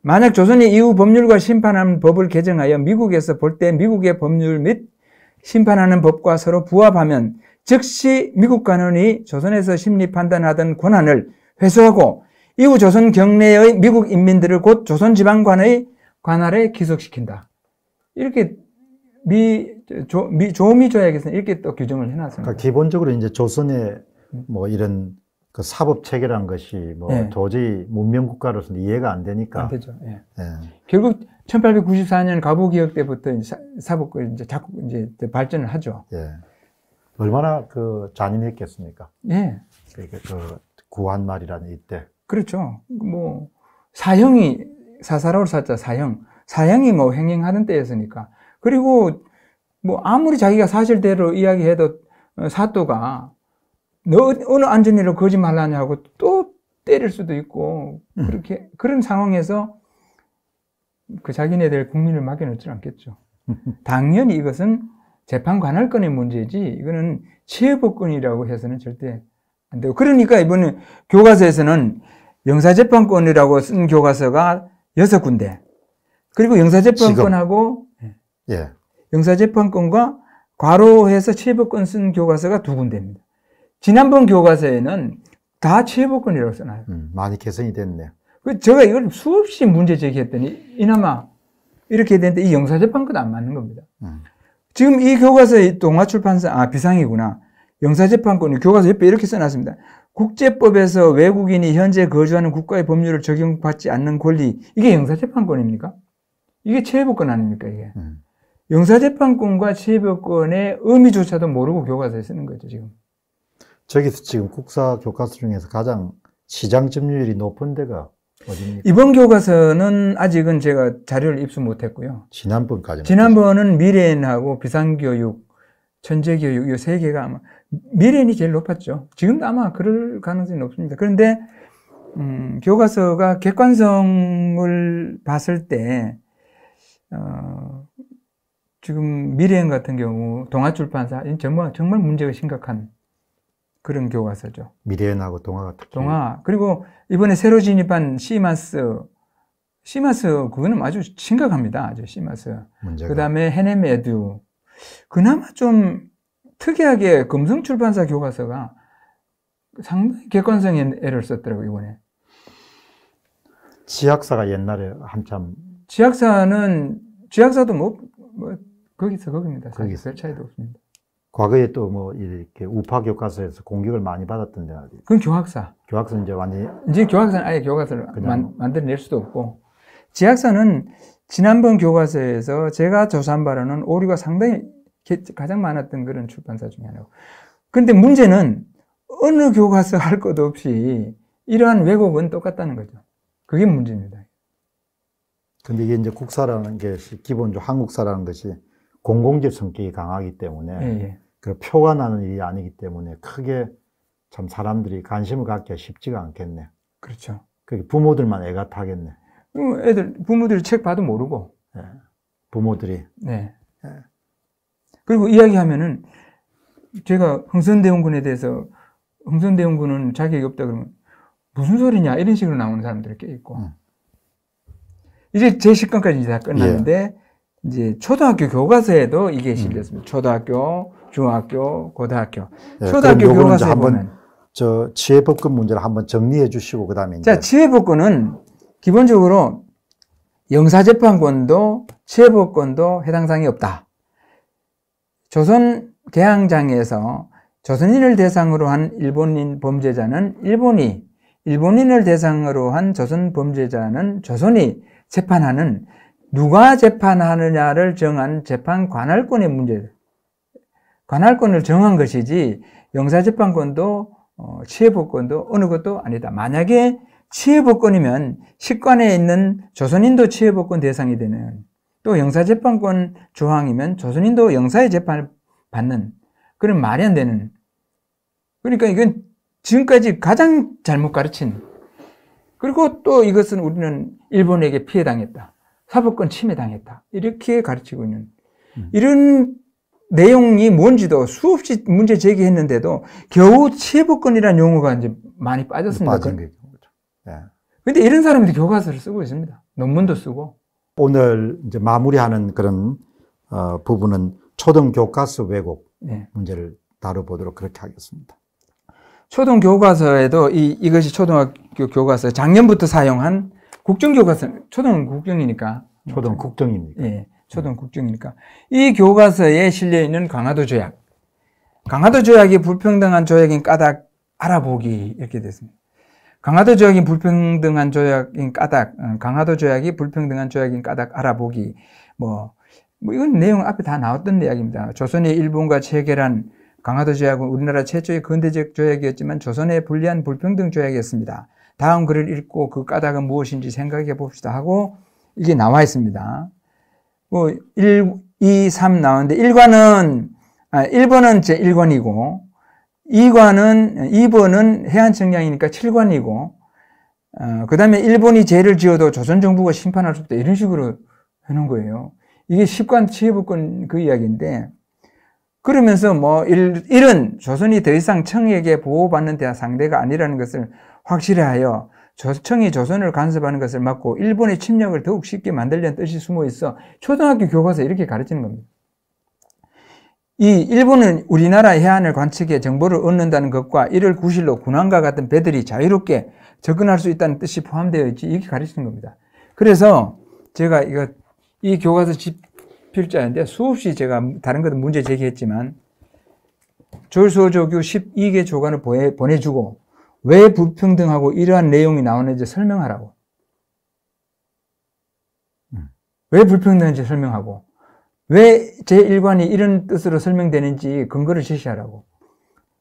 만약 조선이 이후 법률과 심판하는 법을 개정하여 미국에서 볼 때 미국의 법률 및 심판하는 법과 서로 부합하면 즉시 미국 관원이 조선에서 심리 판단하던 권한을 회수하고 이후 조선 경내의 미국 인민들을 곧 조선 지방관의 관할에 기속시킨다. 이렇게 미, 조, 미, 조미 조약에서는 이렇게 또 규정을 해놨습니다. 그러니까 기본적으로 이제 조선의 음. 뭐 이런 그 사법 체계란 것이 뭐 네. 도저히 문명 국가로서는 이해가 안 되니까. 안 되죠. 예. 예. 결국 1894년 가보 개혁 때부터 사법 이제 자꾸 이제 발전을 하죠. 예. 얼마나 그 잔인했겠습니까? 예. 그그 구한 말이라는 이때. 그렇죠. 뭐 사형이 사사로울 사자 사형. 사형이 뭐 횡행하는 때였으니까. 그리고 뭐 아무리 자기가 사실대로 이야기해도 어, 사또가 너 어느 안전일로 거짓말하냐고 또 때릴 수도 있고 음. 그렇게 음. 그런 상황에서 그 자기네들 국민을 맡겨놓질 않겠죠. 당연히 이것은 재판관할건의 문제지 이거는 체부권이라고 해서는 절대 안 되고 그러니까 이번에 교과서에서는 영사재판권이라고 쓴 교과서가 여섯 군데 그리고 영사재판권하고 예. 영사재판권과 과로해서 체부권 쓴 교과서가 두 군데입니다. 지난번 교과서에는 다 체부권이라고 써놔요. 음, 많이 개선이 됐네요. 그 제가 이걸 수없이 문제 제기했더니 이나마 이렇게 됐는데이 영사재판권 안 맞는 겁니다. 음. 지금 이 교과서의 동화출판사, 아, 비상이구나. 영사재판권이 교과서 옆에 이렇게 써놨습니다. 국제법에서 외국인이 현재 거주하는 국가의 법률을 적용받지 않는 권리, 이게 영사재판권입니까? 이게 체해법권 아닙니까, 이게? 음. 영사재판권과 체해법권의 의미조차도 모르고 교과서에 쓰는 거죠, 지금. 저기서 지금 국사 교과서 중에서 가장 시장 점유율이 높은 데가 어딥니까? 이번 교과서는 아직은 제가 자료를 입수 못했고요. 지난번까지. 지난번은 미래인하고 비상교육, 천재교육 이 세 개가 아마 미래인이 제일 높았죠. 지금도 아마 그럴 가능성이 높습니다. 그런데 음, 교과서가 객관성을 봤을 때 어, 지금 미래인 같은 경우 동아출판사 정말 정말 문제가 심각한 그런 교과서죠. 미래연고 동화가 특 동화. 그리고 이번에 새로 진입한 시마스, 시마스 그거는 아주 심각합니다. 아주 시마스. 문제가. 그다음에 헤네메드. 그나마 좀 특이하게 금성 출판사 교과서가 상당히 객관성에 애를 썼더라고 이번에. 지학사가 옛날에 한참. 지학사는, 지학사도 뭐, 뭐 거기서 거깁니다. 거기서. 별 차이도 없습니다. 과거에 또 뭐 이렇게 우파 교과서에서 공격을 많이 받았던 대학이. 그건 교학사. 교학사는 이제 완전히. 이제 교학사는 아예 교과서를 만, 만들어낼 수도 없고. 지학사는 지난번 교과서에서 제가 조사한 바로는 오류가 상당히 가장 많았던 그런 출판사 중에 하나고. 근데 문제는 어느 교과서 할것 없이 이러한 왜곡은 똑같다는 거죠. 그게 문제입니다. 근데 이게 이제 국사라는 게 기본적으로 한국사라는 것이 공공재 성격이 강하기 때문에 예, 예, 그 표가 나는 일이 아니기 때문에 크게 참 사람들이 관심을 갖기가 쉽지가 않겠네. 그렇죠. 그 부모들만 애가 타겠네. 음, 애들 부모들이 책 봐도 모르고. 예, 부모들이. 네. 예. 그리고 이야기하면은 제가 흥선대원군에 대해서 흥선대원군은 자격이 없다 그러면 무슨 소리냐 이런 식으로 나오는 사람들이 꽤 있고. 음. 이제 제 식권까지 다 끝났는데. 예. 이제 초등학교 교과서에도 이게 음. 실렸습니다. 음. 초등학교, 중학교, 고등학교. 네, 초등학교 교과서에 한번 저 지혜법권 문제를 한번 정리해 주시고 그다음에 이제 자, 지혜법권은 기본적으로 영사재판권도 지혜법권도 해당 사항이 없다. 조선 개항장에서 조선인을 대상으로 한 일본인 범죄자는 일본이, 일본인을 대상으로 한 조선 범죄자는 조선이 재판하는 누가 재판하느냐를 정한 재판 관할권의 문제, 관할권을 정한 것이지 영사재판권도 어, 치해법권도 어느 것도 아니다. 만약에 치해법권이면 식관에 있는 조선인도 치해법권 대상이 되는 또 영사재판권 조항이면 조선인도 영사의 재판을 받는 그런 마련 되는 그러니까 이건 지금까지 가장 잘못 가르친 그리고 또 이것은 우리는 일본에게 피해당했다. 사법권 침해당했다. 이렇게 가르치고 있는 음. 이런 내용이 뭔지도 수없이 문제 제기했는데도 겨우 체복권이라는 용어가 이제 많이 빠졌습니다. 빠진 게 그렇죠. 네. 근데 이런 사람들이 교과서를 쓰고 있습니다. 논문도 쓰고. 오늘 이제 마무리하는 그런 어, 부분은 초등 교과서 왜곡 네. 문제를 다뤄보도록 그렇게 하겠습니다. 초등 교과서에도 이, 이것이 초등학교 교과서 작년부터 사용한 국정교과서, 초등 국정이니까. 초등 국정입니까? 예. 초등 국정이니까. 이 교과서에 실려 있는 강화도 조약. 강화도 조약이 불평등한 조약인 까닭 알아보기 이렇게 됐습니다. 강화도 조약이 불평등한 조약인 까닭, 어, 강화도 조약이 불평등한 조약인 까닭 알아보기. 뭐, 뭐 이건 내용 앞에 다 나왔던 이야기입니다. 조선이 일본과 체결한 강화도 조약은 우리나라 최초의 근대적 조약이었지만 조선의 불리한 불평등 조약이었습니다. 다음 글을 읽고 그 까닭은 무엇인지 생각해 봅시다 하고 이게 나와 있습니다. 뭐 1, 2, 3 나오는데 1관은 아, 1번은 제 1관이고 2관은 2번은 해안 청량이니까 7관이고 어, 그다음에 일본이 죄를 지어도 조선 정부가 심판할 수 없다 이런 식으로 하는 거예요. 이게 10관 치해불권 그 이야기인데 그러면서 뭐 일, 일은 조선이 더 이상 청에게 보호받는 대상 상대가 아니라는 것을 확실히 하여 조청이 조선을 간섭하는 것을 막고 일본의 침략을 더욱 쉽게 만들려는 뜻이 숨어 있어 초등학교 교과서에 이렇게 가르치는 겁니다. 이 일본은 우리나라 해안을 관측해 정보를 얻는다는 것과 이를 구실로 군함과 같은 배들이 자유롭게 접근할 수 있다는 뜻이 포함되어 있지 이렇게 가르치는 겁니다. 그래서 제가 이거 이 교과서 집필자인데 수없이 제가 다른 것도 문제 제기했지만 조수조교 12개 조간을 보내주고 왜 불평등하고 이러한 내용이 나오는지 설명하라고. 음. 왜 불평등한지 설명하고, 왜 제1관이 이런 뜻으로 설명되는지 근거를 제시하라고.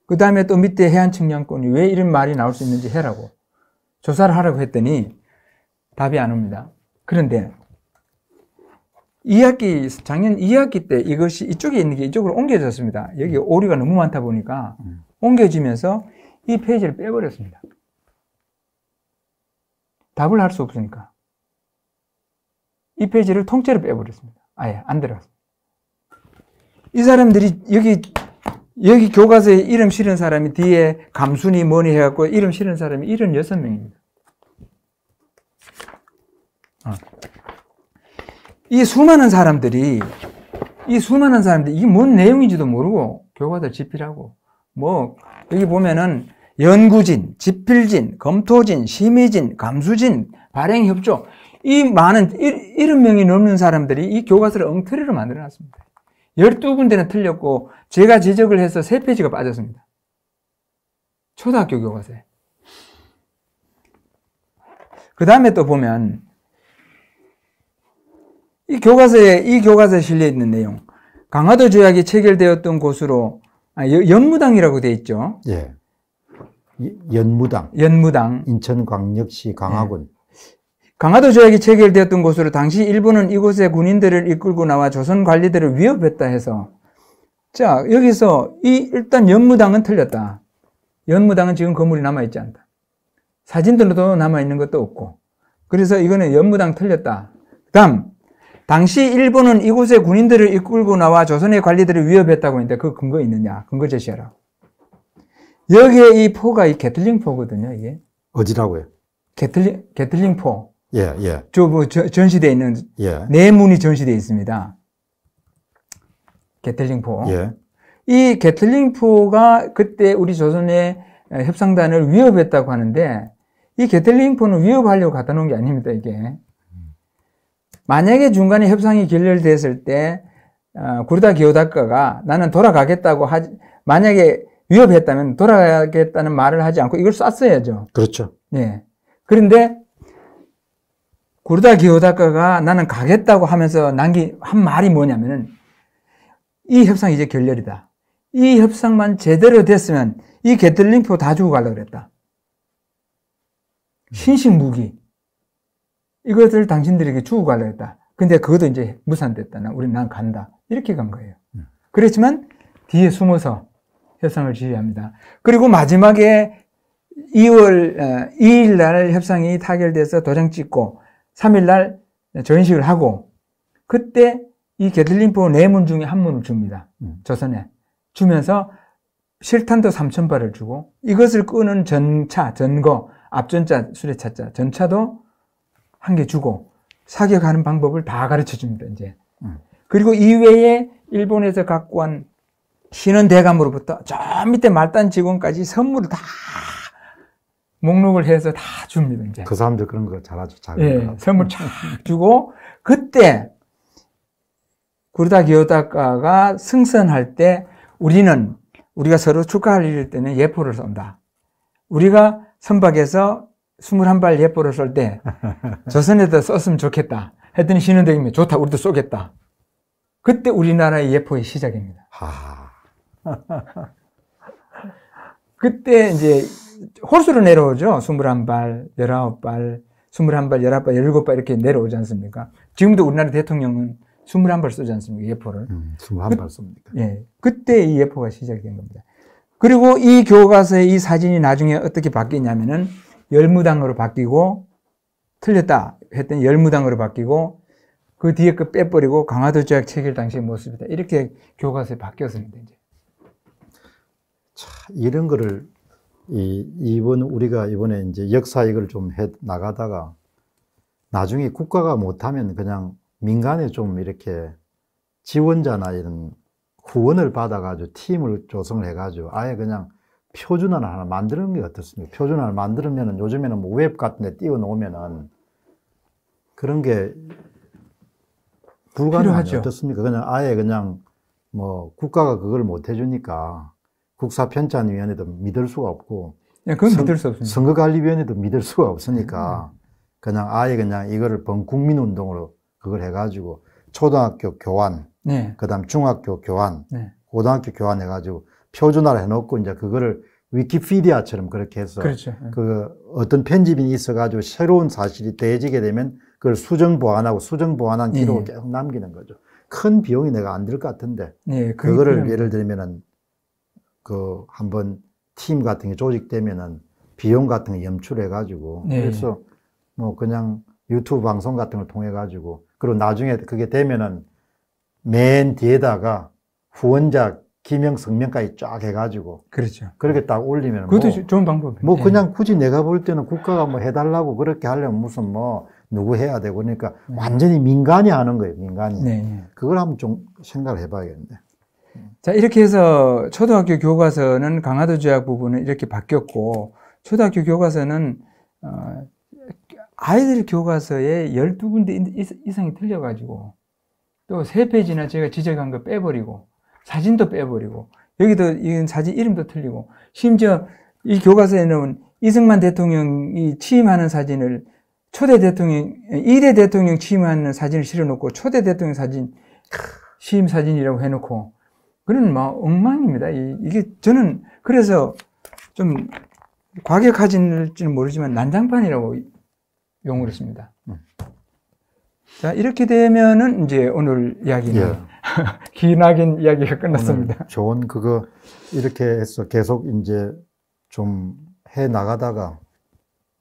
그 다음에 또 밑에 해안측량권이 왜 이런 말이 나올 수 있는지 해라고. 조사를 하라고 했더니 답이 안 옵니다. 그런데 2학기, 작년 2학기 때 이것이 이쪽에 있는 게 이쪽으로 옮겨졌습니다. 여기 오류가 너무 많다 보니까 음. 옮겨지면서 이 페이지를 빼버렸습니다. 답을 할 수 없으니까. 이 페이지를 통째로 빼버렸습니다. 아예 안 들어갔습니다. 이 사람들이 여기 여기 교과서에 이름 실은 사람이 뒤에 감순이 뭐니 해갖고 이름 실은 사람이 76명입니다. 어. 이 수많은 사람들이, 이 수많은 사람들이 이게 뭔 내용인지도 모르고 교과서 집필하고 뭐 여기 보면은 연구진, 집필진, 검토진, 심의진, 감수진, 발행협조 이 많은 70명이 넘는 사람들이 이 교과서를 엉터리로 만들어놨습니다. 12군데는 틀렸고 제가 지적을 해서 3페이지가 빠졌습니다. 초등학교 교과서에. 그 다음에 또 보면 이 교과서에 이 교과서에 실려 있는 내용 강화도 조약이 체결되었던 곳으로 아, 연무당이라고 돼 있죠. 예. 연무당. 연무당. 인천광역시 예. 강화군. 예. 강화도 조약이 체결되었던 곳으로 당시 일본은 이곳의 군인들을 이끌고 나와 조선 관리들을 위협했다 해서 자 여기서 이 일단 연무당은 틀렸다. 연무당은 지금 건물이 남아 있지 않다. 사진들도 남아 있는 것도 없고 그래서 이거는 연무당 틀렸다. 그다음 당시 일본은 이곳에 군인들을 이끌고 나와 조선의 관리들을 위협했다고 했는데 그 근거 있느냐? 근거 제시하라. 여기에 이 포가 이 게틀링 포거든요, 이게. 어디라고요? 게틀링, 게틀링 포. 예, 예. 저, 뭐, 전시되어 있는. 예. 내문이 네 전시되어 있습니다. 게틀링 포. 예. 이 게틀링 포가 그때 우리 조선의 협상단을 위협했다고 하는데 이 게틀링 포는 위협하려고 갖다 놓은 게 아닙니다, 이게. 만약에 중간에 협상이 결렬됐을 때 어, 구르다 기오다카가 나는 돌아가겠다고 하지 만약에 위협했다면 돌아가겠다는 말을 하지 않고 이걸 쐈어야죠. 그렇죠. 예. 그런데 구르다 기오다카가 나는 가겠다고 하면서 남기한 말이 뭐냐면은 이 협상 이제 결렬이다. 이 협상만 제대로 됐으면 이 게틀링표 다 주고 가려고 그랬다. 신식 무기. 이것을 당신들에게 주고 가려 했다. 근데 그것도 이제 무산됐다. 나, 우리, 난 간다. 이렇게 간 거예요. 음. 그렇지만 뒤에 숨어서 협상을 지휘합니다. 그리고 마지막에 2월 2일 어, 날 협상이 타결돼서 도장 찍고 3일 날 전식을 하고 그때 이게들림포네 문 중에 한 문을 줍니다. 음. 조선에 주면서 실탄도 3천 발을 주고 이것을 끄는 전차 전거 앞전차 수레차자 전차도 한개 주고 사격하는 방법을 다 가르쳐 줍니다, 이제. 음. 그리고 이외에 일본에서 갖고 한 신은 대감으로부터 저 밑에 말단 직원까지 선물을 다 목록을 해서 다 줍니다, 이제. 그 사람들 그런 거 잘하죠, 잘. 예, 선물 음. 쫙 주고, 그때, 구르다 기요다카가 승선할 때 우리는 우리가 서로 축하할 일 때는 예포를 쏜다. 우리가 선박에서 21발 예보를 쏠 때 조선에도 썼으면 좋겠다. 했더니 신은대님이 좋다. 우리도 쏘겠다. 그때 우리나라의 예포의 시작입니다. 하... 그때 이제 홀수로 내려오죠. 21발, 19발, 21발, 19발, 17발 이렇게 내려오지 않습니까? 지금도 우리나라 대통령은 21발 쏘지 않습니까? 예포를. 음, 21발 그, 쏩니까? 예. 그때 이 예포가 시작된 겁니다. 그리고 이 교과서의 이 사진이 나중에 어떻게 바뀌냐면은 열무당으로 바뀌고 틀렸다 했더니 열무당으로 바뀌고 그 뒤에 그 빼버리고 강화도 조약 체결 당시의 모습이다. 이렇게 교과서에 바뀌었습니다. 이제. 참 이런 거를 이 이번 우리가 이번에 이제 역사 이걸 좀해 나가다가 나중에 국가가 못하면 그냥 민간에 좀 이렇게 지원자나 이런 후원을 받아가지고 팀을 조성을 해가지고 아예 그냥 표준어를 하나 만드는 게 어떻습니까? 표준어를 만들면은 요즘에는 뭐 웹 같은 데 띄워놓으면은 그런 게 불가능하죠. 어떻습니까? 그냥 아예 그냥 뭐 국가가 그걸 못 해주니까 국사편찬위원회도 믿을 수가 없고 예, 그건 선, 믿을 수 없습니다. 선거관리위원회도 믿을 수가 없으니까 음. 그냥 아예 그냥 이거를 범국민운동으로 그걸 해가지고 초등학교 교환, 네. 그다음 중학교 교환, 네. 고등학교 교환 해가지고 표준화를 해놓고 이제 그거를 위키피디아처럼 그렇게 해서 그렇죠. 예. 그 어떤 편집인이 있어가지고 새로운 사실이 돼지게 되면 그걸 수정 보완하고 수정 보완한 기록을 예. 계속 남기는 거죠. 큰 비용이 내가 안 들 것 같은데 예, 그거를 예를 들면은 그 한번 팀 같은 게 조직되면은 비용 같은 거 염출해 가지고 예. 그래서 뭐 그냥 유튜브 방송 같은 걸 통해 가지고 그리고 나중에 그게 되면은 맨 뒤에다가 후원자 기명 성명까지 쫙 해가지고 그렇죠. 그렇게 딱 올리면 그것도 뭐, 좋은 방법이에요. 뭐 그냥 예. 굳이 내가 볼 때는 국가가 뭐 해달라고 그렇게 하려면 무슨 뭐 누구 해야 되고 그러니까 음. 완전히 민간이 하는 거예요. 민간이. 네. 예. 그걸 한번 좀 생각을 해봐야겠는자 이렇게 해서 초등학교 교과서는 강화도 조약 부분은 이렇게 바뀌었고 초등학교 교과서는 어, 아이들 교과서에 12군데 이상이 틀려가지고 또 3페이지나 제가 지적한 거 빼버리고 사진도 빼버리고 여기도 이건 사진 이름도 틀리고 심지어 이 교과서에는 이승만 대통령이 취임하는 사진을 초대 대통령, 1대 대통령 취임하는 사진을 실어놓고 초대 대통령 사진, 취임 사진이라고 해놓고 그런 뭐 엉망입니다. 이게 저는 그래서 좀 과격하진지는 모르지만 난장판이라고 용어를 씁니다. 음. 자, 이렇게 되면은 이제 오늘 이야기는 예. 기나긴 이야기가 끝났습니다. 좋은 그거 이렇게 해서 계속 이제 좀 해 나가다가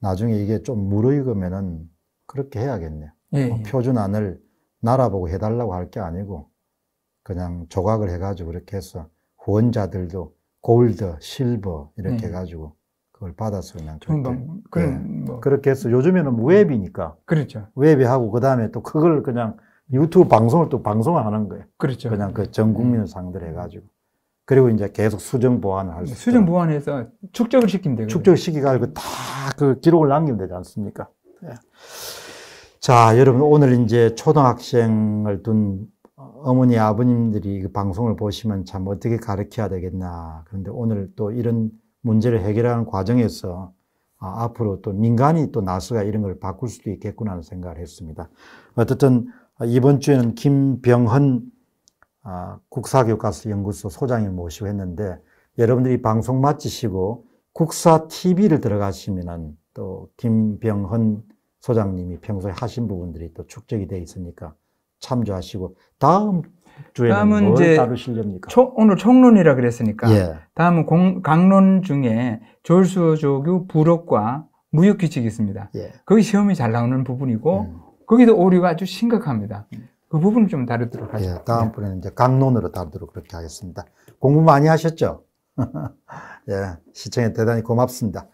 나중에 이게 좀 무르익으면은 그렇게 해야겠네요. 예, 뭐 예. 표준안을 날아보고 해달라고 할 게 아니고 그냥 조각을 해가지고 이렇게 해서 후원자들도 골드, 실버 이렇게 예. 해가지고 그걸 받아서 그냥 그런 네. 뭐. 그렇게 해서 요즘에는 웹이니까 그렇죠. 웹이 하고 그 다음에 또 그걸 그냥 유튜브 방송을 또 방송을 하는 거예요. 그렇죠. 그냥 그 전 국민을 음. 상대로 해가지고. 그리고 이제 계속 수정 보완을 할 수. 수정 보완해서 축적을 시키면 되고. 축적을 시키가지고 다그 기록을 남기면 되지 않습니까? 네. 자, 여러분 오늘 이제 초등학생을 둔 어머니 아버님들이 그 방송을 보시면 참 어떻게 가르쳐야 되겠나. 그런데 오늘 또 이런 문제를 해결하는 과정에서 아, 앞으로 또 민간이 또 나스가 이런 걸 바꿀 수도 있겠구나 하는 생각을 했습니다. 어쨌든 아, 이번 주에는 김병헌 아, 국사교과서연구소 소장님 모시고 했는데 여러분들이 방송 마치시고 국사 TV를 들어가시면또 김병헌 소장님이 평소에 하신 부분들이 또 축적이 돼 있으니까 참조하시고 다음 주에는 뭘 이제 다루시렵니까? 총, 오늘 총론이라 그랬으니까 예. 다음은 공, 강론 중에 졸수조교 부록과 무역 규칙이 있습니다. 예. 거기 시험이 잘 나오는 부분이고 음. 거기도 오류가 아주 심각합니다. 음. 그 부분을 좀 다루도록 예, 하겠습니다 예, 다음번에는 이제 강론으로 다루도록 그렇게 하겠습니다. 공부 많이 하셨죠? 예, 시청에 대단히 고맙습니다.